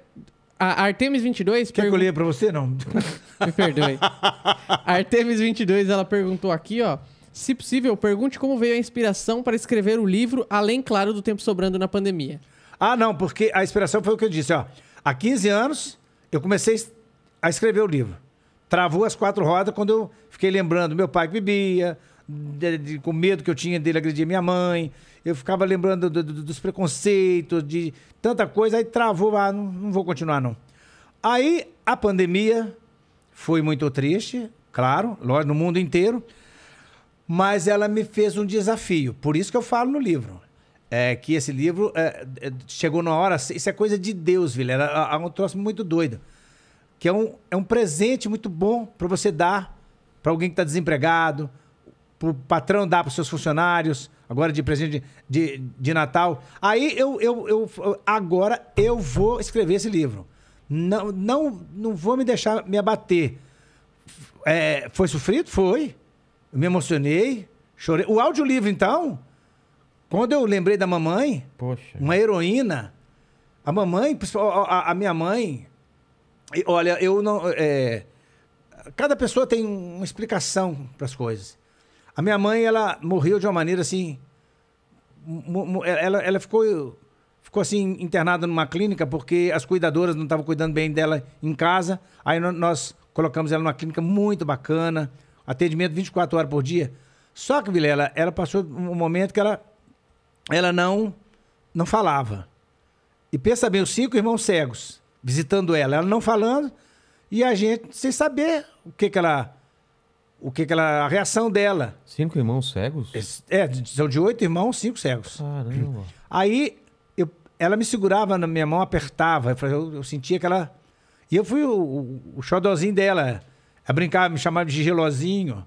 A Artemis 22... Quer pergun... que eu leia pra você, não? Me perdoe. Artemis 22, ela perguntou aqui, ó... Se possível, pergunte como veio a inspiração para escrever o livro, além, claro, do tempo sobrando na pandemia. Ah, não, porque a inspiração foi o que eu disse, ó. Há 15 anos, eu comecei a escrever o livro. Travou as quatro rodas quando eu fiquei lembrando meu pai que bebia, de, de, com medo que eu tinha dele agredir minha mãe. Eu ficava lembrando do, do, dos preconceitos, de tanta coisa. Aí travou, ah, não, não vou continuar, não. Aí a pandemia foi muito triste, claro, lógico, no mundo inteiro mas ela me fez um desafio. Por isso que eu falo no livro. É, que esse livro é, é chegou na hora. Assim, isso é coisa de Deus, Vilela. É um troço muito doido. Que é um, é um presente muito bom para você dar para alguém que está desempregado, para o patrão dar para seus funcionários, agora de presente de, de, de Natal. Aí eu, eu, eu, agora eu vou escrever esse livro. Não, não, não vou me deixar me abater. É, foi sofrido? Foi. Eu me emocionei, chorei. O audiolivro, então, quando eu lembrei da mamãe, Poxa. uma heroína, a mamãe, a, a minha mãe, olha, eu não. É, cada pessoa tem uma explicação para as coisas. A minha mãe, ela morreu de uma maneira assim. Ela, ela ficou, ficou assim, internada numa clínica porque as cuidadoras não estavam cuidando bem dela em casa. Aí nós colocamos ela numa clínica muito bacana. Atendimento 24 horas por dia. Só que, Vilela, ela passou um momento que ela, ela não, não falava. E pensa bem, os cinco irmãos cegos visitando ela, ela não falando, e a gente sem saber o que, que ela. O que, que ela. A reação dela. Cinco irmãos cegos? É, são de oito irmãos, cinco cegos. Caramba. Aí eu, ela me segurava na minha mão, apertava. Eu, eu sentia que ela. E eu fui o, o, o dela. Eu brincava, me chamava de Gelozinho,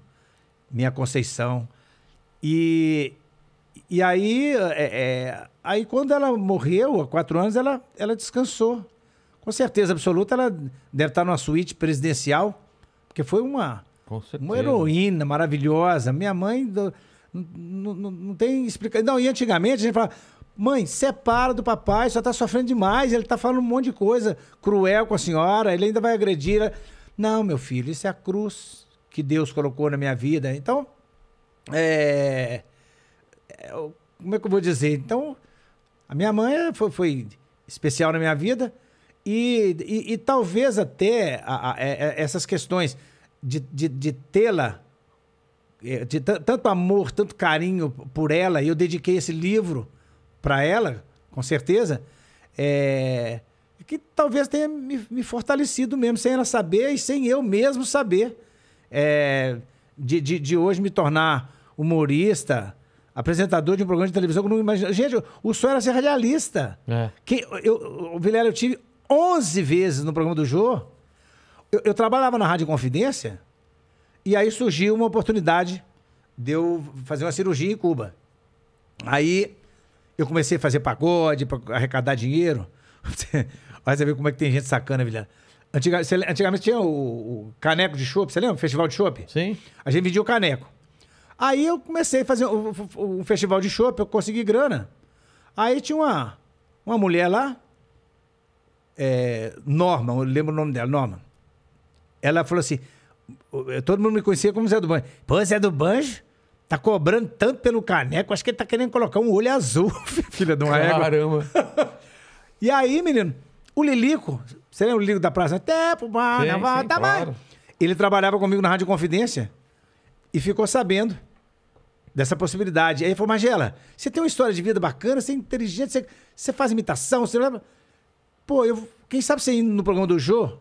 minha Conceição. E, e aí, é, é, aí, quando ela morreu, há quatro anos, ela, ela descansou. Com certeza absoluta, ela deve estar numa suíte presidencial, porque foi uma, uma heroína maravilhosa. Minha mãe do, não, não, não tem explicação. Não, e antigamente a gente falava, Mãe, separa do papai, só está sofrendo demais, ele está falando um monte de coisa cruel com a senhora, ele ainda vai agredir. Não, meu filho, isso é a cruz que Deus colocou na minha vida. Então, é, é como é que eu vou dizer? Então, a minha mãe foi, foi especial na minha vida e, e, e talvez até a, a, a, é, é, essas questões de, de, de tê-la, de tanto amor, tanto carinho por ela, e eu dediquei esse livro para ela, com certeza, é, que talvez tenha me, me, fortalecido mesmo, sem ela saber e sem eu mesmo saber. É, de, de, de, hoje me tornar humorista, apresentador de um programa de televisão que eu não imagino, Gente, o sonho era ser radialista. É. Que, eu, eu, Vilela, eu tive 11 vezes no programa do Jô. Eu, eu trabalhava na Rádio Confidência e aí surgiu uma oportunidade de eu fazer uma cirurgia em Cuba. Aí eu comecei a fazer pagode para arrecadar dinheiro. Aí você vê como é que tem gente sacana, Vilhena. Antiga, antigamente tinha o, o caneco de chopp, você lembra? Festival de chopp? Sim. A gente vendia o caneco. Aí eu comecei a fazer o, o, o festival de chopp, eu consegui grana. Aí tinha uma, uma mulher lá, é, Norma, eu lembro o nome dela, Norma. Ela falou assim: é, todo mundo me conhecia como Zé do Banjo. Pô, Zé do Banjo? Tá cobrando tanto pelo caneco, acho que ele tá querendo colocar um olho azul, filha de uma Caramba. égua. Caramba. e aí, menino, o Lilico, você lembra o Lilico da Praça? Tempo, mano, sim, volta, sim, tá claro. Ele trabalhava comigo na Rádio Confidência e ficou sabendo dessa possibilidade. Aí ele falou, Magela, você tem uma história de vida bacana, você é inteligente, você, você faz imitação, você lembra? Pô, eu, quem sabe você indo no programa do Jô,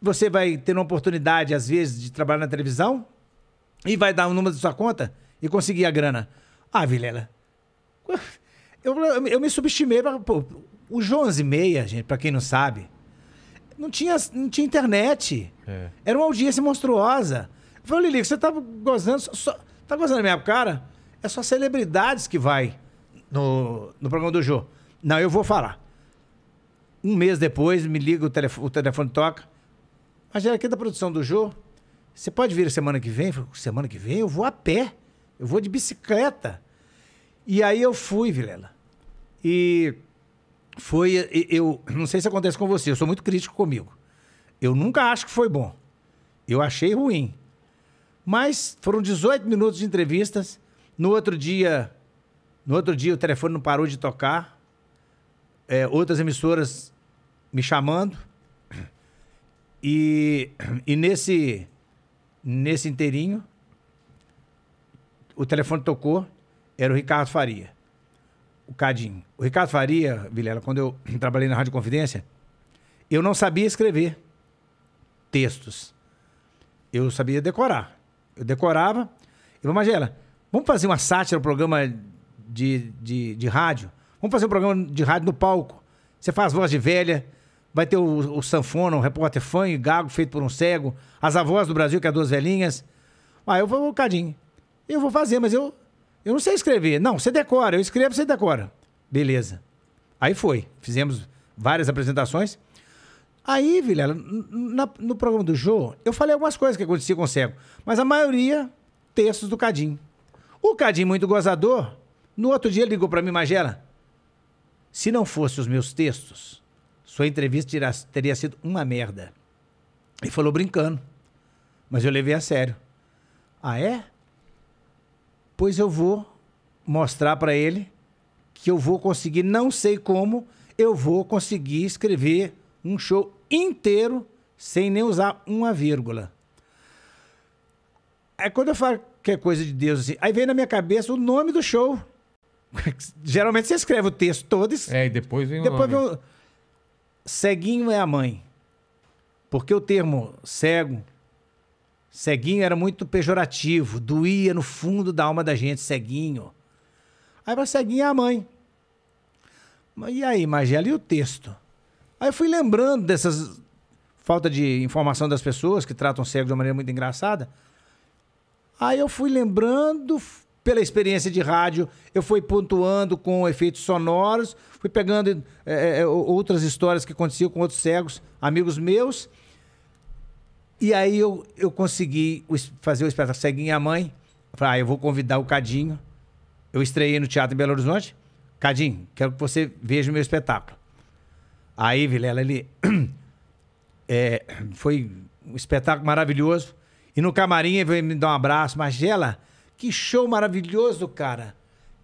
você vai ter uma oportunidade, às vezes, de trabalhar na televisão e vai dar o um número da sua conta e conseguir a grana. Ah, Vilela, eu, eu, eu me subestimei. Pra, pô, o João 11 Meia, gente, pra quem não sabe, não tinha, não tinha internet. É. Era uma audiência monstruosa. Eu falei, Lilico, você tá gozando. Só, tá gozando da minha cara? É só celebridades que vai no, no programa do Jô. Não, eu vou falar. Um mês depois, me liga, o telefone, o telefone toca. Mas era aqui é da produção do Jô. Você pode vir semana que vem? Eu falei, semana que vem eu vou a pé. Eu vou de bicicleta. E aí eu fui, Vilela. E foi. Eu não sei se acontece com você, eu sou muito crítico comigo. Eu nunca acho que foi bom. Eu achei ruim. Mas foram 18 minutos de entrevistas. No outro dia, no outro dia o telefone não parou de tocar. É, outras emissoras me chamando. E, e nesse, nesse inteirinho, o telefone tocou, era o Ricardo Faria o Cadinho. O Ricardo Faria, Vilela, quando eu trabalhei na Rádio Confidência, eu não sabia escrever textos. Eu sabia decorar. Eu decorava. Eu Magela, vamos fazer uma sátira, um programa de, de, de rádio? Vamos fazer um programa de rádio no palco. Você faz voz de velha, vai ter o, o sanfona, o repórter e gago feito por um cego, as avós do Brasil, que é duas velhinhas. Ah, eu vou, Cadinho, eu vou fazer, mas eu eu não sei escrever. Não, você decora. Eu escrevo, você decora. Beleza. Aí foi. Fizemos várias apresentações. Aí, Vilela, na, no programa do Jô, eu falei algumas coisas que acontecia com o cego. Mas a maioria, textos do Cadim. O Cadim, muito gozador, no outro dia ligou para mim, Magela. Se não fosse os meus textos, sua entrevista teria sido uma merda. E falou brincando. Mas eu levei a sério. Ah, é? pois eu vou mostrar para ele que eu vou conseguir, não sei como, eu vou conseguir escrever um show inteiro sem nem usar uma vírgula. Aí quando eu falo que é coisa de Deus, assim, aí vem na minha cabeça o nome do show. Geralmente você escreve o texto todo. É, e depois vem depois o nome. Vem o... Ceguinho é a mãe. Porque o termo cego Ceguinho era muito pejorativo, doía no fundo da alma da gente, ceguinho. Aí para ceguinho é a mãe. E aí, Magela, e o texto? Aí eu fui lembrando dessas falta de informação das pessoas que tratam cego de uma maneira muito engraçada. Aí eu fui lembrando, pela experiência de rádio, eu fui pontuando com efeitos sonoros, fui pegando é, outras histórias que aconteciam com outros cegos, amigos meus. E aí eu, eu consegui fazer o espetáculo Segue Minha Mãe. Falei, ah, eu vou convidar o Cadinho. Eu estreiei no Teatro em Belo Horizonte. Cadinho, quero que você veja o meu espetáculo. Aí, Vilela, ele... É, foi um espetáculo maravilhoso. E no camarim ele veio me dar um abraço. Magela, que show maravilhoso, cara.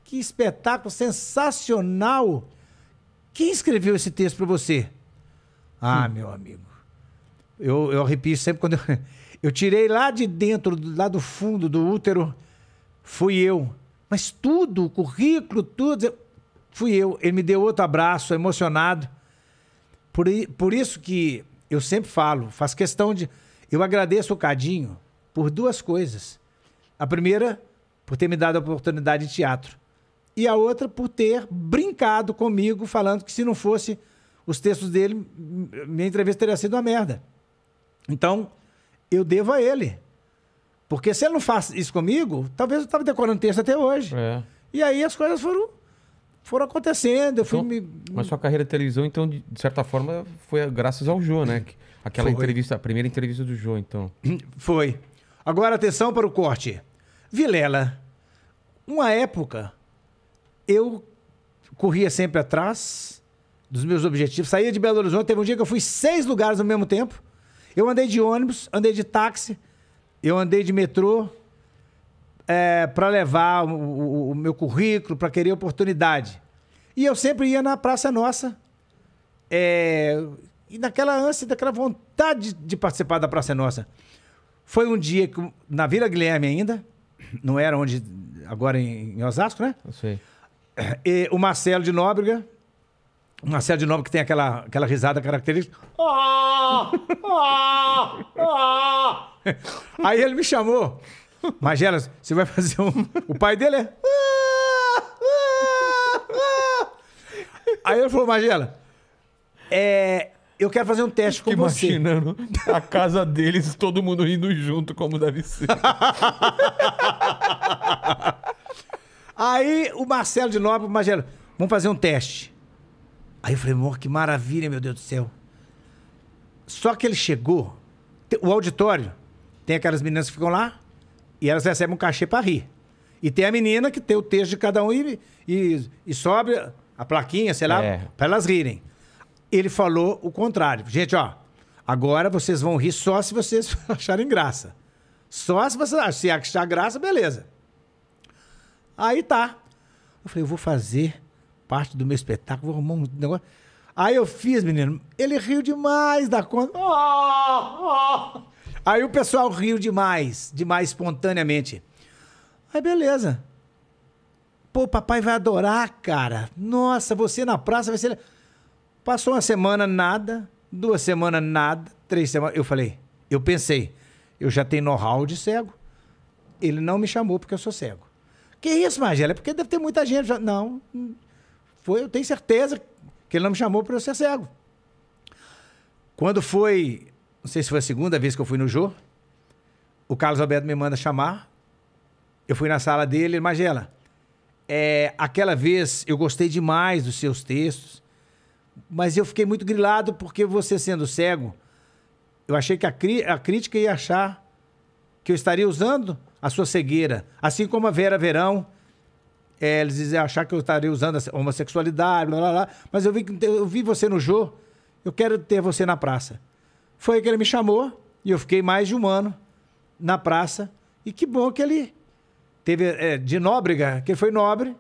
Que espetáculo sensacional. Quem escreveu esse texto para você? Ah, hum. meu amigo. Eu, eu arrepio sempre quando eu, eu tirei lá de dentro, lá do fundo do útero, fui eu. Mas tudo, o currículo, tudo, fui eu. Ele me deu outro abraço, emocionado. Por, por isso que eu sempre falo, faz questão de. Eu agradeço o Cadinho por duas coisas. A primeira, por ter me dado a oportunidade de teatro. E a outra, por ter brincado comigo, falando que se não fosse os textos dele, minha entrevista teria sido uma merda. Então, eu devo a ele. Porque se ele não faz isso comigo, talvez eu estava decorando texto até hoje. É. E aí as coisas foram, foram acontecendo. Eu fui então, me... Mas sua carreira de televisão, então, de certa forma, foi graças ao Jô, né? Aquela foi. entrevista, a primeira entrevista do Jô, então. Foi. Agora, atenção para o corte. Vilela, uma época, eu corria sempre atrás dos meus objetivos. Saía de Belo Horizonte, teve um dia que eu fui seis lugares ao mesmo tempo. Eu andei de ônibus, andei de táxi, eu andei de metrô é, para levar o, o, o, meu currículo, para querer oportunidade. E eu sempre ia na Praça Nossa. É, e naquela ânsia, daquela vontade de participar da Praça Nossa. Foi um dia que, na Vila Guilherme ainda, não era onde. agora em, em Osasco, né? Eu sei. E, o Marcelo de Nóbrega, Marcelo de Nobre que tem aquela, aquela risada característica. Ah, ah, ah. Aí ele me chamou. Magela, você vai fazer um. O pai dele é. Aí ele falou, Magela, é, eu quero fazer um teste com você. imaginando a casa deles, todo mundo indo junto, como deve ser. Aí o Marcelo de Nobre, Magela, vamos fazer um teste. Aí eu falei, amor, que maravilha, meu Deus do céu. Só que ele chegou, o auditório, tem aquelas meninas que ficam lá e elas recebem um cachê para rir. E tem a menina que tem o texto de cada um e, e, e sobe a plaquinha, sei lá, é. para elas rirem. Ele falou o contrário. Gente, ó, agora vocês vão rir só se vocês acharem graça. Só se vocês se achar graça, beleza. Aí tá. Eu falei, eu vou fazer parte do meu espetáculo, vou arrumar um negócio. Aí eu fiz, menino. Ele riu demais da conta. Oh, oh. Aí o pessoal riu demais, demais espontaneamente. Aí beleza. Pô, papai vai adorar, cara. Nossa, você na praça vai ser. Passou uma semana, nada. Duas semanas, nada. Três semanas. Eu falei, eu pensei, eu já tenho know-how de cego. Ele não me chamou porque eu sou cego. Que isso, Magela? É porque deve ter muita gente. Já... Não, foi, eu tenho certeza que ele não me chamou para eu ser cego. Quando foi, não sei se foi a segunda vez que eu fui no Jô, o Carlos Alberto me manda chamar. Eu fui na sala dele, Magela. É, aquela vez eu gostei demais dos seus textos, mas eu fiquei muito grilado porque você sendo cego, eu achei que a, a crítica ia achar que eu estaria usando a sua cegueira, assim como a Vera Verão é, eles diziam achar que eu estaria usando a homossexualidade, blá blá blá. Mas eu vi, eu vi você no Jô, eu quero ter você na praça. Foi que ele me chamou e eu fiquei mais de um ano na praça. E que bom que ele teve é, de nóbrega, que ele foi nobre,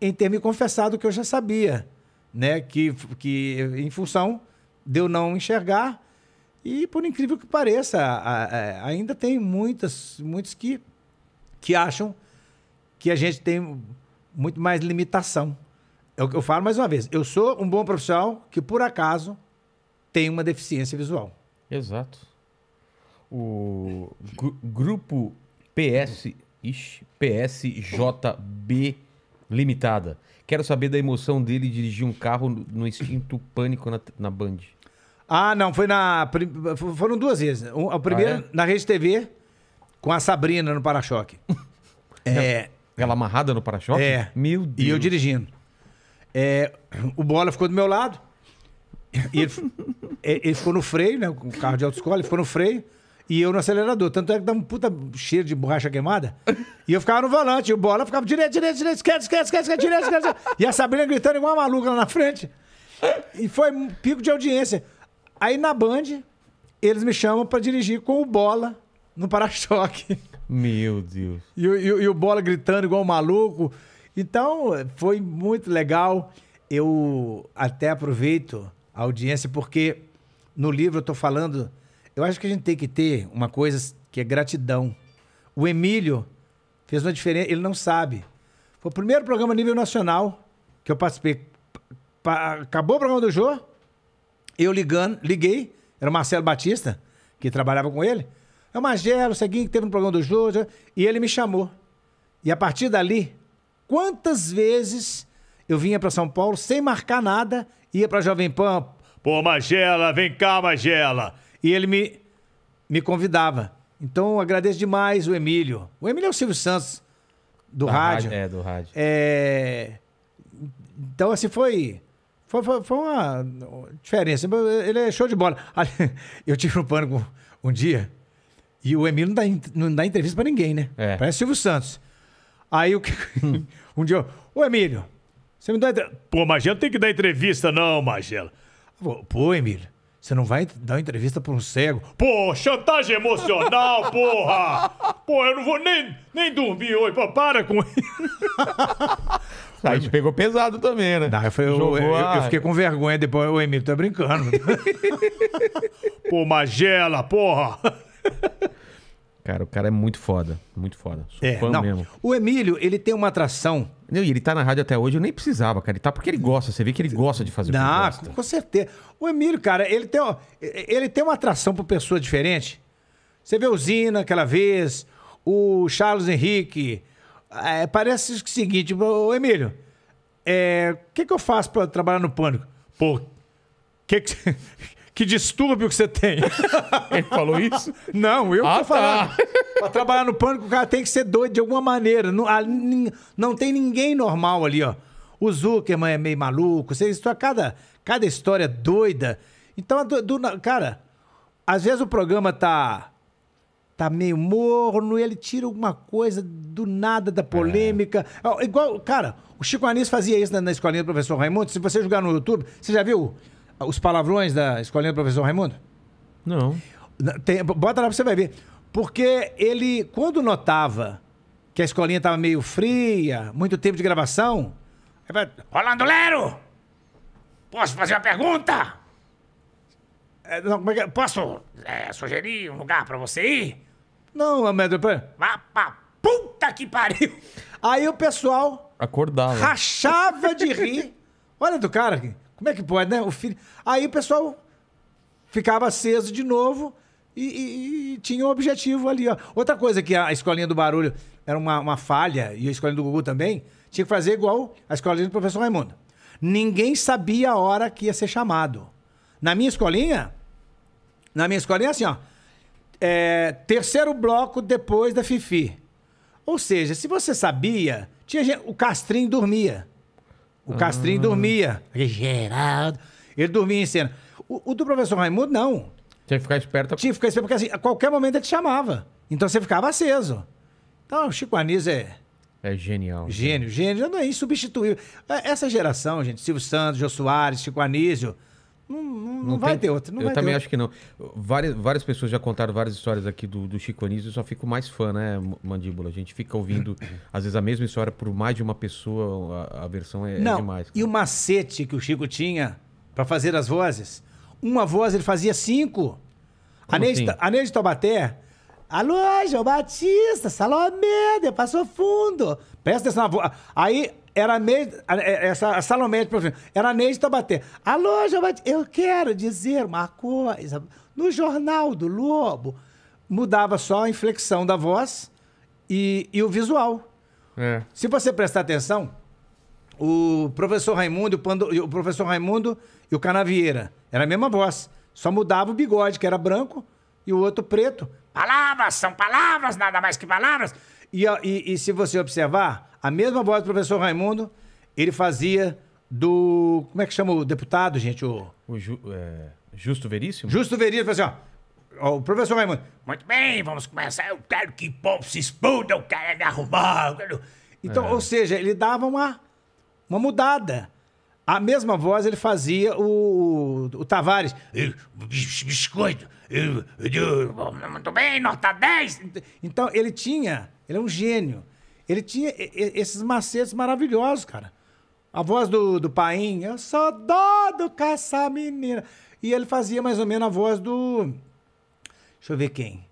em ter me confessado o que eu já sabia, né? Que, que em função de eu não enxergar. E por incrível que pareça, ainda tem muitas, muitos que, que acham que a gente tem muito mais limitação. é o que eu falo mais uma vez, eu sou um bom profissional que por acaso tem uma deficiência visual. Exato. O gr grupo PS, PSJB Limitada. Quero saber da emoção dele dirigir um carro no instinto pânico na, na Band. Ah, não, foi na. Foram duas vezes. A primeira ah, é? na Rede TV com a Sabrina no para-choque. é, ela amarrada no para-choque? É. Meu Deus. E eu dirigindo. É, o Bola ficou do meu lado. ele, é, ele ficou no freio, né? com O carro de autoescola, ele ficou no freio e eu no acelerador. Tanto é que dá um puta cheiro de borracha queimada. E eu ficava no volante, e o bola ficava direito, direito, direito, esquece, esquece, esquece, direito, esquerda. E a Sabrina gritando igual uma maluca lá na frente. E foi um pico de audiência. Aí na Band, eles me chamam para dirigir com o bola no para-choque. Meu Deus. E, e, e o Bola gritando igual um maluco. Então, foi muito legal. Eu até aproveito a audiência, porque no livro eu estou falando. Eu acho que a gente tem que ter uma coisa que é gratidão. O Emílio fez uma diferença, ele não sabe. Foi o primeiro programa a nível nacional que eu participei. Acabou o programa do Jô, eu ligando, liguei, era o Marcelo Batista, que trabalhava com ele. É o Magelo, que teve no programa do Júlio. E ele me chamou. E a partir dali, quantas vezes eu vinha para São Paulo sem marcar nada, ia para Jovem Pan. Pô, Magela, vem cá, Magela. E ele me, me convidava. Então agradeço demais o Emílio. O Emílio é o Silvio Santos do da rádio. É, do rádio. É... Então, assim, foi. Foi, foi, foi uma diferença. Ele é show de bola. Eu tive um pânico um dia e o Emílio não dá, não dá entrevista para ninguém, né? É. Parece Silvio Santos. Aí o que... Hum. um dia, eu, ô Emílio, você me dá entrevista. Pô, Magela, não tem que dar entrevista, não, Magela. Pô, Emílio, você não vai dar uma entrevista pra um cego? Pô, chantagem emocional, porra! Pô, eu não vou nem, nem dormir hoje, pô, para com isso. Aí te pegou pesado também, né? Não, eu, falei, eu, eu, eu, fiquei com vergonha depois. O Emílio tá brincando. pô, Magela, porra! Cara, o cara é muito foda, muito foda. Sou é, fã não. mesmo. O Emílio, ele tem uma atração. e ele tá na rádio até hoje, eu nem precisava, cara. Ele tá porque ele gosta, você vê que ele gosta de fazer não, com certeza. O Emílio, cara, ele tem, ele tem uma atração por pessoa diferente. Você vê o Zina aquela vez, o Charles Henrique. É, parece o seguinte, ô Emílio, é, o é, que, que eu faço para trabalhar no pânico? Pô, que que, que distúrbio que você tem. Ele falou isso? Não, eu ah, tô tá. falando. Pra trabalhar no pânico, o cara tem que ser doido de alguma maneira. Não, a, ah, não tem ninguém normal ali, ó. O Zuckerman é meio maluco. Você, isso, cada, cada história é doida. Então, do, do, cara, às vezes o programa tá tá meio morno, ele tira alguma coisa do nada da polêmica. É. Igual, cara, o Chico Anísio fazia isso na, na escolinha do professor Raimundo. Se você jogar no YouTube, você já viu os palavrões da escolinha do professor Raimundo? Não. Tem, bota lá pra você vai ver. Porque ele, quando notava que a escolinha tava meio fria, muito tempo de gravação, ele Rolando Lero! Posso fazer uma pergunta? É, não, é, é posso é, sugerir um lugar pra você ir? Não, Amedro. Vá pra puta que pariu! Aí o pessoal. Acordava. Rachava de rir. Olha do cara aqui. Como é que pode, né? O filho... Aí o pessoal ficava aceso de novo e, e, e tinha um objetivo ali. Ó. Outra coisa que a escolinha do barulho era uma, uma falha, e a escolinha do Gugu também, tinha que fazer igual a escolinha do professor Raimundo. Ninguém sabia a hora que ia ser chamado. Na minha escolinha, na minha escolinha é assim, ó. É, terceiro bloco depois da Fifi. Ou seja, se você sabia, tinha gente, o castrinho dormia. O Castrinho dormia. Geraldo. Ele dormia em cena. O, o do professor Raimundo, não. Tinha que ficar esperto. Tinha que ficar esperto, porque assim, a qualquer momento ele te chamava. Então você ficava aceso. Então, o Chico Anísio é. É genial. Gênio, gênio, não é insubstituível. É, essa geração, gente, Silvio Santos, Jô Soares, Chico Anísio, não, não, não, não vai tem, ter outro. eu também outro. acho que não. Várias, várias pessoas já contaram várias histórias aqui do, do Chico Anísio. Eu só fico mais fã, né, Mandíbula? A gente fica ouvindo, às vezes, a mesma história por mais de uma pessoa. A, a versão é, é não, é demais. Cara. E o macete que o Chico tinha para fazer as vozes? Uma voz ele fazia cinco. a Neide, assim? de Taubaté. Alô, João Batista, Salomé, passou fundo. Presta atenção na voz. Aí era a Neide, é, essa, a Salomé de profissão, era a Neide Tabaté. Alô, Jabate, eu quero dizer uma coisa. No Jornal do Lobo, mudava só a inflexão da voz e, e o visual. É. Se você prestar atenção, o professor Raimundo, o, Pando, o professor Raimundo e o Canavieira, era a mesma voz. Só mudava o bigode, que era branco, e o outro preto. Palavras são palavras, nada mais que palavras. E, e, e se você observar, a mesma voz do professor Raimundo, ele fazia do. Como é que chama o deputado, gente? O, o ju, é, Justo Veríssimo? Justo Veríssimo, assim, ó. o professor Raimundo. Muito bem, vamos começar. Eu quero que o povo se exploda, eu quero me arrumar. Quero... Então, é. ou seja, ele dava uma, uma mudada. A mesma voz ele fazia o, o, o Tavares. Biscoito. Muito bem, nota 10. Então, ele tinha. Ele é um gênio. Ele tinha esses macetes maravilhosos, cara. A voz do, do Paim, eu sou doido caçar menina. E ele fazia mais ou menos a voz do. Deixa eu ver quem.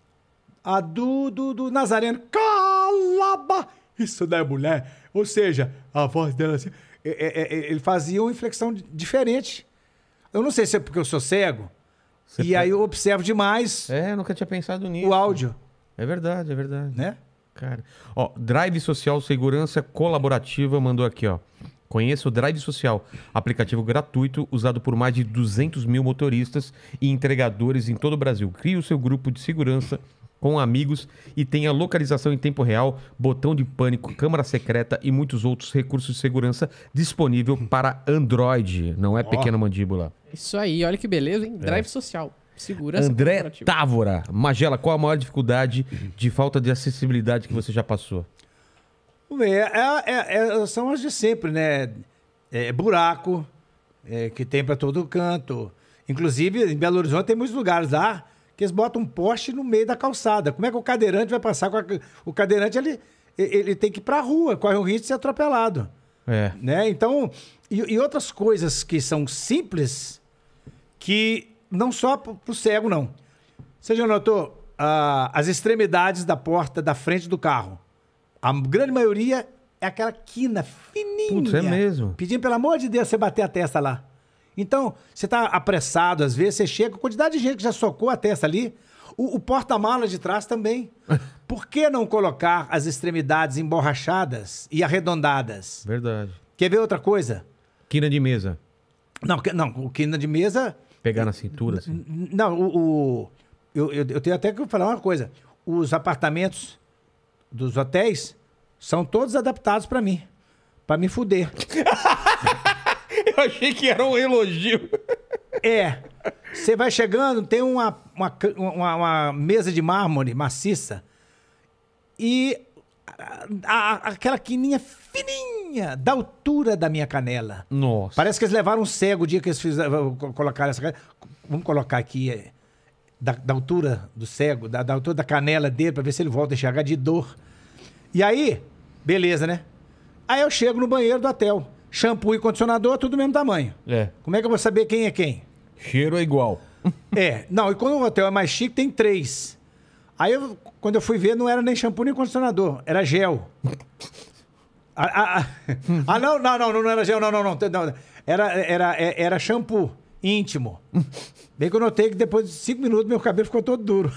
A do, do, do Nazareno. Calaba! Isso não é mulher. Ou seja, a voz dela assim. É, é, é, ele fazia uma inflexão diferente. Eu não sei se é porque eu sou cego. Você e tá aí eu observo demais. É, eu nunca tinha pensado nisso. O áudio. É verdade, é verdade. Né? Cara. Ó, Drive Social Segurança Colaborativa mandou aqui, ó. Conheça o Drive Social, aplicativo gratuito usado por mais de 200 mil motoristas e entregadores em todo o Brasil. Crie o seu grupo de segurança com amigos e tenha localização em tempo real, botão de pânico, câmara secreta e muitos outros recursos de segurança disponível para Android. Não é pequena mandíbula. Isso aí, olha que beleza, hein? É. Drive é. social. André Távora. Magela, qual a maior dificuldade de falta de acessibilidade que você já passou? É, é, é, é, são as de sempre, né? É, é buraco, é, que tem para todo canto. Inclusive, em Belo Horizonte tem muitos lugares lá que eles botam um poste no meio da calçada. Como é que o cadeirante vai passar? Com a... O cadeirante, ele, ele tem que ir para a rua, corre o risco de ser atropelado. É. Né? Então, e, e outras coisas que são simples que não só para o cego, não. Você já notou ah, as extremidades da porta da frente do carro? A grande maioria é aquela quina fininha. Putz, é mesmo. Pedindo, pelo amor de Deus, você bater a testa lá. Então, você está apressado, às vezes você chega, a quantidade de gente que já socou a testa ali, o, o porta-mala de trás também. Por que não colocar as extremidades emborrachadas e arredondadas? Verdade. Quer ver outra coisa? Quina de mesa. Não, não, o quina de mesa Pegar na cintura, assim. Não, o. o eu, eu, eu, tenho até que falar uma coisa. Os apartamentos dos hotéis são todos adaptados para mim. para me fuder. eu achei que era um elogio. É. Você vai chegando, tem uma, uma, uma, uma mesa de mármore maciça. E a, aquela quininha fininha, da altura da minha canela. Nossa. Parece que eles levaram um cego o dia que eles fizeram, eh, colocaram essa Vamos colocar aqui, é, da, da, altura do cego, da, da altura da canela dele, para ver se ele volta a enxergar de dor. E aí, beleza, né? Aí eu chego no banheiro do hotel. Shampoo e condicionador, tudo do mesmo tamanho. É. Como é que eu vou saber quem é quem? Cheiro é igual. É. Não, e quando o hotel é mais chique, tem três. Aí, eu, quando eu fui ver, não era nem shampoo nem condicionador, era gel. ah, ah, ah, não, não, não, não era gel, não, não, não. não. Era, era, é, era shampoo íntimo. Bem que eu notei que depois de cinco minutos meu cabelo ficou todo duro.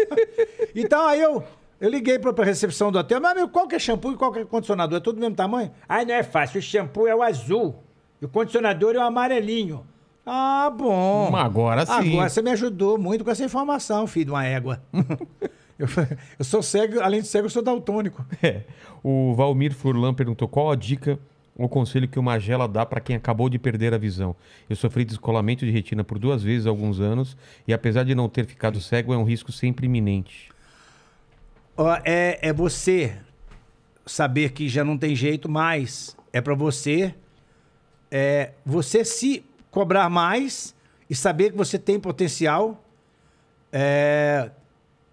então aí eu, eu liguei para a recepção do hotel, mas meu, qual que é shampoo e qual que é condicionador? É tudo do mesmo tamanho? Ah, não é fácil. O shampoo é o azul e o condicionador é o amarelinho. Ah, bom. Hum, agora sim. Agora você me ajudou muito com essa informação, filho de uma égua. eu, eu, sou cego, além de cego, eu sou daltônico. É. O Valmir Furlan perguntou qual a dica ou conselho que o Magela dá para quem acabou de perder a visão. Eu sofri descolamento de retina por duas vezes há alguns anos e apesar de não ter ficado cego, é um risco sempre iminente. Oh, é, é você saber que já não tem jeito mais. É para você... É, você se cobrar mais e saber que você tem potencial é,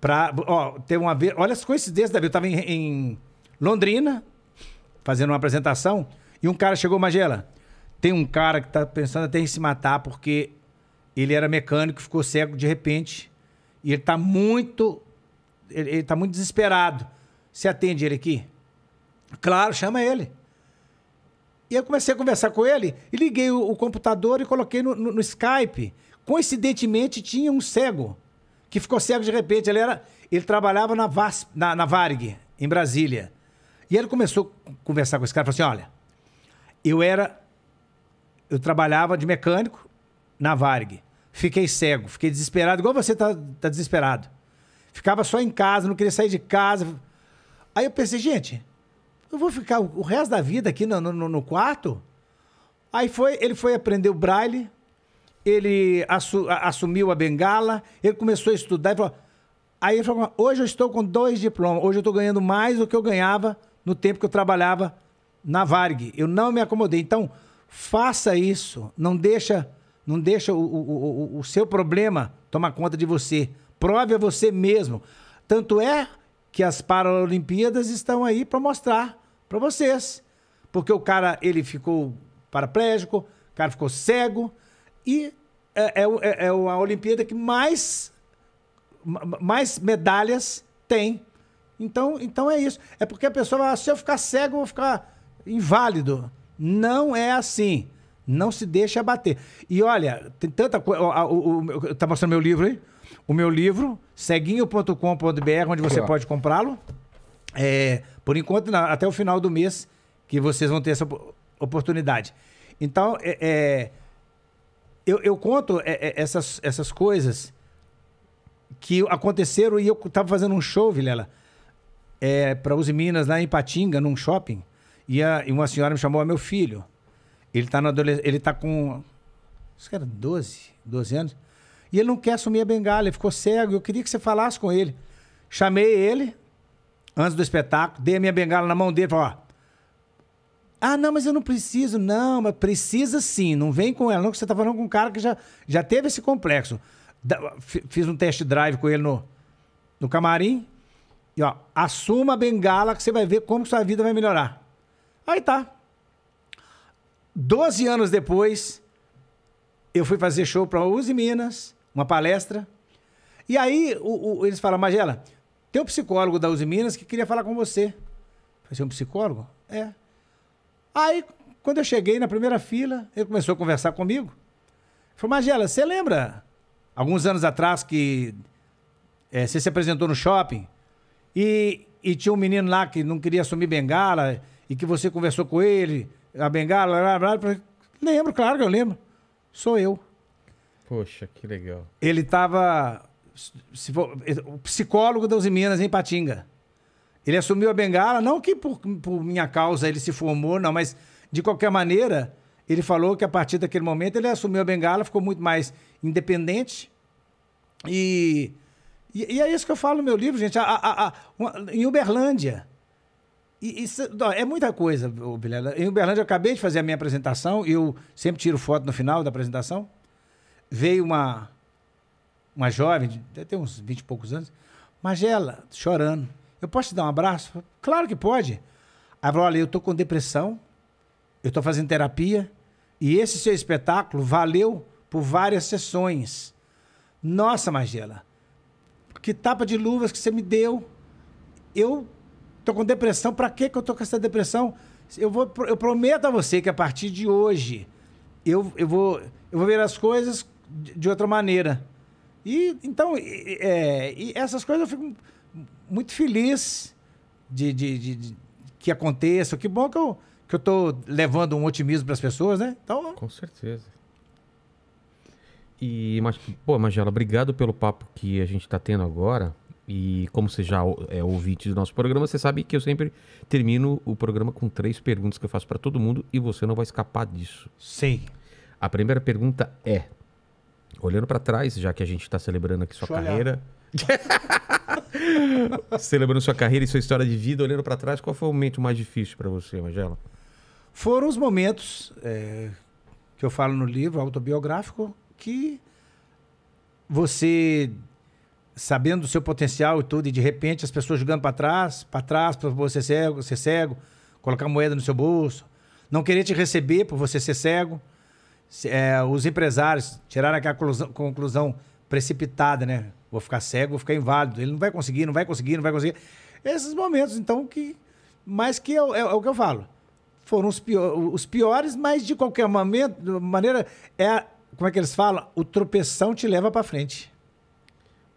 para. ter uma vez. Olha as coincidências, Davi. Eu estava em, em, Londrina fazendo uma apresentação e um cara chegou, Magela. Tem um cara que está pensando até em se matar porque ele era mecânico, e ficou cego de repente e ele está muito. Ele, está muito desesperado. Você atende ele aqui? Claro, chama ele. E eu comecei a conversar com ele e liguei o, o computador e coloquei no, no, no, Skype. Coincidentemente, tinha um cego que ficou cego de repente. Ele, era, ele trabalhava na, VAS na, na Varg, em Brasília. E ele começou a conversar com esse cara e falou assim: olha, eu era. Eu trabalhava de mecânico na Varg. Fiquei cego, fiquei desesperado, igual você está tá desesperado. Ficava só em casa, não queria sair de casa. Aí eu pensei, gente, eu vou ficar o resto da vida aqui no, no, no quarto? Aí foi, ele foi aprender o braille, ele assu, assumiu a bengala, ele começou a estudar falou. Aí ele falou: hoje eu estou com dois diplomas, hoje eu estou ganhando mais do que eu ganhava no tempo que eu trabalhava na Varg. Eu não me acomodei. Então, faça isso. Não deixa, não deixa o, o, o, o seu problema tomar conta de você. Prove a você mesmo. Tanto é que as Paralimpíadas estão aí para mostrar para vocês. Porque o cara, ele ficou paraplégico, o cara ficou cego e é, é, é, é a Olimpíada que mais, mais medalhas tem. Então, então é isso. É porque a pessoa fala, ah, se eu ficar cego, eu vou ficar inválido. Não é assim. Não se deixa abater. E olha, tem tanta coisa. Tá mostrando meu livro aí? o meu livro, seguinho.com.br onde você pode comprá-lo. É, por enquanto, não, até o final do mês, que vocês vão ter essa oportunidade. Então, é, é, eu, eu, conto é, é, essas, essas coisas que aconteceram e eu estava fazendo um show, Vilela, é, para os Minas, lá em Patinga, num shopping. E, a, e, uma senhora me chamou, ah, meu filho. Ele está ele tá com. Acho que era 12, 12 anos. E ele não quer assumir a bengala, ele ficou cego. Eu queria que você falasse com ele. Chamei ele, antes do espetáculo, dei a minha bengala na mão dele, falei, ó. Ah, não, mas eu não preciso. Não, mas precisa sim. Não vem com ela, não, que você tá falando com um cara que já, já teve esse complexo. fiz um test drive com ele no, no camarim. E, ó, assuma a bengala que você vai ver como sua vida vai melhorar. Aí tá. Doze anos depois, eu fui fazer show pra Uzi Minas uma palestra. E aí o, o, eles falam, Magela, tem um psicólogo da Uzi Minas que queria falar com você. Você é um psicólogo? É. Aí, quando eu cheguei na primeira fila, ele começou a conversar comigo. Falei, Magela, você lembra alguns anos atrás que é, você se apresentou no shopping e, e, tinha um menino lá que não queria assumir bengala e que você conversou com ele, a bengala, blá, blá, blá. Lembro, claro que eu lembro. Sou eu. Poxa, que legal. Ele estava o psicólogo da Uzi Minas em Patinga. Ele assumiu a bengala, não que por, por, minha causa ele se formou, não, mas de qualquer maneira, ele falou que a partir daquele momento ele assumiu a bengala, ficou muito mais independente. E, e, e é isso que eu falo no meu livro, gente. A, a, a, uma, em Uberlândia. E, isso, é muita coisa, Bilela. Em Uberlândia, eu acabei de fazer a minha apresentação, eu sempre tiro foto no final da apresentação veio uma, uma jovem, deve ter uns 20 e poucos anos, Magela, chorando. Eu posso te dar um abraço? claro que pode. Aí falou: olha, eu tô com depressão, eu tô fazendo terapia, e esse seu espetáculo valeu por várias sessões. Nossa, Magela, que tapa de luvas que você me deu. Eu tô com depressão, para que eu tô com essa depressão? Eu, vou, eu prometo a você que a partir de hoje eu, eu, vou, eu vou ver as coisas de outra maneira. E então, é, e essas coisas eu fico muito feliz de, de, de, de, que aconteça. Que bom que eu, que eu tô levando um otimismo para as pessoas, né? Então... Com certeza. E, mas, pô, Magela, obrigado pelo papo que a gente está tendo agora. E como você já é ouvinte do nosso programa, você sabe que eu sempre termino o programa com três perguntas que eu faço para todo mundo e você não vai escapar disso. Sim. A primeira pergunta é: Olhando para trás, já que a gente está celebrando aqui sua Deixa carreira. celebrando sua carreira e sua história de vida, olhando para trás, qual foi o momento mais difícil para você, Magela? Foram os momentos é, que eu falo no livro autobiográfico que você sabendo do seu potencial e tudo, e de repente as pessoas jogando para trás, para trás, para você ser cego, ser cego, colocar moeda no seu bolso, não querer te receber por você ser cego é, os empresários tiraram aquela conclusão, conclusão precipitada, né? Vou ficar cego, vou ficar inválido. Ele não vai conseguir, não vai conseguir, não vai conseguir. Esses momentos, então, que. Mas que é, é, é o que eu falo. Foram os, pior, os piores, mas de qualquer momento, maneira, é. Como é que eles falam? O tropeção te leva para frente.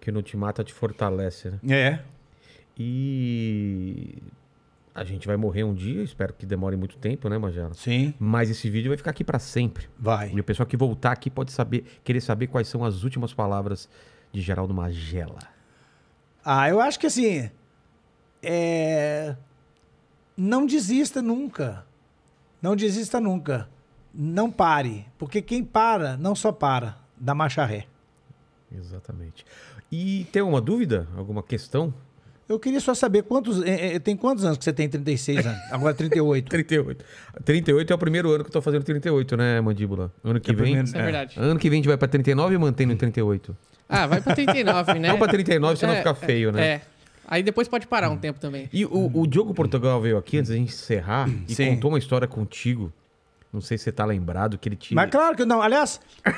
Que não te mata, te fortalece, né? É. E a gente vai morrer um dia, espero que demore muito tempo, né, Magela? Sim. Mas esse vídeo vai ficar aqui para sempre. Vai. E o pessoal que voltar aqui pode saber, querer saber quais são as últimas palavras de Geraldo Magela. Ah, eu acho que assim, é... não desista nunca. Não desista nunca. Não pare, porque quem para não só para, dá marcha ré. Exatamente. E tem alguma dúvida? Alguma questão? Eu queria só saber quantos. É, é, tem quantos anos que você tem 36 anos? Agora 38. 38. 38 é o primeiro ano que eu tô fazendo 38, né, Mandíbula? Ano que é vem. Primeiro, é, é verdade. Ano que vem a gente vai pra 39 e mantém no 38. Ah, vai pra 39, né? Não pra 39, senão é, fica feio, né? É. Aí depois pode parar um tempo também. E o, o Diogo Portugal veio aqui antes da gente encerrar e Sim. contou uma história contigo não sei se você tá lembrado que ele tinha. Mas claro que não. Aliás,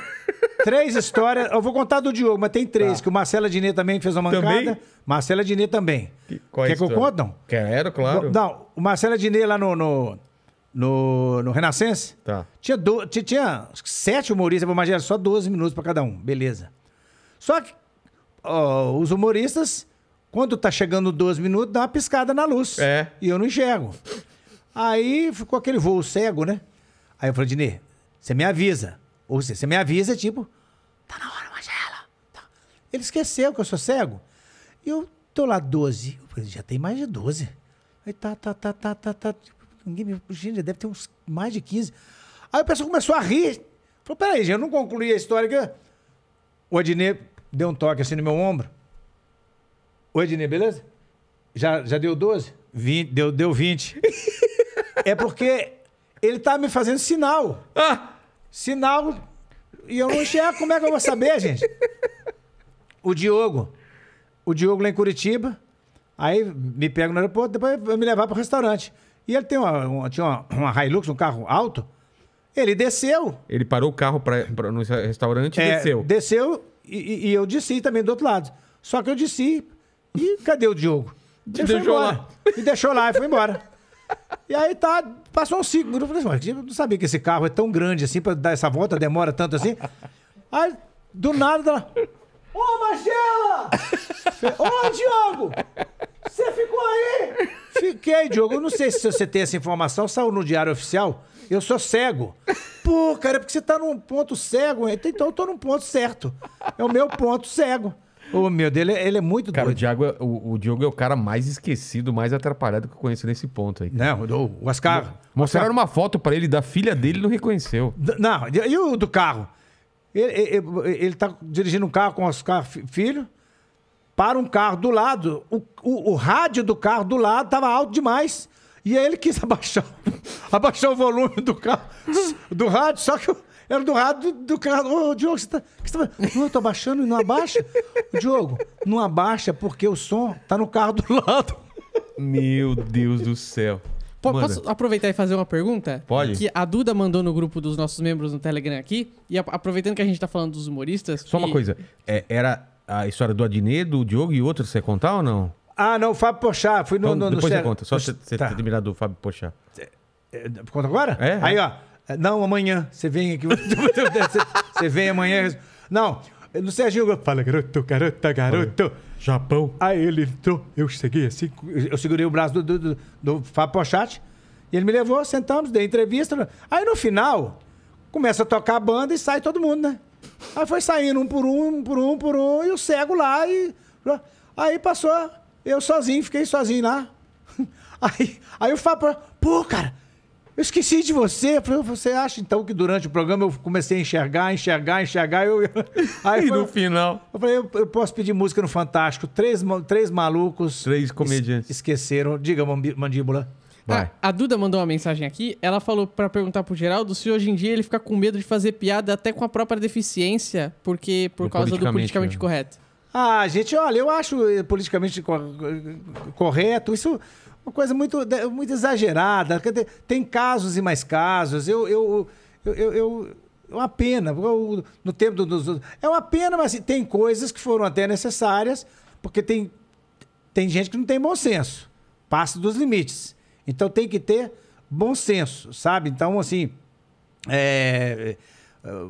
três histórias. Eu vou contar do Diogo, mas tem três, tá. que o Marcelo Diné também fez uma mancada. Também? Marcelo Diné também. Que, qual é Quer que eu conte, não? Quero, claro. Não, o Marcelo Diné lá no, no, no, no Renascença. Tá. Tinha, do, tinha, tinha sete humoristas, mas era só 12 minutos para cada um. Beleza. Só que ó, os humoristas, quando tá chegando 12 minutos, dá uma piscada na luz. É. E eu não enxergo. Aí ficou aquele voo cego, né? Aí eu falei, Dinê, você me avisa. Ou seja, você me avisa, tipo, tá na hora, Magela. Tá. Ele esqueceu que eu sou cego. E eu tô lá 12. Eu falei, já tem mais de 12. Aí tá, tá, tá, tá, tá, tá. Tipo, ninguém me. Gente, já deve ter uns mais de 15. Aí o pessoal começou a rir. Falou, peraí, gente, eu não concluí a história aqui. O Adnê deu um toque assim no meu ombro. Oi, Adnê, beleza? Já, já deu 12? 20, deu, deu 20. é porque ele tá me fazendo sinal. Ah! Sinal. E eu não enxergo. Como é que eu vou saber, gente? O Diogo. O Diogo lá em Curitiba. Aí me pega no aeroporto, depois vai me levar pro restaurante. E ele tem uma, uma tinha uma, uma Hilux, um carro alto. Ele desceu. Ele parou o carro pra, pra no restaurante e é, desceu. Desceu e, e eu desci também do outro lado. Só que eu desci. E cadê o Diogo? Te deixou lá. E deixou lá e foi embora. E aí tá, passou um ciclo. Eu falei assim, eu não sabia que esse carro é tão grande assim pra dar essa volta, demora tanto assim. Aí, do nada, ela. Ô, oh, Magela! Ô, oh, Diogo! Você ficou aí? Fiquei, Diogo. Eu não sei se você tem essa informação, saiu no Diário Oficial. Eu sou cego. Pô, cara, é porque você tá num ponto cego. Então eu tô num ponto certo. É o meu ponto cego. O meu dele, é, ele é muito cara, doido. O Diogo, é, o, o, Diogo é o cara mais esquecido, mais atrapalhado que eu conheço nesse ponto aí. Não, o, o Ascar. Mostraram uma foto para ele da filha dele não reconheceu. Não, e o do carro? Ele, ele, ele tá dirigindo um carro com o Oscar Filho, para um carro do lado, o, o, o rádio do carro do lado tava alto demais. E aí ele quis abaixar, abaixar o volume do carro, do rádio, só que o, era do lado do, cara. Ô, Diogo, você tá. Você tá não, eu tô abaixando e não abaixa. Diogo, não abaixa porque o som tá no carro do lado. Meu Deus do céu. P Manda. Posso aproveitar e fazer uma pergunta? Pode. Que a Duda mandou no grupo dos nossos membros no Telegram aqui. E aproveitando que a gente tá falando dos humoristas. Só que... uma coisa. É, era a história do Adnê, do Diogo e outros, você contar ou não? Ah, não, o Fábio Pochá. Fui no. Então, no, depois no... você conta. Só você tá. terminar do Fábio Pochá. É, é, conta agora? É. é. Aí, ó. É, não, amanhã. Você vem aqui. Você vem amanhã. Não. No Serginho, fala, garoto, garota, garoto. Japão. Aí ele entrou, eu segui assim. Eu segurei o braço do, do, do, do Fábio Pochatti. E ele me levou, sentamos, dei entrevista. Aí no final, começa a tocar a banda e sai todo mundo, né? Aí foi saindo um por um, um por um, um por um, e o cego lá. E... Aí passou, eu sozinho, fiquei sozinho lá. Aí, aí o Fábio, pô, cara, eu esqueci de você. Falei, você acha então que durante o programa eu comecei a enxergar, enxergar, enxergar? Eu... Aí e foi... no final? Eu falei, eu, eu, posso pedir música no Fantástico. Três, três malucos. Três comediantes. Es esqueceram. Diga, mandíbula. Vai. A, a, Duda mandou uma mensagem aqui. Ela falou para perguntar pro Geraldo se hoje em dia ele fica com medo de fazer piada até com a própria deficiência, porque por causa politicamente, do politicamente né? correto. Ah, gente, olha, eu acho eh, politicamente eh, correto. Isso uma coisa muito, muito exagerada. Tem casos e mais casos. Eu, eu, eu, eu, é uma pena. No tempo dos. É uma pena, mas assim, tem coisas que foram até necessárias, porque tem, tem gente que não tem bom senso. Passa dos limites. Então tem que ter bom senso, sabe? Então, assim. É, é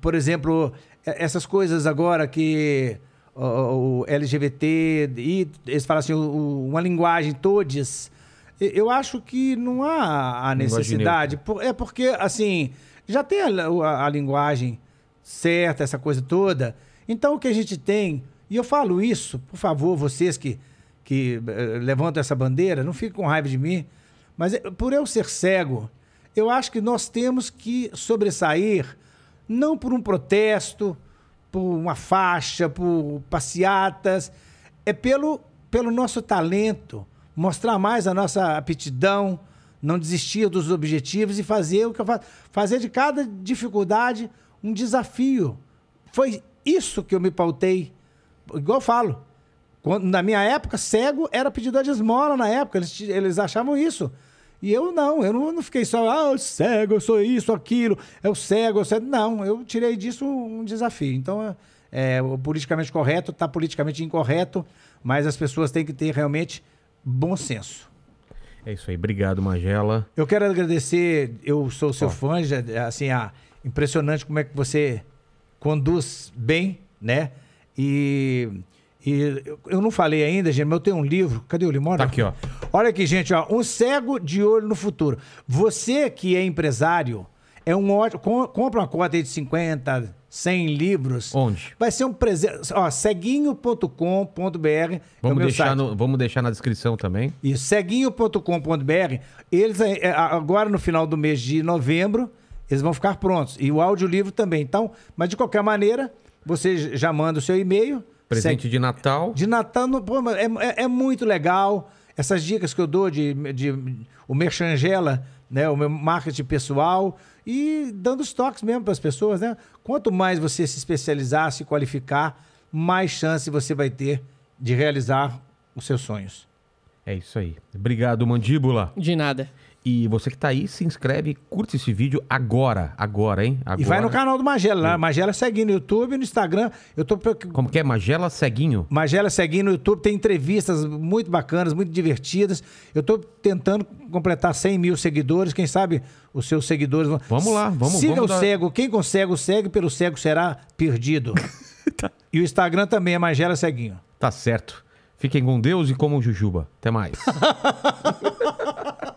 por exemplo, essas coisas agora que o, LGBT, e eles falam assim, o, uma linguagem todes. Eu acho que não há a necessidade. Por, é porque, assim, já tem a, a, a linguagem certa, essa coisa toda. Então, o que a gente tem, e eu falo isso, por favor, vocês que, que eh, levantam essa bandeira, não fiquem com raiva de mim, mas eh, por eu ser cego, eu acho que nós temos que sobressair, não por um protesto, por uma faixa, por passeatas. É pelo, pelo nosso talento, mostrar mais a nossa aptidão, não desistir dos objetivos e fazer o que eu faço. Fazer de cada dificuldade um desafio. Foi isso que eu me pautei. Igual eu falo. Quando, na minha época, cego era pedidor de esmola na época. Eles, eles achavam isso. E eu não, eu não, não fiquei só, ah, eu cego, eu sou isso, aquilo, eu cego, eu cego. Não, eu tirei disso um desafio. Então, é, é o politicamente correto está politicamente incorreto, mas as pessoas têm que ter realmente bom senso. É isso aí, obrigado, Magela. Eu quero agradecer, eu sou seu fã, já, assim, ah, impressionante como é que você conduz bem, né? E e eu não falei ainda, gente, mas eu tenho um livro. Cadê o livro? Tá aqui, ó. Olha aqui, gente, ó. Um cego de olho no futuro. Você que é empresário, é um ótimo. Compra uma cota aí de 50, 100 livros. Onde? Vai ser um presente. Ó, ceguinho.com.br. É vamos, é deixar vamos deixar na descrição também. Isso, ceguinho.com.br. Eles, é, é, agora no final do mês de novembro, eles vão ficar prontos. E o audiolivro também. Então, mas de qualquer maneira, você já manda o seu e-mail Presente Sem... de Natal. De Natal, no... Pô, é, é, é, muito legal. Essas dicas que eu dou de, de o Merchangela, né, o meu marketing pessoal e dando os toques mesmo para as pessoas, né? Quanto mais você se especializar, se qualificar, mais chance você vai ter de realizar os seus sonhos. É isso aí. Obrigado, Mandíbula. De nada. E você que tá aí, se inscreve, curte esse vídeo agora, agora, hein? Agora. E vai no canal do Magela, lá. Né? Magela Seguinho no YouTube no Instagram. Eu tô. Como que é? Magela Seguinho? Magela Seguinho no YouTube. Tem entrevistas muito bacanas, muito divertidas. Eu tô tentando completar 100 mil seguidores. Quem sabe os seus seguidores vão. Vamos lá, vamos Siga vamos o dar... cego. Quem consegue o cego, pelo cego será perdido. tá. E o Instagram também é Magela Ceguinho. Tá certo. Fiquem com Deus e o Jujuba. Até mais.